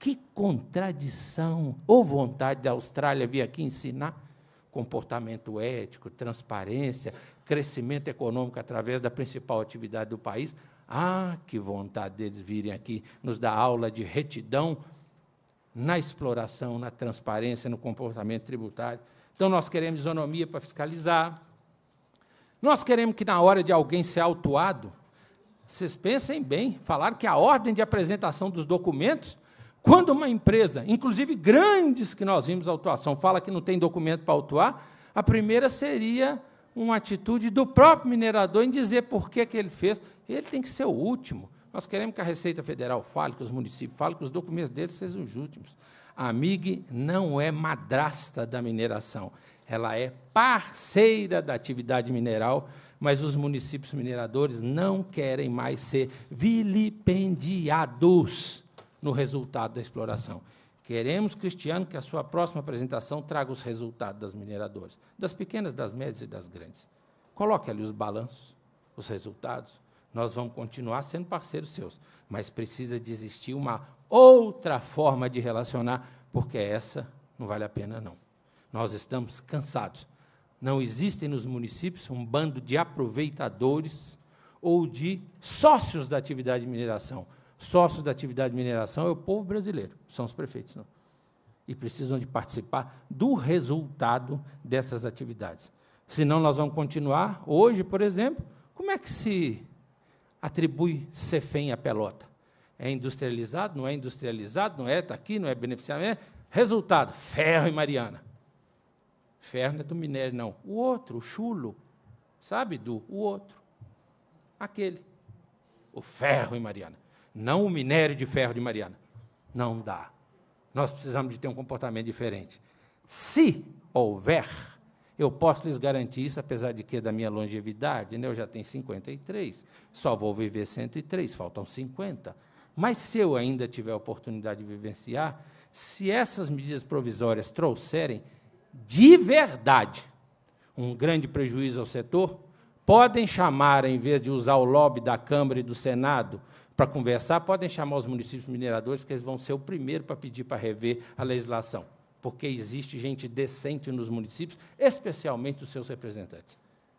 que contradição! Ou vontade da Austrália vir aqui ensinar comportamento ético, transparência, crescimento econômico através da principal atividade do país. Ah, que vontade deles virem aqui nos dar aula de retidão na exploração, na transparência, no comportamento tributário. Então, nós queremos isonomia para fiscalizar. Nós queremos que, na hora de alguém ser autuado, vocês pensem bem, falaram que a ordem de apresentação dos documentos quando uma empresa, inclusive grandes que nós vimos a autuação, fala que não tem documento para autuar, a primeira seria uma atitude do próprio minerador em dizer por que, que ele fez. Ele tem que ser o último. Nós queremos que a Receita Federal fale, que os municípios falem, que os documentos deles sejam os últimos. A MIG não é madrasta da mineração, ela é parceira da atividade mineral, mas os municípios mineradores não querem mais ser vilipendiados no resultado da exploração. Queremos, Cristiano, que a sua próxima apresentação traga os resultados das mineradoras, das pequenas, das médias e das grandes. Coloque ali os balanços, os resultados. Nós vamos continuar sendo parceiros seus, mas precisa de existir uma outra forma de relacionar, porque essa não vale a pena, não. Nós estamos cansados. Não existem nos municípios um bando de aproveitadores ou de sócios da atividade de mineração sócios da atividade de mineração é o povo brasileiro, são os prefeitos. Não? E precisam de participar do resultado dessas atividades. Senão nós vamos continuar. Hoje, por exemplo, como é que se atribui CEFEM à pelota? É industrializado, não é industrializado, não é, está aqui, não é beneficiário. É. Resultado, ferro e Mariana. Ferro não é do minério, não. O outro, o chulo, sabe, do o outro. Aquele. O ferro e Mariana não o minério de ferro de Mariana. Não dá. Nós precisamos de ter um comportamento diferente. Se houver, eu posso lhes garantir isso, apesar de que da minha longevidade, né, eu já tenho 53, só vou viver 103, faltam 50. Mas se eu ainda tiver a oportunidade de vivenciar, se essas medidas provisórias trouxerem de verdade um grande prejuízo ao setor, podem chamar, em vez de usar o lobby da Câmara e do Senado, para conversar, podem chamar os municípios mineradores, que eles vão ser o primeiro para pedir para rever a legislação, porque existe gente decente nos municípios, especialmente os seus representantes.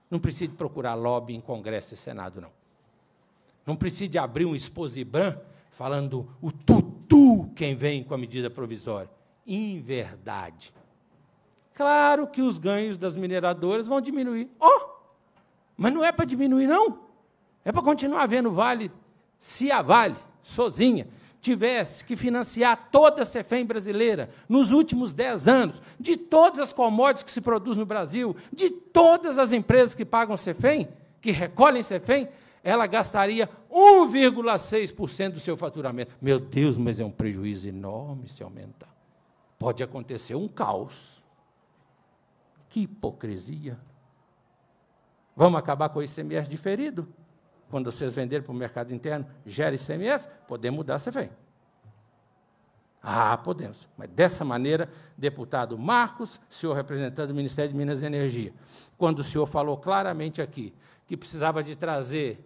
Não precisa procurar lobby em Congresso e Senado, não. Não precisa abrir um exposibran falando o tutu quem vem com a medida provisória. Em verdade. Claro que os ganhos das mineradoras vão diminuir. Ó! Oh, mas não é para diminuir, não. É para continuar vendo vale se a Vale, sozinha, tivesse que financiar toda a CEFEM brasileira nos últimos 10 anos, de todas as commodities que se produzem no Brasil, de todas as empresas que pagam CEFEM, que recolhem CEFEM, ela gastaria 1,6% do seu faturamento. Meu Deus, mas é um prejuízo enorme se aumentar. Pode acontecer um caos. Que hipocrisia. Vamos acabar com o ICMS diferido? quando vocês venderem para o mercado interno, gera ICMS, podemos mudar a CVM. Ah, podemos. Mas dessa maneira, deputado Marcos, senhor representante do Ministério de Minas e Energia, quando o senhor falou claramente aqui que precisava de trazer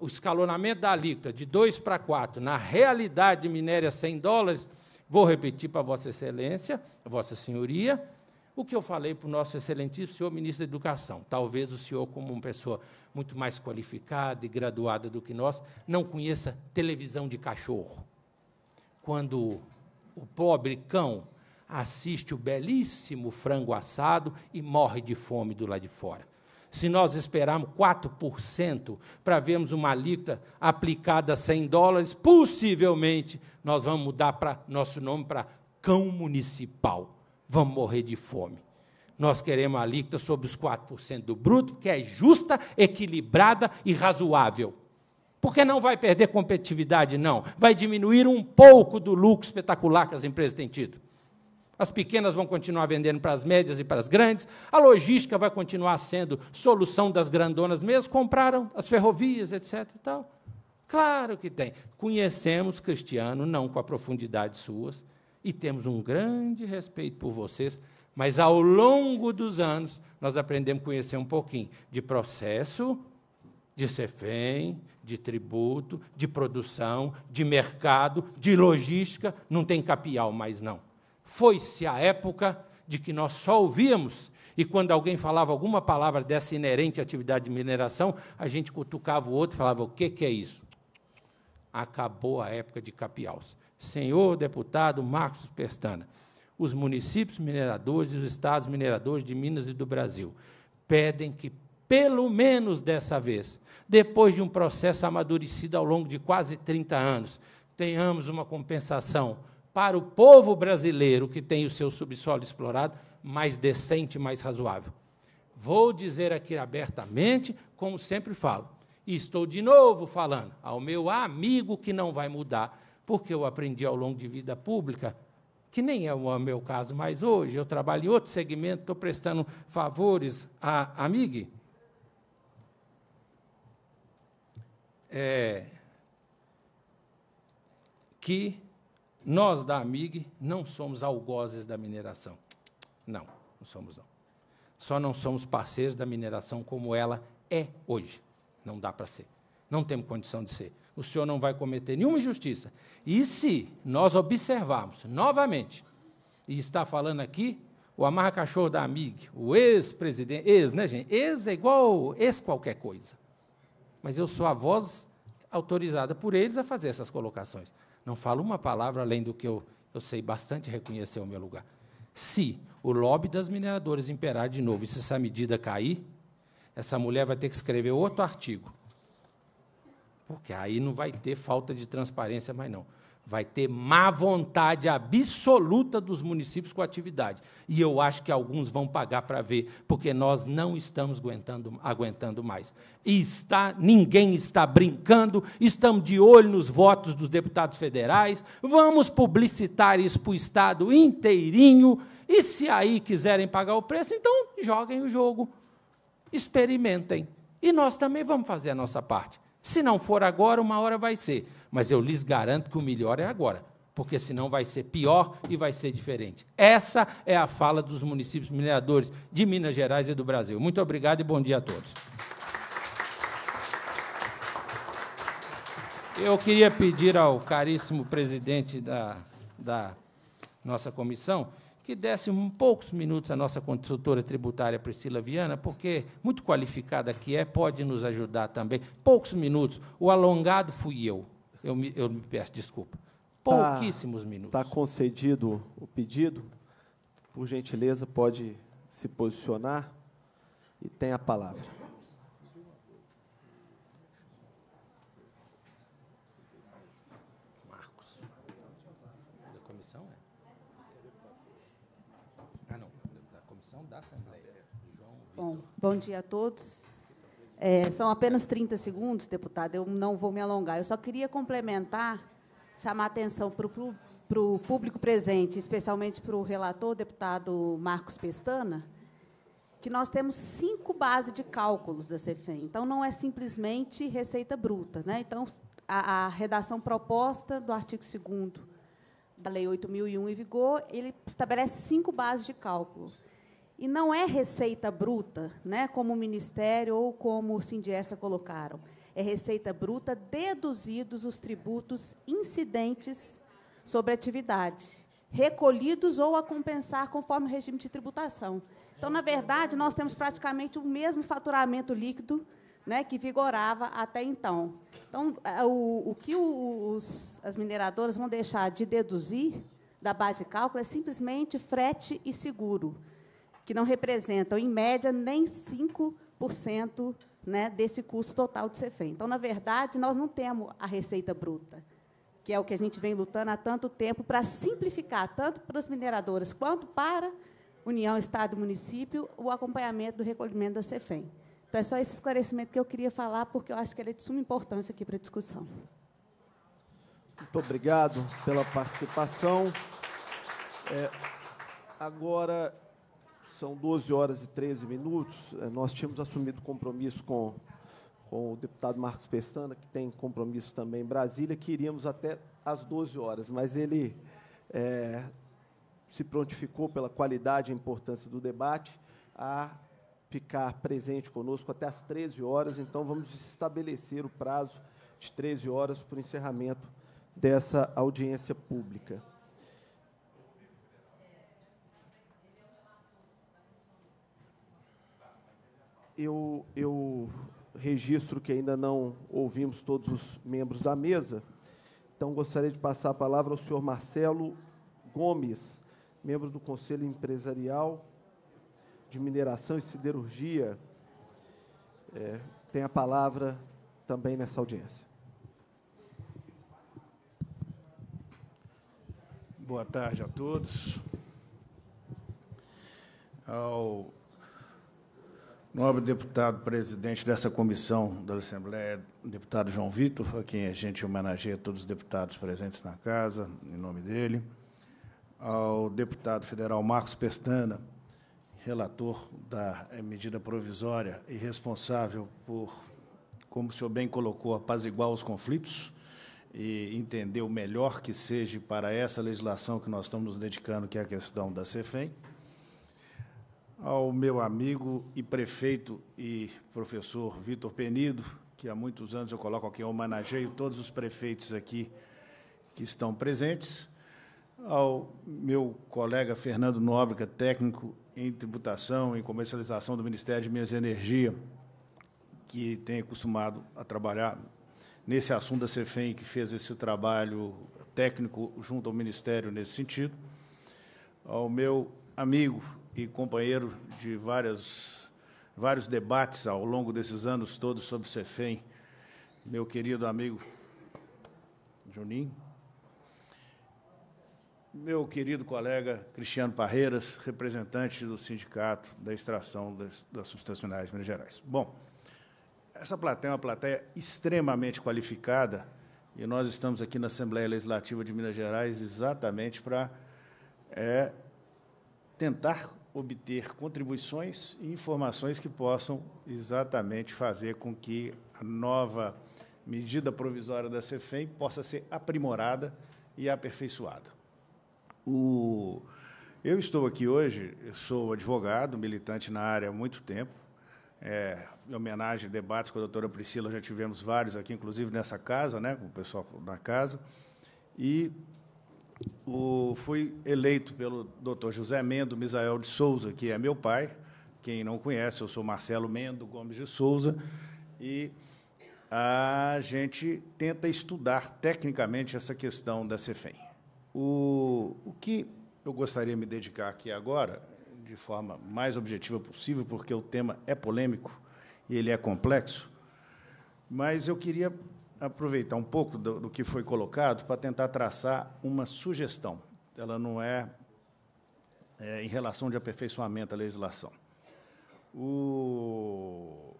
o escalonamento da alíquota de 2 para 4, na realidade minéria 100 dólares, vou repetir para Vossa Excelência, Vossa Senhoria, o que eu falei para o nosso excelentíssimo senhor ministro da Educação, talvez o senhor, como uma pessoa muito mais qualificada e graduada do que nós, não conheça televisão de cachorro. Quando o pobre cão assiste o belíssimo frango assado e morre de fome do lado de fora. Se nós esperarmos 4% para vermos uma alíquota aplicada a 100 dólares, possivelmente nós vamos mudar para nosso nome para cão municipal vamos morrer de fome. Nós queremos a alíquota sobre os 4% do bruto, que é justa, equilibrada e razoável. Porque não vai perder competitividade, não. Vai diminuir um pouco do lucro espetacular que as empresas têm tido. As pequenas vão continuar vendendo para as médias e para as grandes. A logística vai continuar sendo solução das grandonas mesmo. Compraram as ferrovias, etc. tal. Claro que tem. Conhecemos Cristiano, não com a profundidade suas, e temos um grande respeito por vocês, mas ao longo dos anos nós aprendemos a conhecer um pouquinho de processo, de CEFEM, de tributo, de produção, de mercado, de logística, não tem capial mais não. Foi-se a época de que nós só ouvíamos e quando alguém falava alguma palavra dessa inerente à atividade de mineração, a gente cutucava o outro e falava: "O que que é isso?" Acabou a época de capiaus senhor deputado Marcos Pestana, os municípios mineradores e os estados mineradores de Minas e do Brasil pedem que, pelo menos dessa vez, depois de um processo amadurecido ao longo de quase 30 anos, tenhamos uma compensação para o povo brasileiro que tem o seu subsolo explorado mais decente, mais razoável. Vou dizer aqui abertamente, como sempre falo, e estou de novo falando ao meu amigo que não vai mudar, porque eu aprendi ao longo de vida pública, que nem é o meu caso mais hoje, eu trabalho em outro segmento, estou prestando favores à Amig. É, que nós da Amig não somos algozes da mineração. Não, não somos não. Só não somos parceiros da mineração como ela é hoje. Não dá para ser. Não temos condição de ser o senhor não vai cometer nenhuma injustiça. E se nós observarmos novamente, e está falando aqui o amarra-cachorro da AMIG, o ex-presidente, ex, né, gente? Ex é igual ex qualquer coisa. Mas eu sou a voz autorizada por eles a fazer essas colocações. Não falo uma palavra além do que eu, eu sei bastante reconhecer o meu lugar. Se o lobby das mineradoras imperar de novo e se essa medida cair, essa mulher vai ter que escrever outro artigo porque aí não vai ter falta de transparência mais não. Vai ter má vontade absoluta dos municípios com a atividade. E eu acho que alguns vão pagar para ver, porque nós não estamos aguentando, aguentando mais. E está, ninguém está brincando, estamos de olho nos votos dos deputados federais, vamos publicitar isso para o Estado inteirinho. E se aí quiserem pagar o preço, então joguem o jogo, experimentem. E nós também vamos fazer a nossa parte. Se não for agora, uma hora vai ser. Mas eu lhes garanto que o melhor é agora, porque senão vai ser pior e vai ser diferente. Essa é a fala dos municípios mineradores de Minas Gerais e do Brasil. Muito obrigado e bom dia a todos. Eu queria pedir ao caríssimo presidente da, da nossa comissão que desse um poucos minutos à nossa consultora tributária Priscila Viana, porque, muito qualificada que é, pode nos ajudar também. Poucos minutos. O alongado fui eu. Eu me, eu me peço desculpa. Tá Pouquíssimos tá, minutos. Está concedido o pedido. Por gentileza, pode se posicionar e tem a palavra. Bom, bom dia a todos. É, são apenas 30 segundos, deputado, eu não vou me alongar. Eu só queria complementar, chamar a atenção para o público presente, especialmente para o relator, deputado Marcos Pestana, que nós temos cinco bases de cálculos da CEFEM. Então, não é simplesmente receita bruta. Né? Então, a, a redação proposta do artigo 2 da Lei 8.001 em vigor, ele estabelece cinco bases de cálculo. E não é receita bruta, né, como o Ministério ou como o Sindiestra colocaram. É receita bruta deduzidos os tributos incidentes sobre a atividade, recolhidos ou a compensar conforme o regime de tributação. Então, na verdade, nós temos praticamente o mesmo faturamento líquido né, que vigorava até então. Então, é, o, o que os, as mineradoras vão deixar de deduzir da base de cálculo é simplesmente frete e seguro que não representam, em média, nem 5% né, desse custo total de Cefem. Então, na verdade, nós não temos a receita bruta, que é o que a gente vem lutando há tanto tempo para simplificar, tanto para as mineradoras quanto para União, Estado e Município, o acompanhamento do recolhimento da Cefem. Então, é só esse esclarecimento que eu queria falar, porque eu acho que ele é de suma importância aqui para a discussão. Muito obrigado pela participação. É, agora, são 12 horas e 13 minutos. Eh, nós tínhamos assumido compromisso com, com o deputado Marcos Pestana, que tem compromisso também em Brasília, que iríamos até às 12 horas, mas ele é, se prontificou pela qualidade e importância do debate a ficar presente conosco até às 13 horas, então vamos estabelecer o prazo de 13 horas para o encerramento dessa audiência pública. eu, eu registro que ainda não ouvimos todos os membros da mesa, então gostaria de passar a palavra ao senhor Marcelo Gomes, membro do Conselho Empresarial de Mineração e Siderurgia. É, tem a palavra também nessa audiência. Boa tarde a todos. Ao Nobre deputado presidente dessa comissão da Assembleia, deputado João Vitor, a quem a gente homenageia todos os deputados presentes na casa, em nome dele. Ao deputado federal Marcos Pestana, relator da eh, medida provisória e responsável por, como o senhor bem colocou, apaziguar os conflitos e entender o melhor que seja para essa legislação que nós estamos nos dedicando, que é a questão da CEFEM ao meu amigo e prefeito e professor Vitor Penido, que há muitos anos eu coloco aqui, eu homenageio todos os prefeitos aqui que estão presentes, ao meu colega Fernando Nóbrega, técnico em tributação e comercialização do Ministério de Minas e Energia, que tem acostumado a trabalhar nesse assunto da CEFEM, que fez esse trabalho técnico junto ao Ministério nesse sentido, ao meu amigo e companheiro de várias, vários debates ao longo desses anos todos sobre Cefem, meu querido amigo Juninho, meu querido colega Cristiano Parreiras, representante do Sindicato da Extração das, das de Minas Gerais. Bom, essa plateia é uma plateia extremamente qualificada e nós estamos aqui na Assembleia Legislativa de Minas Gerais exatamente para é, tentar obter contribuições e informações que possam exatamente fazer com que a nova medida provisória da CEFEM possa ser aprimorada e aperfeiçoada. O... Eu estou aqui hoje, sou advogado, militante na área há muito tempo. É, em homenagem a debates com a doutora Priscila, já tivemos vários aqui, inclusive nessa casa, né, com o pessoal da casa. E o, fui eleito pelo doutor José Mendo Misael de Souza, que é meu pai. Quem não conhece, eu sou Marcelo Mendo Gomes de Souza. E a gente tenta estudar tecnicamente essa questão da CEFEM. O, o que eu gostaria de me dedicar aqui agora, de forma mais objetiva possível, porque o tema é polêmico e ele é complexo, mas eu queria aproveitar um pouco do, do que foi colocado para tentar traçar uma sugestão. Ela não é, é em relação de aperfeiçoamento à legislação. O,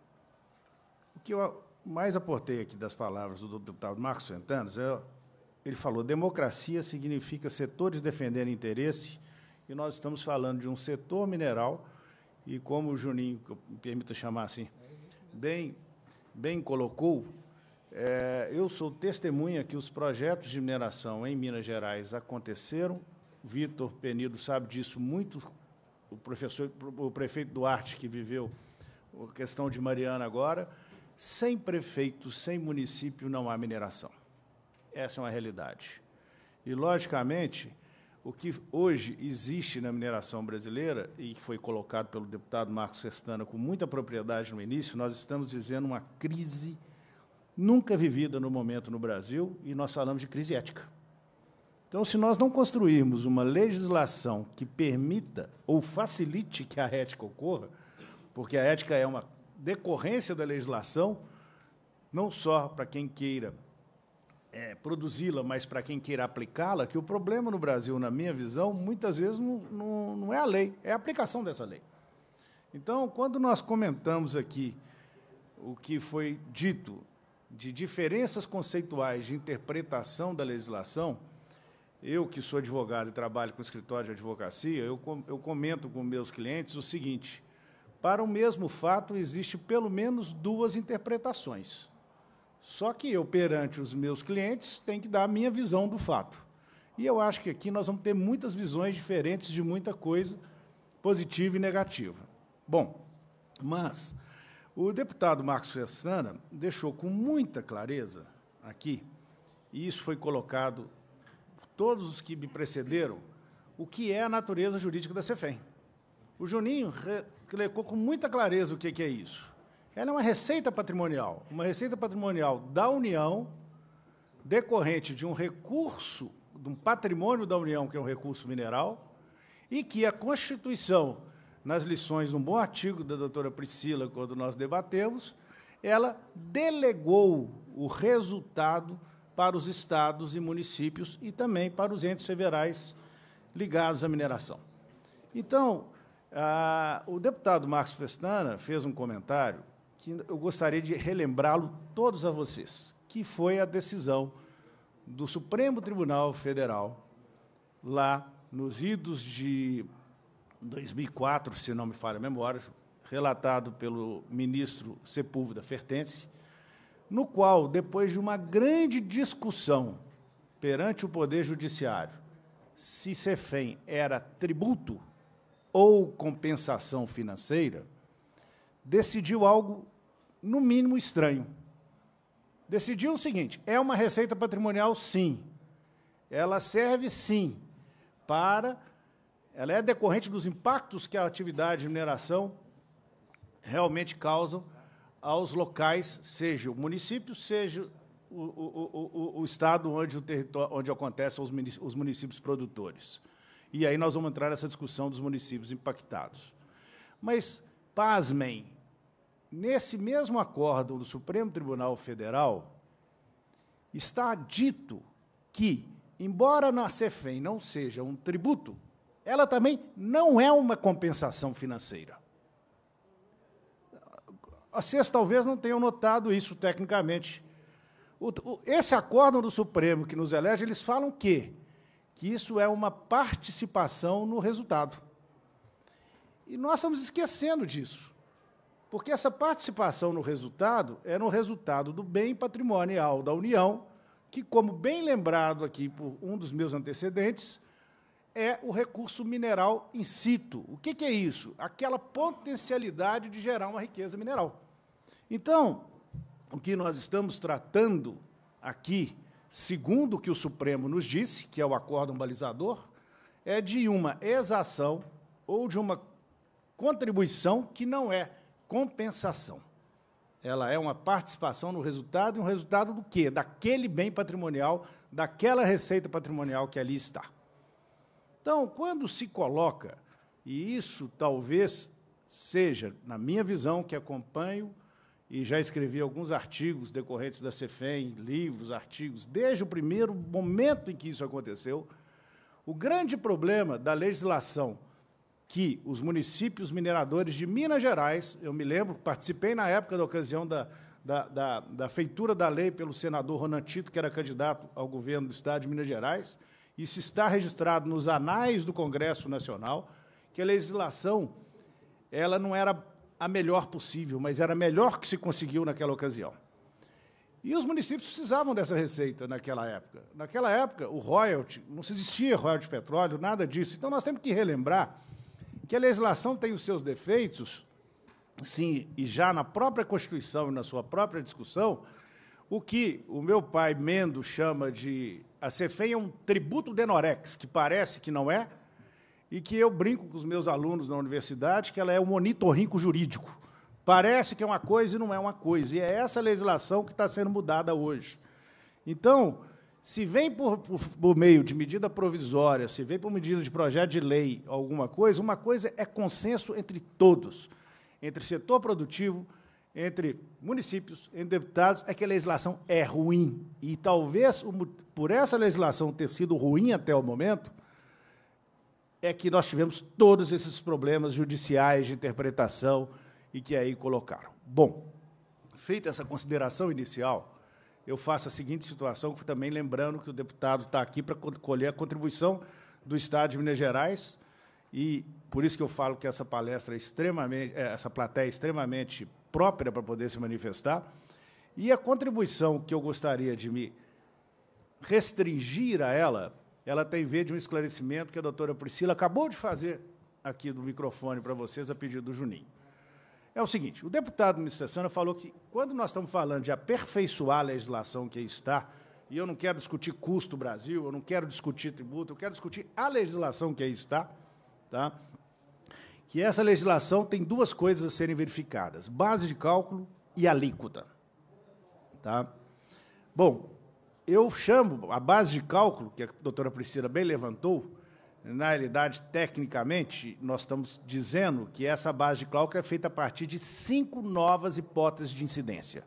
o que eu mais aportei aqui das palavras do deputado Marcos Fentanos é ele falou: democracia significa setores defendendo interesse, e nós estamos falando de um setor mineral, e como o Juninho, que eu me permita chamar assim, bem, bem colocou, é, eu sou testemunha que os projetos de mineração em Minas Gerais aconteceram. Vitor Penido sabe disso muito. O professor, o prefeito Duarte que viveu a questão de Mariana agora, sem prefeito, sem município não há mineração. Essa é uma realidade. E logicamente, o que hoje existe na mineração brasileira e foi colocado pelo deputado Marcos Sestana com muita propriedade no início, nós estamos dizendo uma crise nunca vivida no momento no Brasil, e nós falamos de crise ética. Então, se nós não construirmos uma legislação que permita ou facilite que a ética ocorra, porque a ética é uma decorrência da legislação, não só para quem queira é, produzi-la, mas para quem queira aplicá-la, que o problema no Brasil, na minha visão, muitas vezes não, não, não é a lei, é a aplicação dessa lei. Então, quando nós comentamos aqui o que foi dito de diferenças conceituais de interpretação da legislação, eu que sou advogado e trabalho com escritório de advocacia, eu, com, eu comento com meus clientes o seguinte: para o mesmo fato existe pelo menos duas interpretações. Só que eu, perante os meus clientes, tenho que dar a minha visão do fato. E eu acho que aqui nós vamos ter muitas visões diferentes de muita coisa, positiva e negativa. Bom, mas o deputado Marcos Pestana deixou com muita clareza aqui, e isso foi colocado por todos os que me precederam, o que é a natureza jurídica da CEFEM. O Juninho colocou com muita clareza o que é isso. Ela é uma receita patrimonial, uma receita patrimonial da União, decorrente de um recurso, de um patrimônio da União, que é um recurso mineral, e que a Constituição nas lições, num bom artigo da doutora Priscila, quando nós debatemos, ela delegou o resultado para os estados e municípios e também para os entes federais ligados à mineração. Então, o deputado Marcos Pestana fez um comentário que eu gostaria de relembrá-lo todos a vocês, que foi a decisão do Supremo Tribunal Federal, lá nos idos de 2004, se não me falha a memória, relatado pelo ministro Sepúlveda Fertense, no qual, depois de uma grande discussão perante o Poder Judiciário, se CEFEM era tributo ou compensação financeira, decidiu algo, no mínimo, estranho. Decidiu o seguinte: é uma receita patrimonial, sim. Ela serve, sim, para ela é decorrente dos impactos que a atividade de mineração realmente causam aos locais, seja o município, seja o, o, o, o estado onde, o território, onde acontecem os municípios produtores. E aí nós vamos entrar nessa discussão dos municípios impactados. Mas, pasmem, nesse mesmo acordo do Supremo Tribunal Federal, está dito que, embora na CEFEM não seja um tributo, ela também não é uma compensação financeira. Vocês talvez não tenham notado isso tecnicamente. O, o, esse acórdão do Supremo que nos elege, eles falam que que isso é uma participação no resultado. E nós estamos esquecendo disso. Porque essa participação no resultado é no resultado do bem patrimonial da União, que, como bem lembrado aqui por um dos meus antecedentes, é o recurso mineral in situ. O que, que é isso? Aquela potencialidade de gerar uma riqueza mineral. Então, o que nós estamos tratando aqui, segundo o que o Supremo nos disse, que é o acórdão balizador, é de uma exação ou de uma contribuição que não é compensação. Ela é uma participação no resultado, e um resultado do quê? Daquele bem patrimonial, daquela receita patrimonial que ali está. Então, quando se coloca, e isso talvez seja, na minha visão, que acompanho e já escrevi alguns artigos decorrentes da CEFEM, livros, artigos, desde o primeiro momento em que isso aconteceu, o grande problema da legislação que os municípios mineradores de Minas Gerais, eu me lembro, participei na época da ocasião da, da, da, da feitura da lei pelo senador Ronan Tito, que era candidato ao governo do Estado de Minas Gerais, isso está registrado nos anais do Congresso Nacional, que a legislação ela não era a melhor possível, mas era a melhor que se conseguiu naquela ocasião. E os municípios precisavam dessa receita naquela época. Naquela época, o royalty, não existia royalty de petróleo, nada disso. Então, nós temos que relembrar que a legislação tem os seus defeitos, sim, e já na própria Constituição e na sua própria discussão, o que o meu pai Mendo chama de a CEFEM é um tributo Denorex, que parece que não é, e que eu brinco com os meus alunos na universidade que ela é um monitorrinco jurídico. Parece que é uma coisa e não é uma coisa. E é essa legislação que está sendo mudada hoje. Então, se vem por, por, por, meio de medida provisória, se vem por medida de projeto de lei, alguma coisa, uma coisa é consenso entre todos, entre setor produtivo, entre municípios, entre deputados, é que a legislação é ruim. E talvez por essa legislação ter sido ruim até o momento, é que nós tivemos todos esses problemas judiciais de interpretação e que aí colocaram. Bom, feita essa consideração inicial, eu faço a seguinte situação, também lembrando que o deputado está aqui para colher a contribuição do Estado de Minas Gerais, e por isso que eu falo que essa palestra é extremamente, é, essa plateia é extremamente própria para poder se manifestar. E a contribuição que eu gostaria de me restringir a ela, ela tem ver de um esclarecimento que a doutora Priscila acabou de fazer aqui do microfone para vocês a pedido do Juninho. É o seguinte, o deputado Mr. Sana falou que quando nós estamos falando de aperfeiçoar a legislação que está, e eu não quero discutir custo Brasil, eu não quero discutir tributo, eu quero discutir a legislação que está, tá? que essa legislação tem duas coisas a serem verificadas: base de cálculo e alíquota. Tá? Bom, eu chamo a base de cálculo, que a doutora Priscila bem levantou, na realidade, tecnicamente, nós estamos dizendo que essa base de cálculo é feita a partir de cinco novas hipóteses de incidência.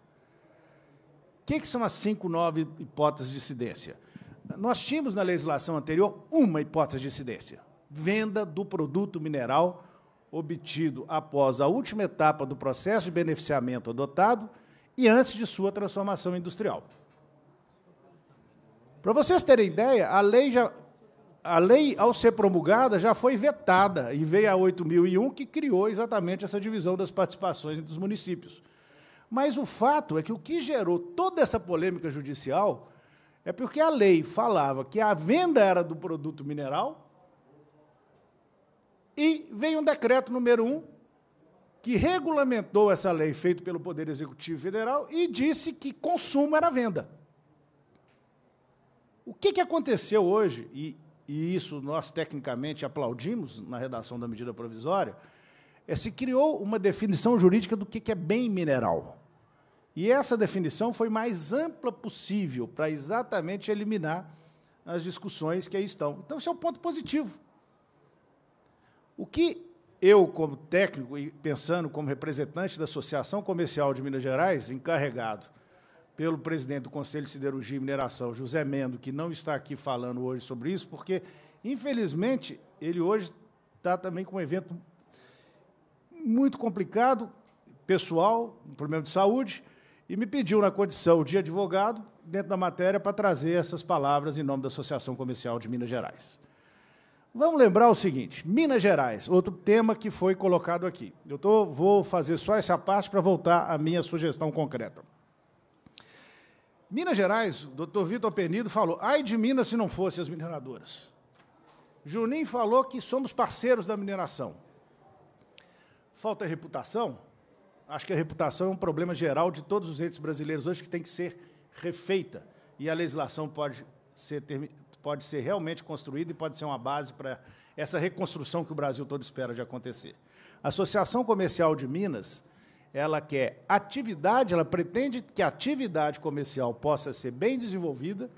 O que, que são as cinco novas hipóteses de incidência? Nós tínhamos na legislação anterior uma hipótese de incidência: venda do produto mineral obtido após a última etapa do processo de beneficiamento adotado e antes de sua transformação industrial. Para vocês terem ideia, a lei, já, a lei, ao ser promulgada, já foi vetada e veio a 8.001, que criou exatamente essa divisão das participações entre os municípios. Mas o fato é que o que gerou toda essa polêmica judicial é porque a lei falava que a venda era do produto mineral e veio um decreto número um que regulamentou essa lei feita pelo Poder Executivo Federal e disse que consumo era venda. O que, que aconteceu hoje, e, e isso nós tecnicamente aplaudimos na redação da medida provisória, é se criou uma definição jurídica do que, que é bem mineral. E essa definição foi mais ampla possível para exatamente eliminar as discussões que aí estão. Então, esse é um ponto positivo. O que eu, como técnico e pensando como representante da Associação Comercial de Minas Gerais, encarregado pelo presidente do Conselho de Siderurgia e Mineração, José Mendo, que não está aqui falando hoje sobre isso, porque, infelizmente, ele hoje está também com um evento muito complicado, pessoal, um problema de saúde, e me pediu, na condição de advogado, dentro da matéria, para trazer essas palavras em nome da Associação Comercial de Minas Gerais. Vamos lembrar o seguinte: Minas Gerais, outro tema que foi colocado aqui. Eu tô, vou fazer só essa parte para voltar à minha sugestão concreta. Minas Gerais, o doutor Vitor Penido falou: ai de Minas se não fossem as mineradoras. Juninho falou que somos parceiros da mineração. Falta reputação? Acho que a reputação é um problema geral de todos os entes brasileiros hoje que tem que ser refeita. E a legislação pode ser pode ser realmente construída e pode ser uma base para essa reconstrução que o Brasil todo espera de acontecer. A Associação Comercial de Minas, ela quer atividade, ela pretende que a atividade comercial possa ser bem desenvolvida,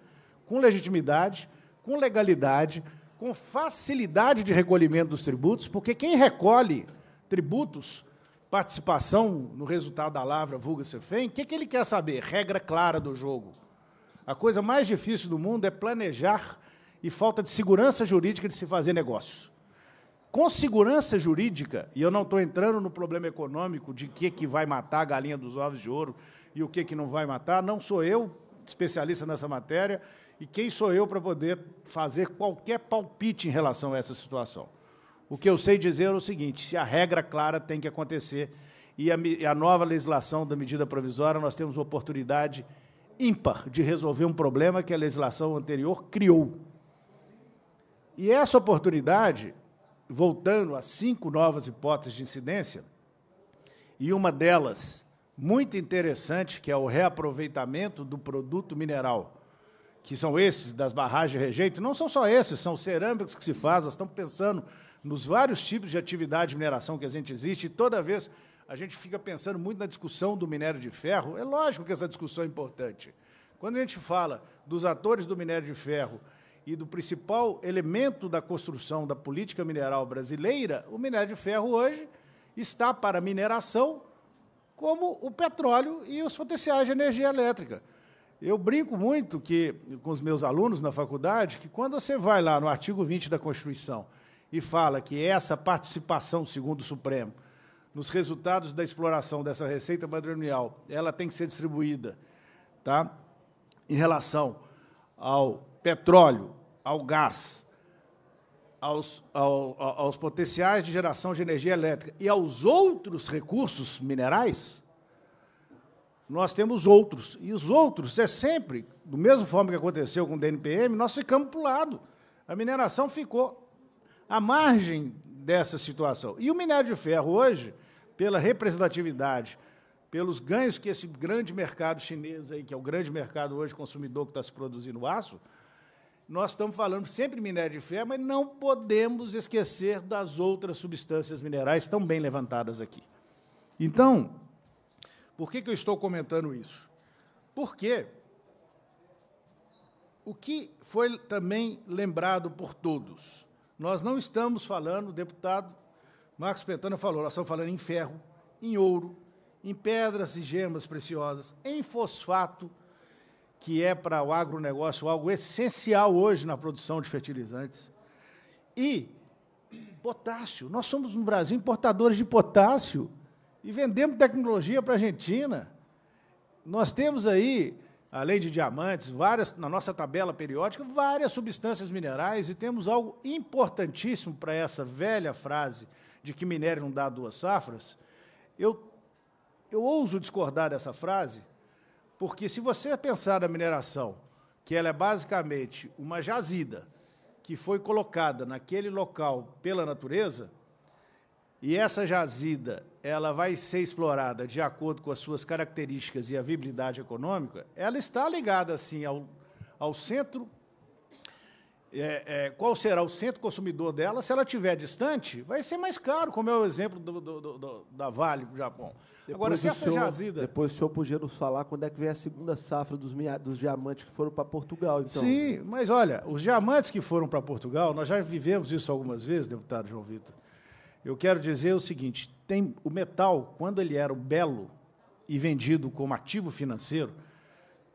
com legitimidade, com legalidade, com facilidade de recolhimento dos tributos, porque quem recolhe tributos, participação no resultado da lavra, vulga CEFEM, o que, que ele quer saber? Regra clara do jogo a coisa mais difícil do mundo é planejar e falta de segurança jurídica de se fazer negócios. Com segurança jurídica, e eu não estou entrando no problema econômico de que que vai matar a galinha dos ovos de ouro e o que que não vai matar, não sou eu especialista nessa matéria e quem sou eu para poder fazer qualquer palpite em relação a essa situação. O que eu sei dizer é o seguinte: se a regra clara tem que acontecer e a, a nova legislação da medida provisória, nós temos oportunidade ímpar de resolver um problema que a legislação anterior criou. E essa oportunidade, voltando a cinco novas hipóteses de incidência, e uma delas muito interessante, que é o reaproveitamento do produto mineral, que são esses das barragens de rejeito, não são só esses, são cerâmicas que se faz, nós estamos pensando nos vários tipos de atividade de mineração que a gente existe, e toda vez a gente fica pensando muito na discussão do minério de ferro. É lógico que essa discussão é importante. Quando a gente fala dos atores do minério de ferro e do principal elemento da construção da política mineral brasileira, o minério de ferro hoje está para mineração como o petróleo e os potenciais de energia elétrica. Eu brinco muito que com os meus alunos na faculdade que quando você vai lá no artigo 20 da Constituição e fala que essa participação, segundo o Supremo, nos resultados da exploração dessa receita patrimonial, ela tem que ser distribuída tá? em relação ao petróleo, ao gás, aos, ao, aos potenciais de geração de energia elétrica e aos outros recursos minerais, nós temos outros. E os outros é sempre, do mesmo forma que aconteceu com o DNPM, nós ficamos para o lado. A mineração ficou à margem dessa situação. E o minério de ferro hoje pela representatividade, pelos ganhos que esse grande mercado chinês aí, que é o grande mercado hoje consumidor que está se produzindo aço, nós estamos falando sempre minério de ferro, mas não podemos esquecer das outras substâncias minerais tão bem levantadas aqui. Então, por que, que eu estou comentando isso? Porque o que foi também lembrado por todos, nós não estamos falando, deputado Marcos Petano falou, nós estamos falando em ferro, em ouro, em pedras e gemas preciosas, em fosfato, que é para o agronegócio algo essencial hoje na produção de fertilizantes, e potássio. Nós somos no Brasil importadores de potássio e vendemos tecnologia para a Argentina. Nós temos aí, além de diamantes, várias na nossa tabela periódica, várias substâncias minerais e temos algo importantíssimo para essa velha frase de que minério não dá duas safras, eu, eu ouso discordar dessa frase, porque se você pensar na mineração, que ela é basicamente uma jazida que foi colocada naquele local pela natureza, e essa jazida ela vai ser explorada de acordo com as suas características e a viabilidade econômica, ela está ligada assim ao, ao centro é, é, qual será o centro consumidor dela, se ela estiver distante, vai ser mais caro, como é o exemplo do, do, do, da Vale para o Japão. Depois Agora, se essa senhor, jazida. Depois o senhor podia nos falar quando é que vem a segunda safra dos, dos diamantes que foram para Portugal. Então. Sim, mas olha, os diamantes que foram para Portugal, nós já vivemos isso algumas vezes, deputado João Vitor. Eu quero dizer o seguinte: tem o metal, quando ele era o belo e vendido como ativo financeiro,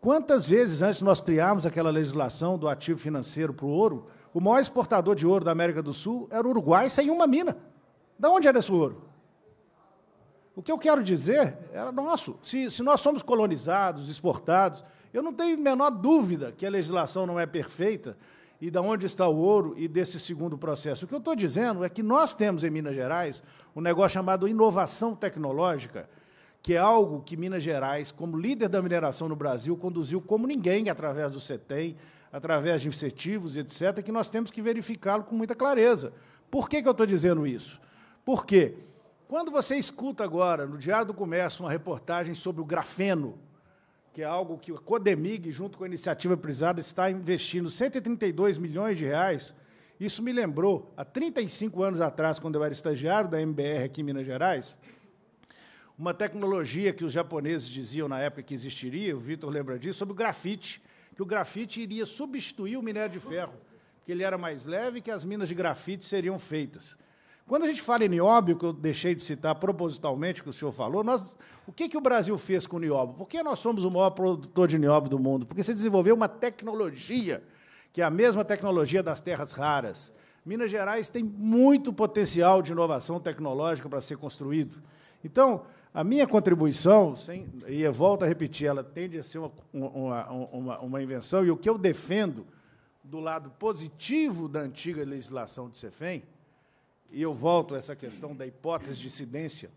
Quantas vezes antes nós criarmos aquela legislação do ativo financeiro para o ouro, o maior exportador de ouro da América do Sul era o Uruguai sem uma mina. Da onde era esse ouro? O que eu quero dizer era nosso. Se, se nós somos colonizados, exportados, eu não tenho a menor dúvida que a legislação não é perfeita e da onde está o ouro e desse segundo processo. O que eu estou dizendo é que nós temos em Minas Gerais um negócio chamado inovação tecnológica, que é algo que Minas Gerais, como líder da mineração no Brasil, conduziu como ninguém através do CETEM, através de incentivos, etc., que nós temos que verificá-lo com muita clareza. Por que, que eu estou dizendo isso? Porque quando você escuta agora no Diário do Comércio uma reportagem sobre o grafeno, que é algo que a Codemig, junto com a iniciativa privada, está investindo 132 milhões de reais, isso me lembrou, há 35 anos atrás, quando eu era estagiário da MBR aqui em Minas Gerais, uma tecnologia que os japoneses diziam na época que existiria, o Vitor lembra disso, sobre o grafite, que o grafite iria substituir o minério de ferro, que ele era mais leve e que as minas de grafite seriam feitas. Quando a gente fala em nióbio, que eu deixei de citar propositalmente, que o senhor falou, nós, o que, que o Brasil fez com o nióbio? Por que nós somos o maior produtor de nióbio do mundo? Porque se desenvolveu uma tecnologia, que é a mesma tecnologia das terras raras. Minas Gerais tem muito potencial de inovação tecnológica para ser construído. Então, a minha contribuição, sem, e eu volto a repetir, ela tende a ser uma, uma, uma, uma invenção, e o que eu defendo do lado positivo da antiga legislação de CEFEM, e eu volto a essa questão da hipótese de incidência,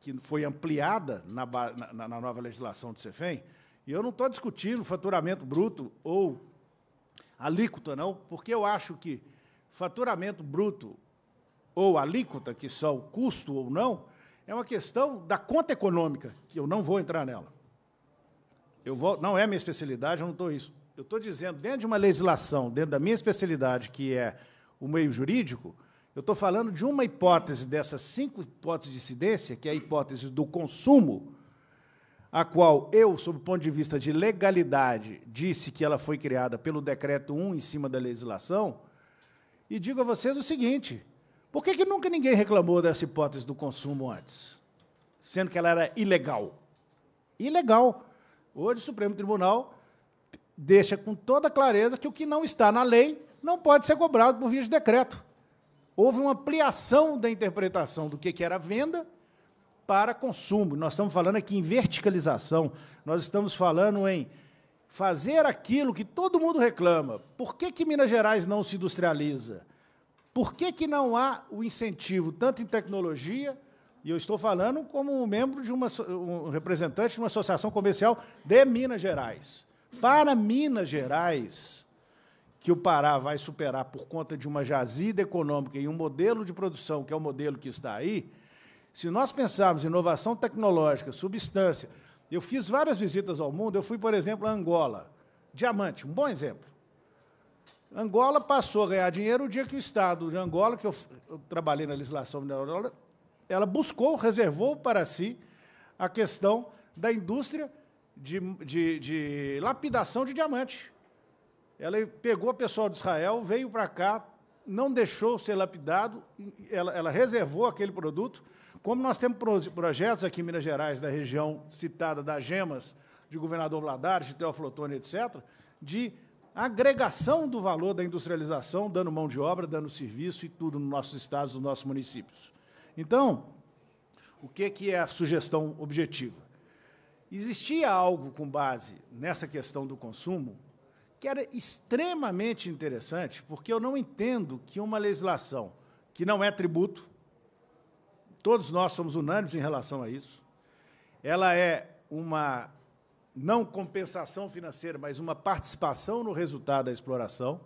que foi ampliada na, na, na nova legislação de CEFEM, e eu não estou discutindo faturamento bruto ou alíquota, não, porque eu acho que faturamento bruto ou alíquota, que são custo ou não, é uma questão da conta econômica, que eu não vou entrar nela. Eu vou, não é minha especialidade, eu não estou isso. Eu estou dizendo, dentro de uma legislação, dentro da minha especialidade, que é o meio jurídico, eu estou falando de uma hipótese dessas cinco hipóteses de incidência, que é a hipótese do consumo, a qual eu, sob o ponto de vista de legalidade, disse que ela foi criada pelo decreto 1 em cima da legislação, e digo a vocês o seguinte: por que, que nunca ninguém reclamou dessa hipótese do consumo antes? Sendo que ela era ilegal. Ilegal. Hoje o Supremo Tribunal deixa com toda clareza que o que não está na lei não pode ser cobrado por via de decreto. Houve uma ampliação da interpretação do que era venda para consumo. Nós estamos falando aqui em verticalização, nós estamos falando em fazer aquilo que todo mundo reclama. Por que, que Minas Gerais não se industrializa? Por que, que não há o incentivo, tanto em tecnologia, e eu estou falando como membro de uma, um representante de uma associação comercial de Minas Gerais. Para Minas Gerais, que o Pará vai superar por conta de uma jazida econômica e um modelo de produção, que é o modelo que está aí, se nós pensarmos em inovação tecnológica, substância, eu fiz várias visitas ao mundo, eu fui, por exemplo, a Angola. Diamante, um bom exemplo. Angola passou a ganhar dinheiro o dia que o Estado de Angola, que eu, eu trabalhei na legislação mineral, ela buscou, reservou para si a questão da indústria de, de, de lapidação de diamante. Ela pegou o pessoal de Israel, veio para cá, não deixou ser lapidado, ela, ela reservou aquele produto. Como nós temos projetos aqui em Minas Gerais, da região citada das gemas, de governador Vladares, de Teoflotone, etc., de agregação do valor da industrialização, dando mão de obra, dando serviço e tudo nos nossos estados, nos nossos municípios. Então, o que, que é a sugestão objetiva? Existia algo com base nessa questão do consumo que era extremamente interessante, porque eu não entendo que uma legislação que não é tributo, todos nós somos unânimes em relação a isso, ela é uma não compensação financeira, mas uma participação no resultado da exploração.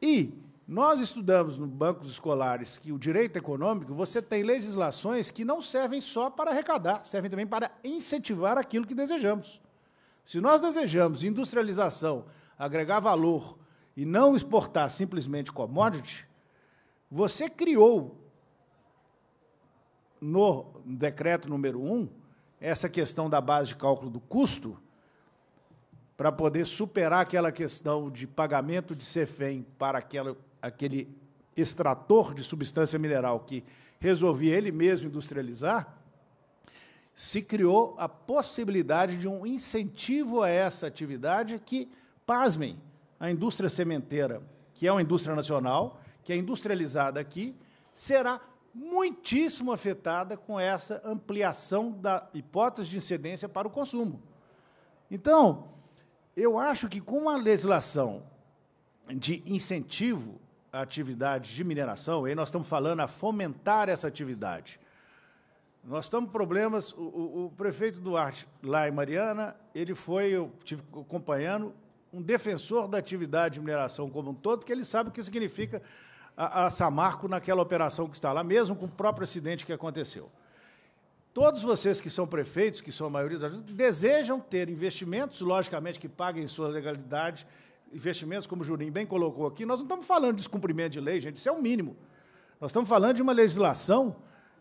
E nós estudamos no bancos escolares que o direito econômico, você tem legislações que não servem só para arrecadar, servem também para incentivar aquilo que desejamos. Se nós desejamos industrialização, agregar valor e não exportar simplesmente commodity, você criou no decreto número 1 essa questão da base de cálculo do custo para poder superar aquela questão de pagamento de CEFEM para aquela, aquele extrator de substância mineral que resolvia ele mesmo industrializar, se criou a possibilidade de um incentivo a essa atividade que, pasmem, a indústria sementeira, que é uma indústria nacional, que é industrializada aqui, será muitíssimo afetada com essa ampliação da hipótese de incidência para o consumo. Então, eu acho que com uma legislação de incentivo à atividade de mineração, e aí nós estamos falando a fomentar essa atividade. Nós estamos problemas. O, o, o prefeito Duarte, lá em Mariana, ele foi, eu estive acompanhando, um defensor da atividade de mineração como um todo, porque ele sabe o que significa a, a Samarco naquela operação que está lá, mesmo com o próprio acidente que aconteceu. Todos vocês que são prefeitos, que são a maioria das desejam ter investimentos, logicamente, que paguem sua legalidade, investimentos, como o Jurim bem colocou aqui. Nós não estamos falando de descumprimento de lei, gente, isso é o mínimo. Nós estamos falando de uma legislação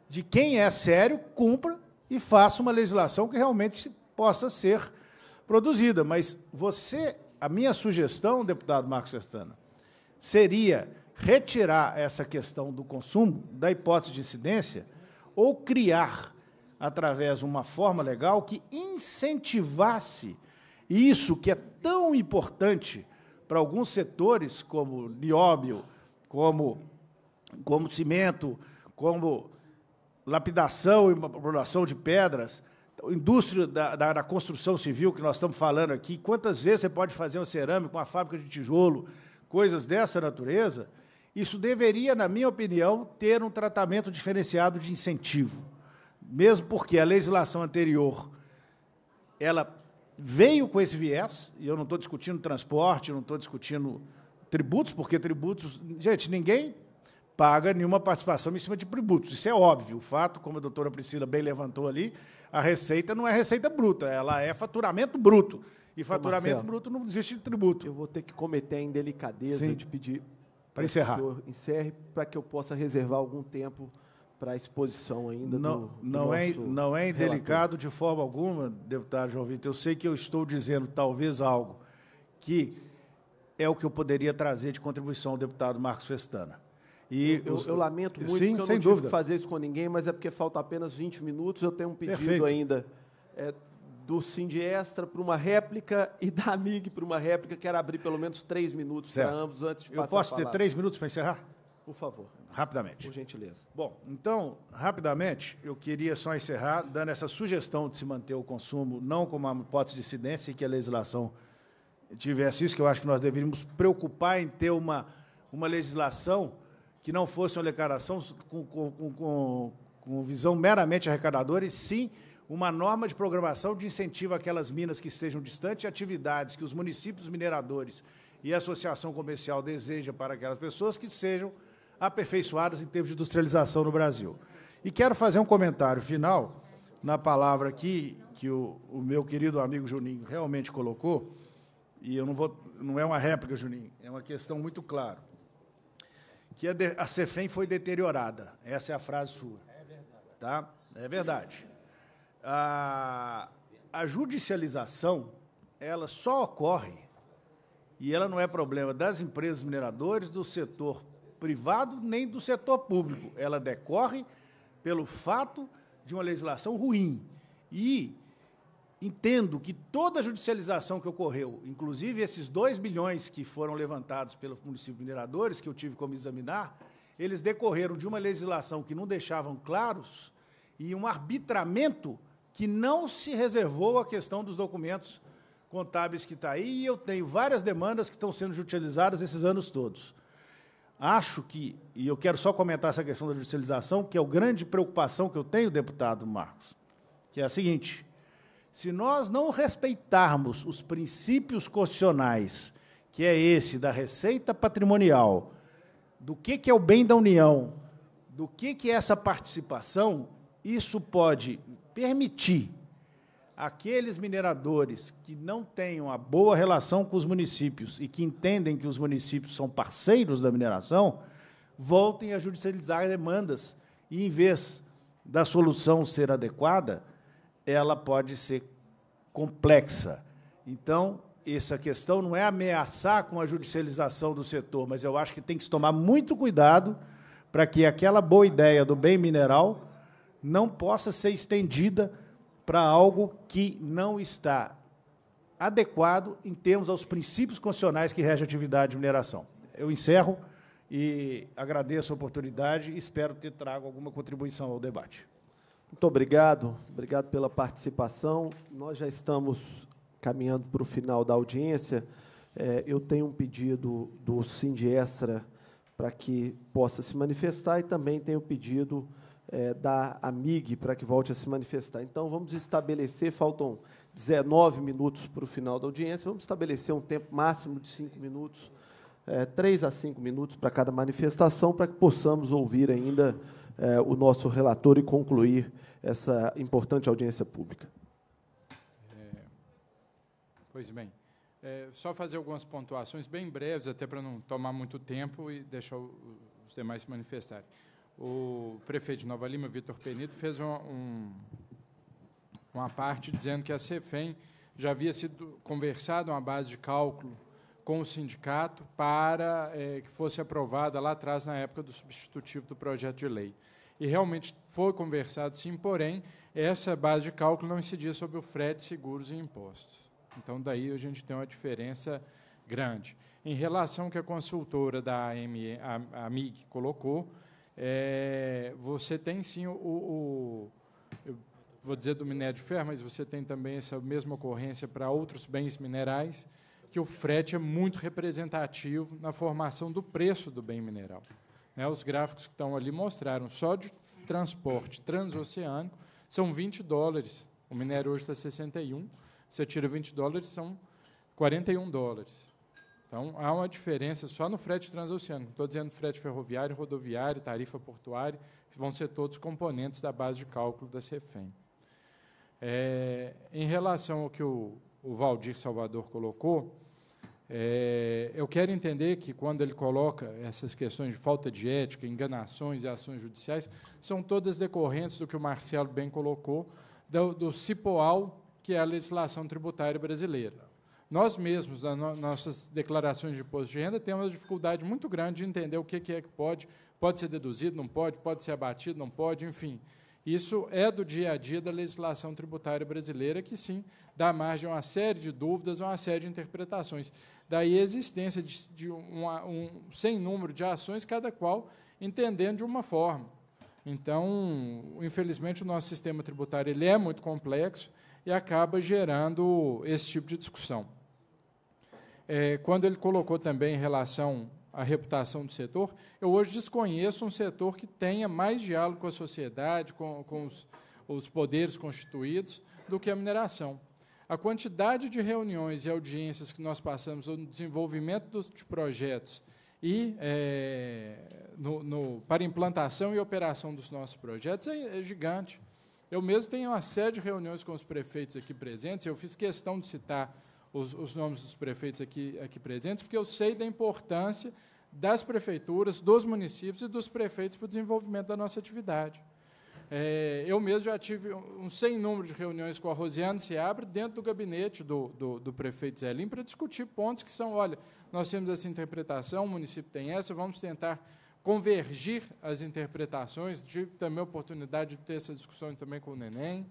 de quem é sério, cumpra e faça uma legislação que realmente possa ser produzida. Mas você, a minha sugestão, deputado Marcos Sestana, seria retirar essa questão do consumo da hipótese de incidência ou criar, através de uma forma legal, que incentivasse isso que é tão importante para alguns setores, como nióbio, como, como cimento, como lapidação e produção de pedras, indústria da, da, da, construção civil que nós estamos falando aqui, quantas vezes você pode fazer uma cerâmica, uma fábrica de tijolo, coisas dessa natureza, isso deveria, na minha opinião, ter um tratamento diferenciado de incentivo, mesmo porque a legislação anterior ela veio com esse viés, e eu não estou discutindo transporte, não estou discutindo tributos, porque tributos. Gente, ninguém paga nenhuma participação em cima de tributos. Isso é óbvio. O fato, como a doutora Priscila bem levantou ali, a receita não é receita bruta, ela é faturamento bruto. E faturamento Marcelo, bruto não existe de tributo. Eu vou ter que cometer a indelicadeza Sim. de pedir para encerrar. encerre para que eu possa reservar algum tempo para a exposição ainda não, do, do não é Não é delicado de forma alguma, deputado João Vitor. Eu sei que eu estou dizendo talvez algo que é o que eu poderia trazer de contribuição ao deputado Marcos Festana. E eu, eu, eu lamento muito sim, que eu não dúvida. que fazer isso com ninguém, mas é porque falta apenas 20 minutos, eu tenho um pedido Perfeito. ainda. É, do Extra para uma réplica e da MIG para uma réplica. Quero abrir pelo menos três minutos para ambos antes de Eu passar posso ter três minutos para encerrar? Por favor. Rapidamente. Por gentileza. Bom, então, rapidamente, eu queria só encerrar dando essa sugestão de se manter o consumo, não como uma hipótese de incidência e que a legislação tivesse isso, que eu acho que nós deveríamos preocupar em ter uma, uma legislação que não fosse uma declaração com, com, com, com visão meramente arrecadadora, e sim uma norma de programação de incentivo àquelas minas que estejam distantes de atividades que os municípios mineradores e a associação comercial deseja para aquelas pessoas que sejam aperfeiçoadas em termos de industrialização no Brasil. E quero fazer um comentário final na palavra aqui que o, o meu querido amigo Juninho realmente colocou, e eu não vou, não é uma réplica, Juninho, é uma questão muito clara, que a, é de, a CEFEM foi deteriorada. Essa é a frase sua. É verdade. Tá? É verdade a, a judicialização ela só ocorre e ela não é problema das empresas mineradoras, do setor privado nem do setor público. Ela decorre pelo fato de uma legislação ruim. E entendo que toda a judicialização que ocorreu, inclusive esses 2 bilhões que foram levantados pelo município de mineradores, que eu tive como examinar, eles decorreram de uma legislação que não deixavam claros e um arbitramento que não se reservou a questão dos documentos contábeis que está aí, e eu tenho várias demandas que estão sendo judicializadas esses anos todos. Acho que, e eu quero só comentar essa questão da judicialização, que é a grande preocupação que eu tenho, deputado Marcos, que é a seguinte: se nós não respeitarmos os princípios constitucionais, que é esse da receita patrimonial, do que, que é o bem da União, do que, que é essa participação, isso pode permitir aqueles mineradores que não tenham a boa relação com os municípios e que entendem que os municípios são parceiros da mineração, voltem a judicializar demandas. E, em vez da solução ser adequada, ela pode ser complexa. Então, essa questão não é ameaçar com a judicialização do setor, mas eu acho que tem que se tomar muito cuidado para que aquela boa ideia do bem mineral não possa ser estendida para algo que não está adequado em termos aos princípios constitucionais que regem a atividade de mineração. Eu encerro e agradeço a oportunidade e espero ter trago alguma contribuição ao debate. Muito obrigado, obrigado pela participação. Nós já estamos caminhando para o final da audiência. É, eu tenho um pedido do Sindiestra para que possa se manifestar e também tenho pedido é, da AMIG para que volte a se manifestar. Então, vamos estabelecer, faltam 19 minutos para o final da audiência, vamos estabelecer um tempo máximo de 5 minutos, é, 3 a 5 minutos para cada manifestação, para que possamos ouvir ainda é, o nosso relator e concluir essa importante audiência pública. É, pois bem. É, só fazer algumas pontuações bem breves, até para não tomar muito tempo e deixar os demais se manifestarem o prefeito de Nova Lima, Vitor Penito, fez um, um, uma parte dizendo que a CEFEM já havia sido conversado uma base de cálculo com o sindicato para é, que fosse aprovada lá atrás, na época do substitutivo do projeto de lei. E realmente foi conversado, sim, porém, essa base de cálculo não incidia sobre o frete, seguros e impostos. Então, daí a gente tem uma diferença grande. Em relação ao que a consultora da AM, a, a MIG colocou, é, você tem sim o, o vou dizer do minério de ferro, mas você tem também essa mesma ocorrência para outros bens minerais, que o frete é muito representativo na formação do preço do bem mineral. Né, os gráficos que estão ali mostraram, só de transporte transoceânico, são 20 dólares. O minério hoje está 61, você tira 20 dólares, são 41 dólares. Então, há uma diferença só no frete transoceânico. Estou dizendo frete ferroviário, rodoviário, tarifa portuária, que vão ser todos componentes da base de cálculo da CEFEM. É, em relação ao que o, o Valdir Salvador colocou, é, eu quero entender que, quando ele coloca essas questões de falta de ética, enganações e ações judiciais, são todas decorrentes do que o Marcelo bem colocou, do, do CIPOAL, que é a legislação tributária brasileira. Nós mesmos, nas nossas declarações de imposto de renda, temos uma dificuldade muito grande de entender o que é que pode, pode ser deduzido, não pode, pode ser abatido, não pode, enfim. Isso é do dia a dia da legislação tributária brasileira, que sim dá margem a uma série de dúvidas, a uma série de interpretações. Daí a existência de, de um sem número de ações, cada qual entendendo de uma forma. Então, infelizmente, o nosso sistema tributário ele é muito complexo e acaba gerando esse tipo de discussão. É, quando ele colocou também em relação à reputação do setor, eu hoje desconheço um setor que tenha mais diálogo com a sociedade, com, com os, os poderes constituídos, do que a mineração. A quantidade de reuniões e audiências que nós passamos no desenvolvimento de projetos e é, no, no, para implantação e operação dos nossos projetos é, é, gigante. Eu mesmo tenho uma série de reuniões com os prefeitos aqui presentes, eu fiz questão de citar os, os nomes dos prefeitos aqui, aqui presentes, porque eu sei da importância das prefeituras, dos municípios e dos prefeitos para o desenvolvimento da nossa atividade. É, eu mesmo já tive um sem número de reuniões com a Rosiane Seabra dentro do gabinete do, do, do prefeito Zelim para discutir pontos que são, olha, nós temos essa interpretação, o município tem essa, vamos tentar convergir as interpretações. Tive também a oportunidade de ter essa discussão também com o Neném.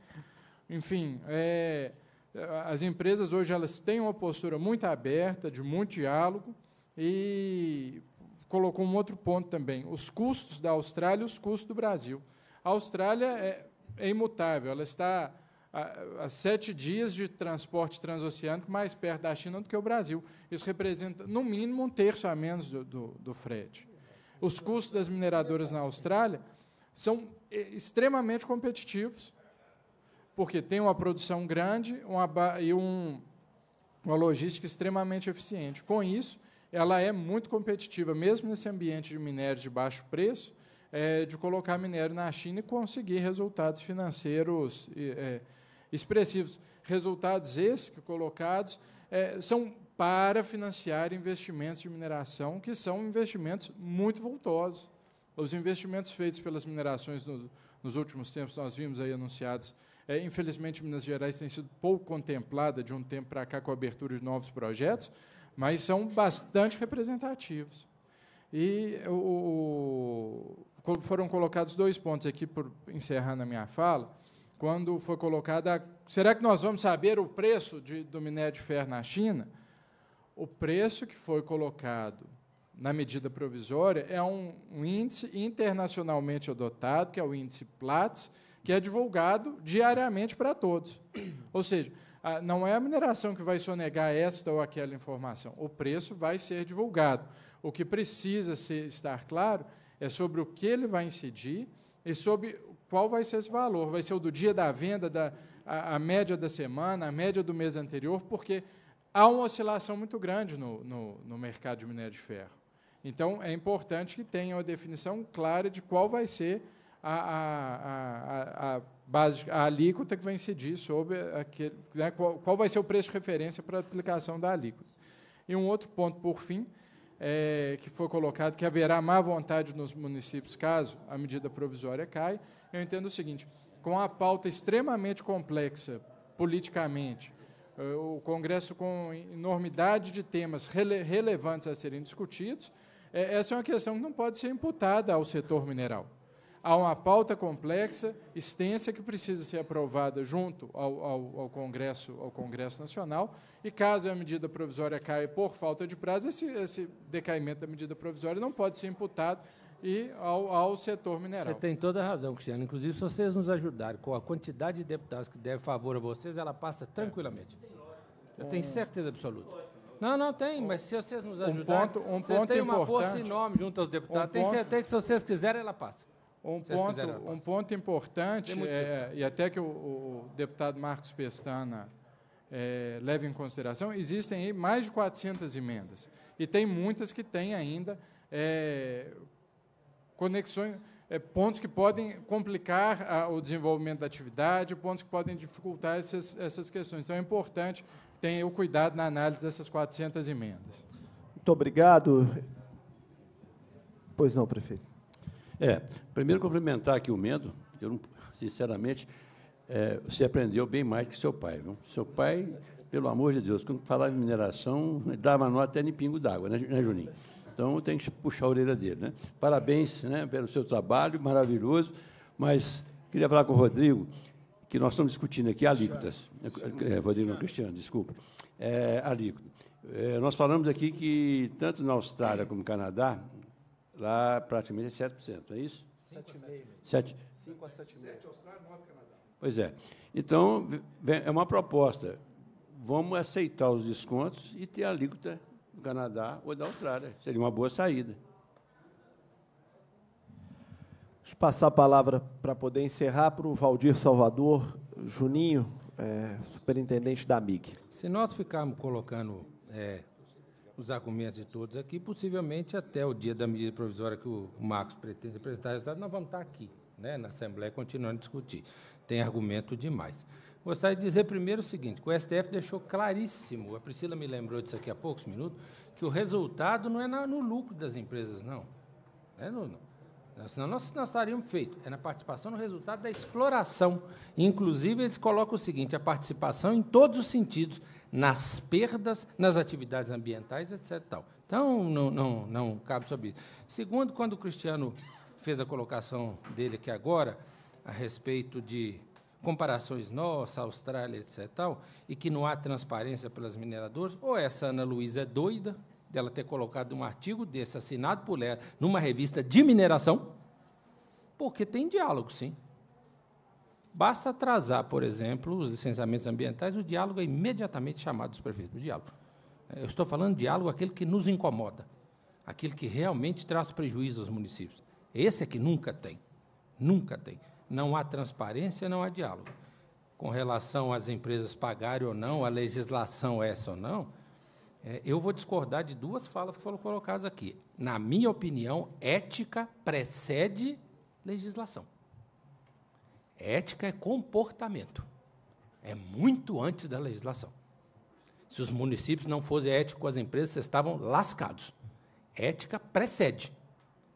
Enfim, é, eh, as empresas hoje elas têm uma postura muito aberta, de muito diálogo, e colocou um outro ponto também: os custos da Austrália e os custos do Brasil. A Austrália é, é imutável, ela está a, a, sete dias de transporte transoceânico mais perto da China do que o Brasil. Isso representa, no mínimo, um terço a menos do, do, do frete. Os custos das mineradoras na Austrália são eh, extremamente competitivos porque tem uma produção grande uma, e um, uma logística extremamente eficiente. Com isso, ela é muito competitiva, mesmo nesse ambiente de minério de baixo preço, é, de colocar minério na China e conseguir resultados financeiros é, expressivos. Resultados esses que colocados é, são para financiar investimentos de mineração, que são investimentos muito voltosos. Os investimentos feitos pelas minerações no, nos últimos tempos, nós vimos aí anunciados é, infelizmente, Minas Gerais tem sido pouco contemplada de um tempo para cá com a abertura de novos projetos, mas são bastante representativos. E o, foram colocados dois pontos aqui, por encerrar na minha fala, quando foi colocada. Será que nós vamos saber o preço de, do minério de ferro na China? O preço que foi colocado na medida provisória é um, um índice internacionalmente adotado, que é o índice Platts, que é divulgado diariamente para todos. Ou seja, não é a mineração que vai sonegar esta ou aquela informação. O preço vai ser divulgado. O que precisa ser, estar claro é sobre o que ele vai incidir e sobre qual vai ser esse valor. Vai ser o do dia da venda, da, a, a média da semana, a média do mês anterior, porque há uma oscilação muito grande no, no, no mercado de minério de ferro. Então, é importante que tenha uma definição clara de qual vai ser a, a, a, a, base, a alíquota que vai incidir sobre aquele, né, qual, qual vai ser o preço de referência para a aplicação da alíquota. E um outro ponto, por fim, é, que foi colocado, que haverá má vontade nos municípios caso a medida provisória caia, eu entendo o seguinte, com a pauta extremamente complexa politicamente, é, o Congresso com enormidade de temas rele relevantes a serem discutidos, é, essa é uma questão que não pode ser imputada ao setor mineral há uma pauta complexa, extensa, que precisa ser aprovada junto ao, ao, ao, Congresso, ao Congresso Nacional, e caso a medida provisória caia por falta de prazo, esse, esse decaimento da medida provisória não pode ser imputado e ao, ao setor mineral. Você tem toda a razão, Cristiano. Inclusive, se vocês nos ajudarem com a quantidade de deputados que deve favor a vocês, ela passa tranquilamente. Eu tenho certeza absoluta. Não, não tem, mas se vocês nos ajudarem, um ponto, um vocês têm uma importante, força enorme junto aos deputados. Um ponto, Tenho certeza que se vocês quiserem, ela passa. Um ponto, um ponto importante, é, e até que o, o deputado Marcos Pestana é, leve em consideração, existem aí mais de 400 emendas. E tem muitas que têm ainda é, conexões, é, pontos que podem complicar a, o desenvolvimento da atividade, pontos que podem dificultar essas, essas questões. Então, é importante ter o cuidado na análise dessas 400 emendas. Muito obrigado. Pois não, prefeito. É, primeiro cumprimentar aqui o Mendo. Eu sinceramente, é, você aprendeu bem mais que seu pai. Viu? Seu pai, pelo amor de Deus, quando falava em mineração, dava nó até em pingo d'água, né, né, Juninho? Então tem que puxar a orelha dele, né? Parabéns, né, pelo seu trabalho maravilhoso. Mas queria falar com o Rodrigo que nós estamos discutindo aqui alíquotas. É, Rodrigo, não, Cristiano, desculpa. É, alíquota. É, nós falamos aqui que, tanto na Austrália como no Canadá, lá praticamente é 7%, é isso? 7,5%. 5 a 7,5%. 7 Austrália, 9 Canadá. Pois é. Então, é uma proposta. Vamos aceitar os descontos e ter a alíquota do Canadá ou da Austrália. Seria uma boa saída. Deixa eu passar a palavra para poder encerrar para o Valdir Salvador Juninho, é, superintendente da MIG. Se nós ficarmos colocando é, os argumentos de todos aqui, possivelmente até o dia da medida provisória que o Marcos pretende apresentar resultado, nós vamos estar aqui, né, na Assembleia, continuando a discutir. Tem argumento demais. Gostaria de dizer primeiro o seguinte: o STF deixou claríssimo, a Priscila me lembrou disso aqui há poucos minutos, que o resultado não é no lucro das empresas, não. Não é no, não. Senão nós, nós estaríamos feito. É na participação no resultado da exploração. Inclusive, eles colocam o seguinte: a participação em todos os sentidos nas perdas, nas atividades ambientais, etc. Tal. Então, não, não, não cabe sobre isso. Segundo, quando o Cristiano fez a colocação dele aqui agora, a respeito de comparações nossas, Austrália, etc., tal, e que não há transparência pelas mineradoras, ou essa Ana Luísa é doida dela ter colocado um artigo desse assinado por ela numa revista de mineração, porque tem diálogo, sim. Basta atrasar, por exemplo, os licenciamentos ambientais, o diálogo é imediatamente chamado dos prefeitos, o diálogo. Eu estou falando de diálogo aquele que nos incomoda, aquele que realmente traz prejuízo aos municípios. Esse é que nunca tem, nunca tem. Não há transparência, não há diálogo. Com relação às empresas pagarem ou não, a legislação é essa ou não, é, eu vou discordar de duas falas que foram colocadas aqui. Na minha opinião, ética precede legislação. Ética é comportamento. É muito antes da legislação. Se os municípios não fossem éticos com as empresas, vocês estavam lascados. Ética precede.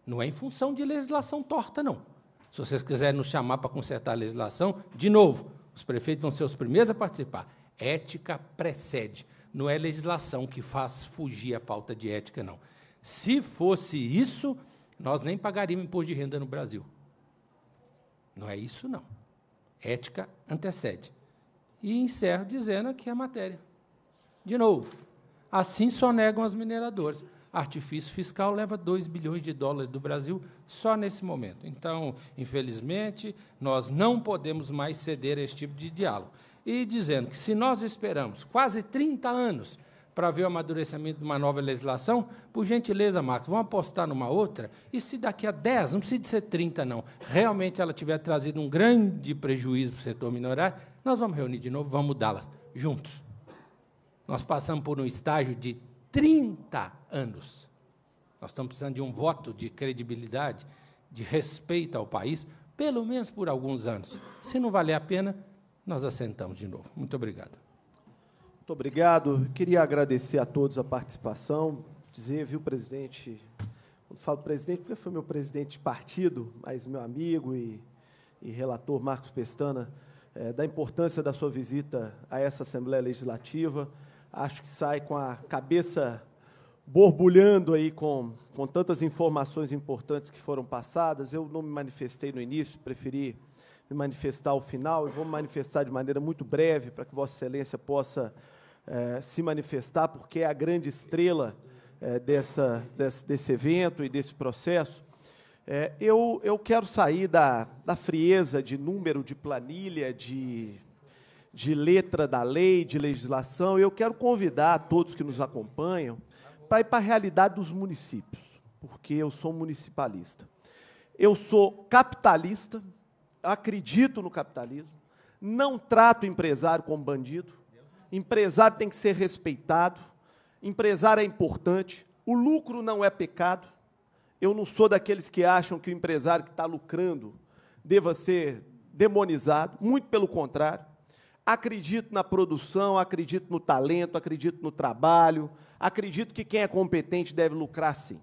Não é em função de legislação torta, não. Se vocês quiserem nos chamar para consertar a legislação, de novo, os prefeitos vão ser os primeiros a participar. Ética precede. Não é legislação que faz fugir a falta de ética, não. Se fosse isso, nós nem pagaríamos imposto de renda no Brasil. Não é isso, não. Ética antecede. E encerro dizendo aqui a matéria. De novo, assim só negam as mineradoras. Artifício fiscal leva 2 bilhões de dólares do Brasil só nesse momento. Então, infelizmente, nós não podemos mais ceder a esse tipo de diálogo. E dizendo que se nós esperamos quase 30 anos para ver o amadurecimento de uma nova legislação, por gentileza, Marcos, vamos apostar numa outra, e se daqui a 10, não precisa ser 30, não, realmente ela tiver trazido um grande prejuízo para o setor minorário, nós vamos reunir de novo, vamos mudá-la, juntos. Nós passamos por um estágio de 30 anos. Nós estamos precisando de um voto de credibilidade, de respeito ao país, pelo menos por alguns anos. Se não valer a pena, nós assentamos de novo. Muito obrigado. Muito obrigado. Queria agradecer a todos a participação. Dizer, viu, presidente, quando falo presidente, porque foi meu presidente de partido, mas meu amigo e, e relator Marcos Pestana, é, da importância da sua visita a essa Assembleia Legislativa. Acho que sai com a cabeça borbulhando aí com, com tantas informações importantes que foram passadas. Eu não me manifestei no início, preferi me manifestar ao final e vou me manifestar de maneira muito breve para que Vossa Excelência possa é, se manifestar, porque é a grande estrela é, dessa, desse, desse, evento e desse processo. É, eu, eu quero sair da, da frieza de número, de planilha, de, de letra da lei, de legislação, e eu quero convidar todos que nos acompanham para ir para a realidade dos municípios, porque eu sou municipalista. Eu sou capitalista, acredito no capitalismo, não trato empresário como bandido, empresário tem que ser respeitado, empresário é importante, o lucro não é pecado. Eu não sou daqueles que acham que o empresário que está lucrando deva ser demonizado, muito pelo contrário. Acredito na produção, acredito no talento, acredito no trabalho, acredito que quem é competente deve lucrar sim.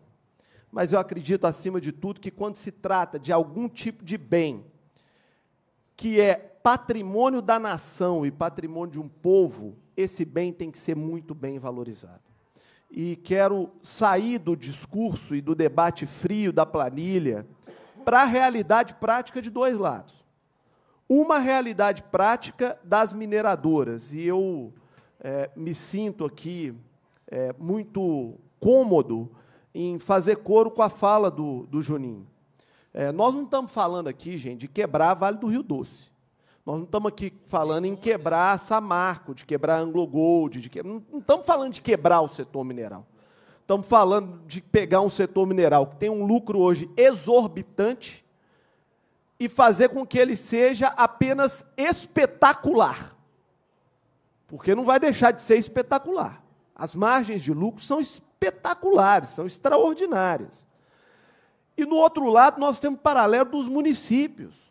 Mas eu acredito, acima de tudo, que quando se trata de algum tipo de bem que é patrimônio da nação e patrimônio de um povo, esse bem tem que ser muito bem valorizado. E quero sair do discurso e do debate frio da planilha para a realidade prática de dois lados. Uma realidade prática das mineradoras, e eu é, me sinto aqui é, muito cômodo em fazer coro com a fala do, do Juninho. É, nós não estamos falando aqui, gente, de quebrar a Vale do Rio Doce. Nós não estamos aqui falando em quebrar a Samarco, de quebrar a AngloGold, de que... não estamos falando de quebrar o setor mineral. Estamos falando de pegar um setor mineral que tem um lucro hoje exorbitante e fazer com que ele seja apenas espetacular. Porque não vai deixar de ser espetacular. As margens de lucro são espetaculares, são extraordinárias. E no outro lado, nós temos o paralelo dos municípios.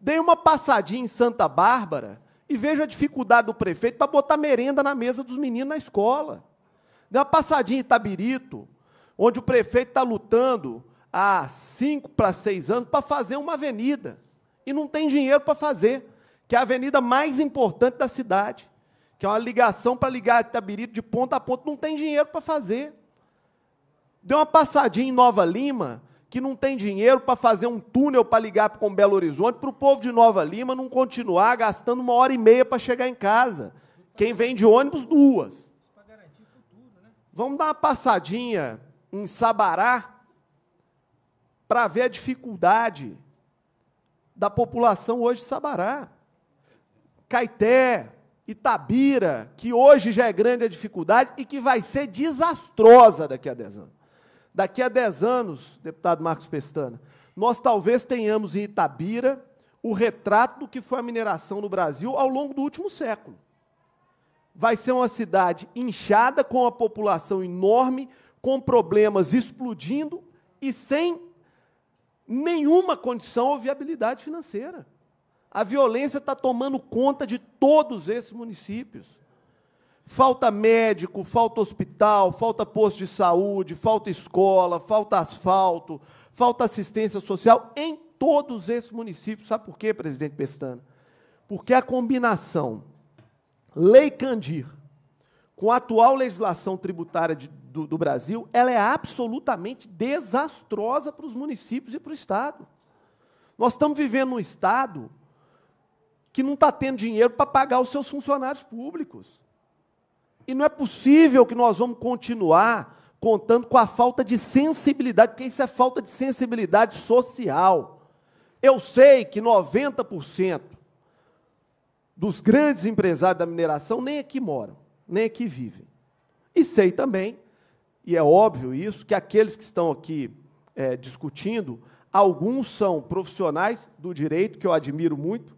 Dei uma passadinha em Santa Bárbara e vejo a dificuldade do prefeito para botar merenda na mesa dos meninos na escola. Dei uma passadinha em Itabirito, onde o prefeito está lutando há cinco para seis anos para fazer uma avenida. E não tem dinheiro para fazer, que é a avenida mais importante da cidade, que é uma ligação para ligar Itabirito de ponta a ponta, não tem dinheiro para fazer. dei uma passadinha em Nova Lima, que não tem dinheiro para fazer um túnel para ligar com Belo Horizonte, para o povo de Nova Lima não continuar gastando uma hora e meia para chegar em casa. Quem vem de ônibus, duas. Vamos dar uma passadinha em Sabará para ver a dificuldade da população hoje de Sabará. Caeté, Itabira, que hoje já é grande a dificuldade e que vai ser desastrosa daqui a 10 anos. Daqui a 10 anos, deputado Marcos Pestana, nós talvez tenhamos em Itabira o retrato do que foi a mineração no Brasil ao longo do último século. Vai ser uma cidade inchada, com uma população enorme, com problemas explodindo e sem nenhuma condição ou viabilidade financeira. A violência está tomando conta de todos esses municípios. Falta médico, falta hospital, falta posto de saúde, falta escola, falta asfalto, falta assistência social em todos esses municípios. Sabe por quê, presidente Pestana? Porque a combinação Lei Candir com a atual legislação tributária de, do, do Brasil, ela é absolutamente desastrosa para os municípios e para o Estado. Nós estamos vivendo um Estado que não está tendo dinheiro para pagar os seus funcionários públicos. E não é possível que nós vamos continuar contando com a falta de sensibilidade, porque isso é falta de sensibilidade social. Eu sei que 90% dos grandes empresários da mineração nem aqui moram, nem aqui vivem. E sei também, e é óbvio isso, que aqueles que estão aqui é, discutindo, alguns são profissionais do direito, que eu admiro muito,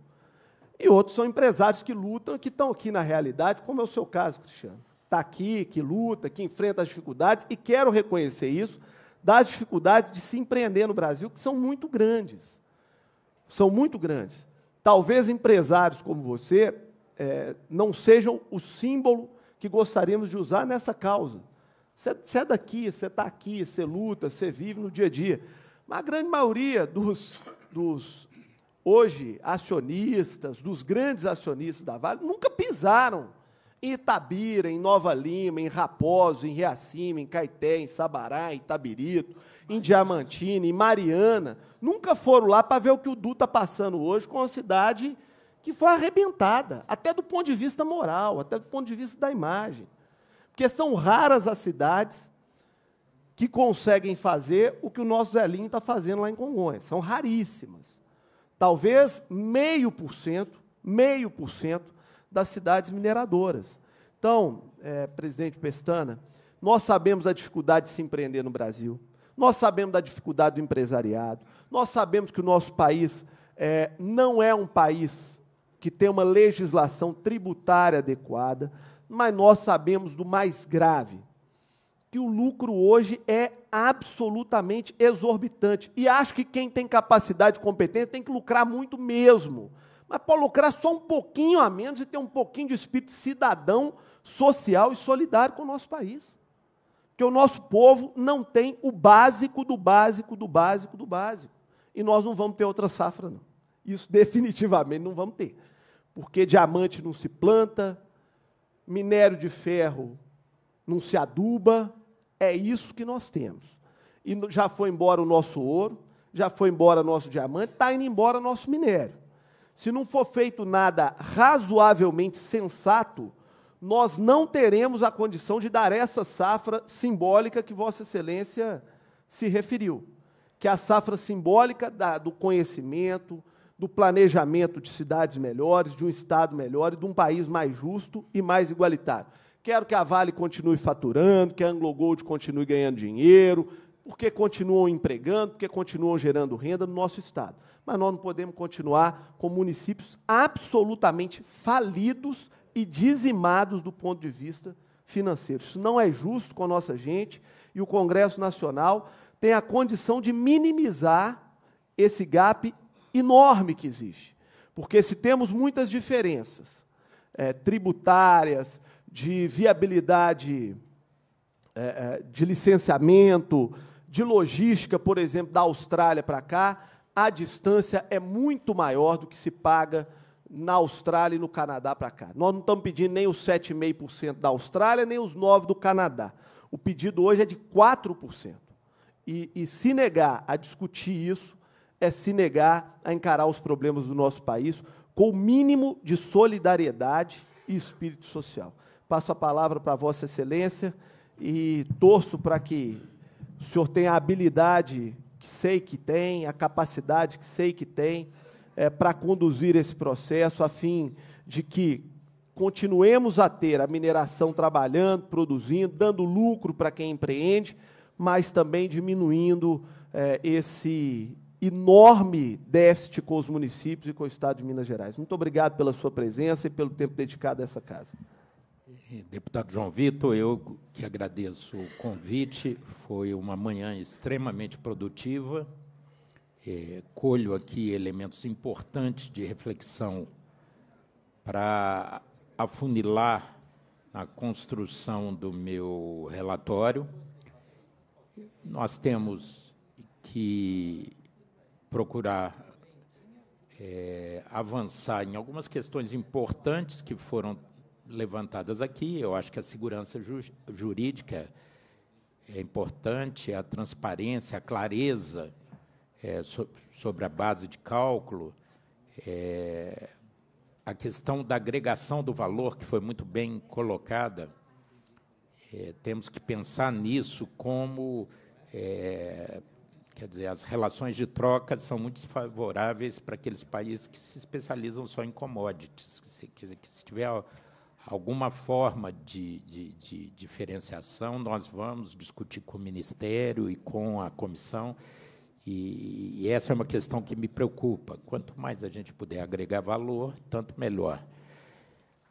e outros são empresários que lutam, que estão aqui na realidade, como é o seu caso, Cristiano. Está aqui, que luta, que enfrenta as dificuldades, e quero reconhecer isso, das dificuldades de se empreender no Brasil, que são muito grandes. São muito grandes. Talvez empresários como você é, não sejam o símbolo que gostaríamos de usar nessa causa. Você é daqui, você está aqui, você luta, você vive no dia a dia. Mas a grande maioria dos, dos hoje acionistas, dos grandes acionistas da Vale, nunca pisaram em Itabira, em Nova Lima, em Raposo, em Reacima, em Caeté, em Sabará, em Itabirito, em Diamantina, em Mariana. Nunca foram lá para ver o que o Du está passando hoje com a cidade que foi arrebentada, até do ponto de vista moral, até do ponto de vista da imagem. Porque são raras as cidades que conseguem fazer o que o nosso Zelinho está fazendo lá em Congonhas. São raríssimas talvez meio por cento, meio por cento das cidades mineradoras. Então, é, presidente Pestana, nós sabemos a dificuldade de se empreender no Brasil, nós sabemos da dificuldade do empresariado, nós sabemos que o nosso país é, não é um país que tem uma legislação tributária adequada, mas nós sabemos do mais grave, que o lucro hoje é absolutamente exorbitante. E acho que quem tem capacidade e competência tem que lucrar muito mesmo. Mas para lucrar só um pouquinho a menos e ter um pouquinho de espírito cidadão, social e solidário com o nosso país. Porque o nosso povo não tem o básico do básico do básico do básico. E nós não vamos ter outra safra, não. Isso definitivamente não vamos ter. Porque diamante não se planta, minério de ferro não se aduba, é isso que nós temos. E já foi embora o nosso ouro, já foi embora nosso diamante, está indo embora nosso minério. Se não for feito nada razoavelmente sensato, nós não teremos a condição de dar essa safra simbólica que Vossa Excelência se referiu, que é a safra simbólica da, do conhecimento, do planejamento de cidades melhores, de um Estado melhor e de um país mais justo e mais igualitário. Quero que a Vale continue faturando, que a Anglo Gold continue ganhando dinheiro, porque continuam empregando, porque continuam gerando renda no nosso Estado. Mas nós não podemos continuar com municípios absolutamente falidos e dizimados do ponto de vista financeiro. Isso não é justo com a nossa gente e o Congresso Nacional tem a condição de minimizar esse gap enorme que existe. Porque se temos muitas diferenças é, tributárias, de viabilidade é, é, de licenciamento, de logística, por exemplo, da Austrália para cá, a distância é muito maior do que se paga na Austrália e no Canadá para cá. Nós não estamos pedindo nem os 7,5% da Austrália, nem os 9% do Canadá. O pedido hoje é de 4%. E, e se negar a discutir isso, é se negar a encarar os problemas do nosso país com o mínimo de solidariedade e espírito social passo a palavra para Vossa Excelência e torço para que o senhor tenha a habilidade que sei que tem, a capacidade que sei que tem, é, para conduzir esse processo, a fim de que continuemos a ter a mineração trabalhando, produzindo, dando lucro para quem empreende, mas também diminuindo é, esse enorme déficit com os municípios e com o Estado de Minas Gerais. Muito obrigado pela sua presença e pelo tempo dedicado a essa casa. É, deputado João Vitor, eu que agradeço o convite. Foi uma manhã extremamente produtiva. É, colho aqui elementos importantes de reflexão para afunilar a construção do meu relatório. Nós temos que procurar é, avançar em algumas questões importantes que foram levantadas aqui. Eu acho que a segurança ju jurídica é importante, a transparência, a clareza é, so sobre a base de cálculo, é, a questão da agregação do valor, que foi muito bem colocada. É, temos que pensar nisso como. É, quer dizer, as relações de troca são muito favoráveis para aqueles países que se especializam só em commodities. Que se, que, se tiver alguma forma de, de, de, diferenciação, nós vamos discutir com o Ministério e com a comissão. E, e, essa é uma questão que me preocupa. Quanto mais a gente puder agregar valor, tanto melhor.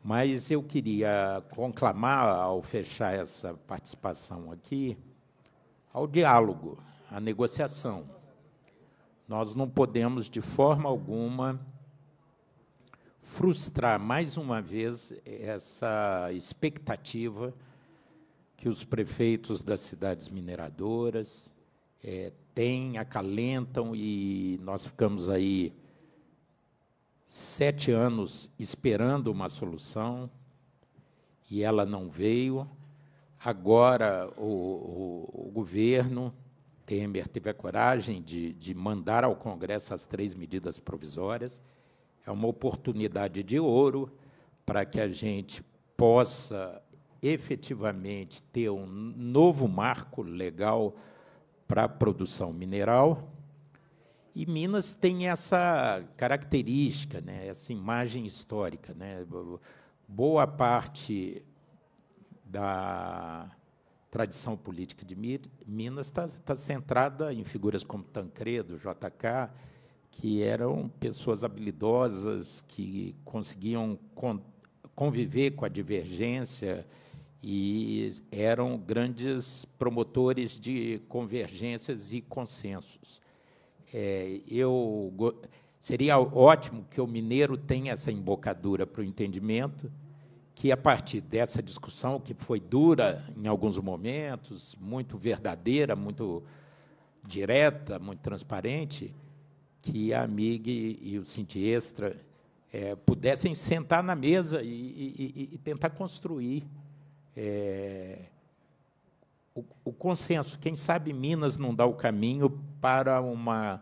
Mas eu queria conclamar, ao fechar essa participação aqui, ao diálogo, à negociação. Nós não podemos, de forma alguma, frustrar mais uma vez essa expectativa que os prefeitos das cidades mineradoras é, têm, acalentam, e nós ficamos aí sete anos esperando uma solução e ela não veio. Agora o, o, o governo Temer teve a coragem de, de mandar ao Congresso as três medidas provisórias é uma oportunidade de ouro para que a gente possa efetivamente ter um novo marco legal para a produção mineral. E Minas tem essa característica, né, essa imagem histórica. Né? Boa parte da tradição política de Minas está tá centrada em figuras como Tancredo, JK, que eram pessoas habilidosas, que conseguiam conviver com a divergência e eram grandes promotores de convergências e consensos. É, eu seria ótimo que o mineiro tenha essa embocadura para o entendimento, que a partir dessa discussão que foi dura em alguns momentos, muito verdadeira, muito direta, muito transparente, que a MIG e, o Sintiestra é, eh, pudessem sentar na mesa e, e, e tentar construir é, o, o, consenso. Quem sabe Minas não dá o caminho para uma,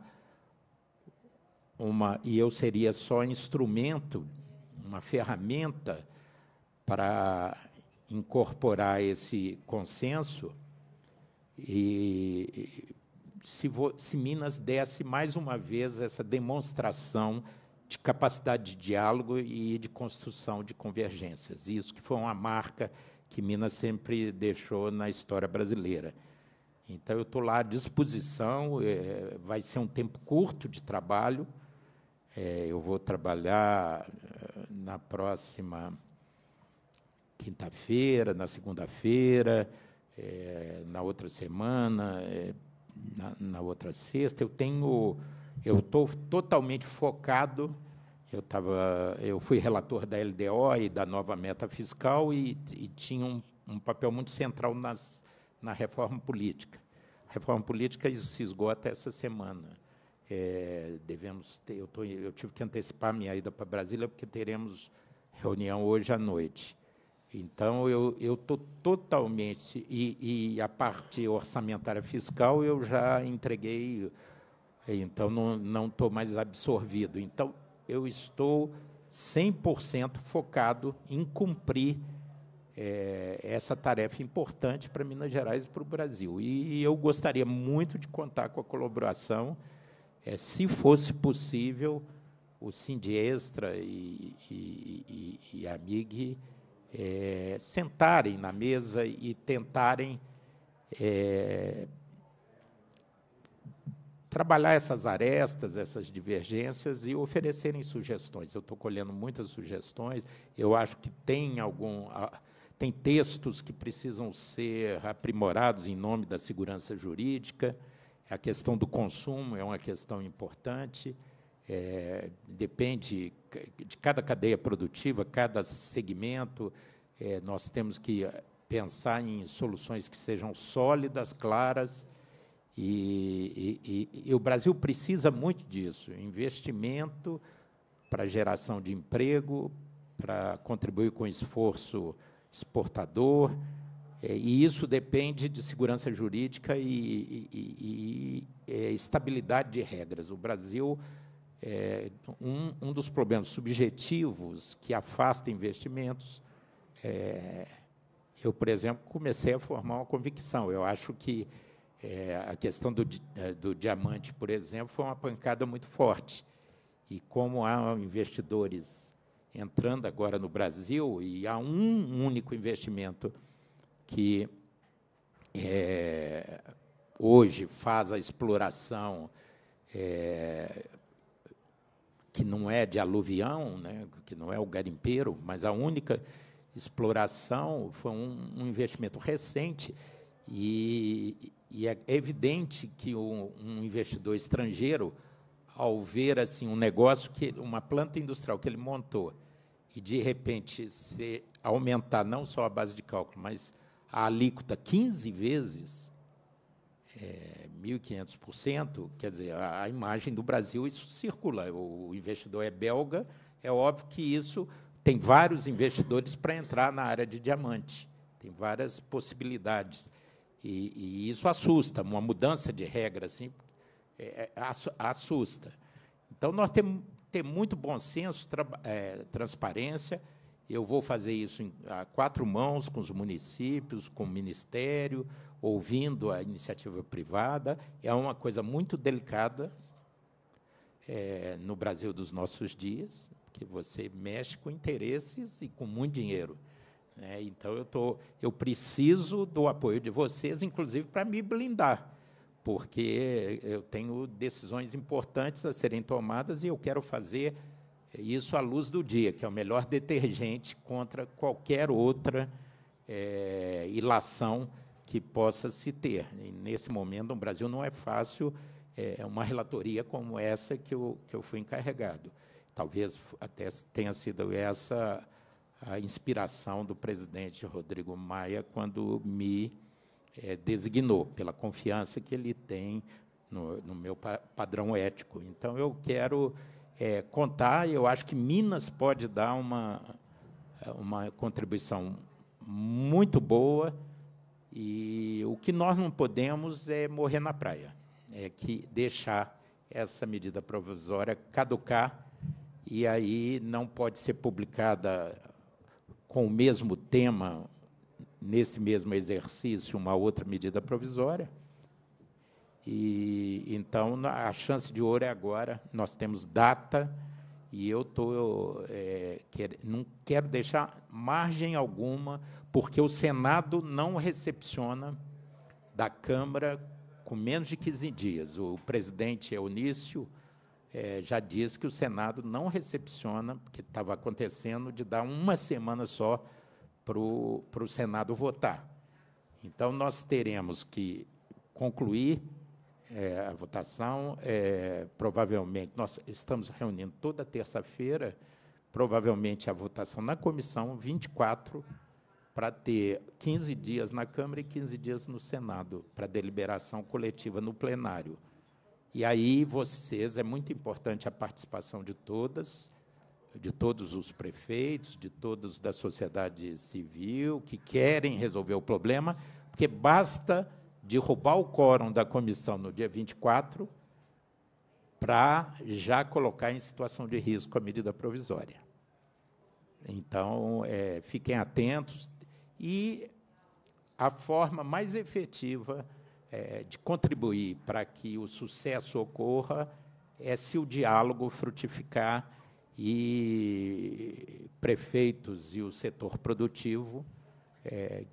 uma e eu seria só instrumento, uma ferramenta para incorporar esse consenso e se, se Minas desse mais uma vez essa demonstração de capacidade de diálogo e de construção de convergências. Isso que foi uma marca que Minas sempre deixou na história brasileira. Então, eu estou lá à disposição, é, vai ser um tempo curto de trabalho. É, eu vou trabalhar eh, na próxima quinta-feira, na segunda-feira, é, na outra semana, eh, na, na outra sexta, eu tenho, eu estou totalmente focado. Eu tava, eu fui relator da LDO e da nova meta fiscal e, e tinha um, um, papel muito central nas, na reforma política. A reforma política isso se esgota essa semana. É, devemos ter, eu, tô, eu tive que antecipar minha ida para Brasília porque teremos reunião hoje à noite. Então, eu estou totalmente. E, e, a parte orçamentária fiscal eu já entreguei, então não estou mais absorvido. Então, eu estou 100% focado em cumprir é, essa tarefa importante para Minas Gerais e para o Brasil. E, e eu gostaria muito de contar com a colaboração, é, se fosse possível, o Sindiestra e, e, e a MIG é, sentarem na mesa e tentarem é, trabalhar essas arestas, essas divergências e oferecerem sugestões. Eu estou colhendo muitas sugestões. Eu acho que tem algum tem textos que precisam ser aprimorados em nome da segurança jurídica. A questão do consumo é uma questão importante é, depende de cada cadeia produtiva, cada segmento, é, nós temos que eh, pensar em soluções que sejam sólidas, claras, e, e, e, e o Brasil precisa muito disso investimento para geração de emprego, para contribuir com esforço exportador. É, e isso depende de segurança jurídica e, e, e, e é, estabilidade de regras. O Brasil é, um, um, dos problemas subjetivos que afasta investimentos. É, eu, por exemplo, comecei a formar uma convicção. Eu acho que é, a questão do, é, do, diamante, por exemplo, foi uma pancada muito forte. E como há investidores entrando agora no Brasil e há um único investimento que é, hoje faz a exploração é, que não é de aluvião, né, que não é o garimpeiro, mas a única exploração foi um, um investimento recente e, e, é evidente que um, um investidor estrangeiro, ao ver assim um negócio que uma planta industrial que ele montou e de repente se aumentar não só a base de cálculo, mas a alíquota 15 vezes, é, 1.500%, quer dizer, a, imagem do Brasil, isso circula. O investidor é belga, é óbvio que isso tem vários investidores para entrar na área de diamante, tem várias possibilidades. E, e isso assusta, uma mudança de regra assim é, é assusta. Então, nós temos ter muito bom senso, tra é, transparência. Eu vou fazer isso em, a quatro mãos com os municípios, com o Ministério, ouvindo a iniciativa privada. É uma coisa muito delicada é, no Brasil dos nossos dias, que você mexe com interesses e com muito dinheiro. Né? Então, eu, tô, eu preciso do apoio de vocês, inclusive, para me blindar, porque eu tenho decisões importantes a serem tomadas e eu quero fazer isso à luz do dia, que é o melhor detergente contra qualquer outra é, ilação que possa se ter. E nesse momento, no Brasil, não é fácil é, é, uma relatoria como essa que eu, que eu fui encarregado. Talvez até tenha sido essa a inspiração do presidente Rodrigo Maia quando me é, designou, pela confiança que ele tem no, no meu pa padrão ético. Então, eu quero é, contar, eu acho que Minas pode dar uma, uma contribuição muito boa e o que nós não podemos é morrer na praia, é que deixar essa medida provisória caducar e aí não pode ser publicada com o mesmo tema nesse mesmo exercício uma outra medida provisória. E então a chance de ouro é agora. Nós temos data e eu tô é, quer, não quero deixar margem alguma porque o Senado não recepciona da Câmara com menos de 15 dias. O presidente Eunício é, já disse que o Senado não recepciona, que estava acontecendo, de dar uma semana só para o Senado votar. Então, nós teremos que concluir é, a votação. É, provavelmente, nós estamos reunindo toda terça-feira, provavelmente a votação na comissão, 24 para ter 15 dias na Câmara e 15 dias no Senado, para deliberação coletiva no plenário. E aí vocês, é muito importante a participação de todas, de todos os prefeitos, de todos da sociedade civil que querem resolver o problema, porque basta derrubar o quórum da comissão no dia 24 para já colocar em situação de risco a medida provisória. Então, é, fiquem atentos, e a forma mais efetiva é, de contribuir para que o sucesso ocorra é se o diálogo frutificar e prefeitos e o setor produtivo é,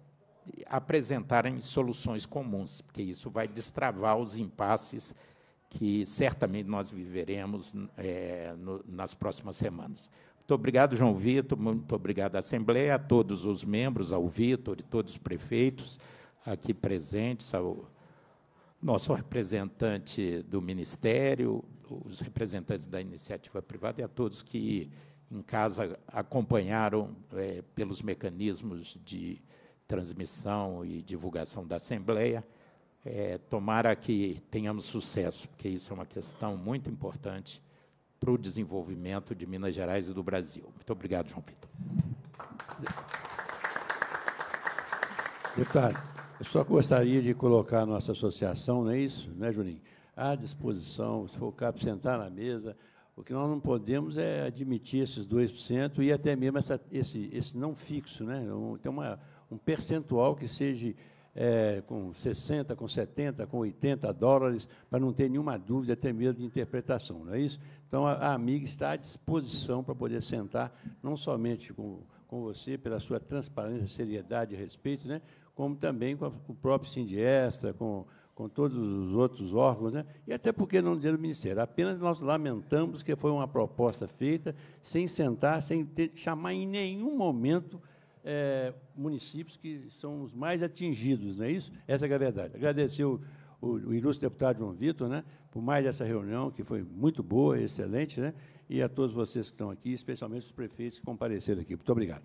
apresentarem soluções comuns, porque isso vai destravar os impasses que certamente nós viveremos é, no, nas próximas semanas. Muito obrigado, João Vitor, muito obrigado à Assembleia, a todos os membros, ao Vitor e todos os prefeitos aqui presentes, ao nosso representante do Ministério, os representantes da iniciativa privada e a todos que em casa acompanharam é, pelos mecanismos de transmissão e divulgação da Assembleia. É, tomara que tenhamos sucesso, porque isso é uma questão muito importante para o desenvolvimento de Minas Gerais e do Brasil. Muito obrigado, João Vitor. Deputado, eu só gostaria de colocar a nossa associação, não é isso, não é, Juninho? À disposição, se for o caso, sentar na mesa. O que nós não podemos é admitir esses 2% e até mesmo essa, esse, esse não fixo, né? Um, tem uma, um percentual que seja é, com 60, com 70, com 80 dólares, para não ter nenhuma dúvida, até mesmo de interpretação, não é isso? Então, a, a amiga está à disposição para poder sentar, não somente com, com você, pela sua transparência, seriedade e respeito, né? como também com, a, com o próprio Sindiestra, com, com todos os outros órgãos, né? e até porque não dizer o Ministério. Apenas nós lamentamos que foi uma proposta feita sem sentar, sem ter, chamar em nenhum momento é, municípios que são os mais atingidos, não é isso? Essa é a verdade. Agradecer o, o, o ilustre deputado João Vitor, né, por mais essa reunião, que foi muito boa, excelente, né? e a todos vocês que estão aqui, especialmente os prefeitos que compareceram aqui. Muito obrigado.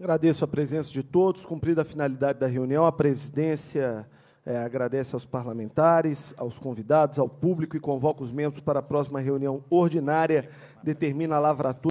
Agradeço a presença de todos, cumprida a finalidade da reunião, a presidência é, agradece aos parlamentares, aos convidados, ao público e convoca os membros para a próxima reunião ordinária, determina a lavratura.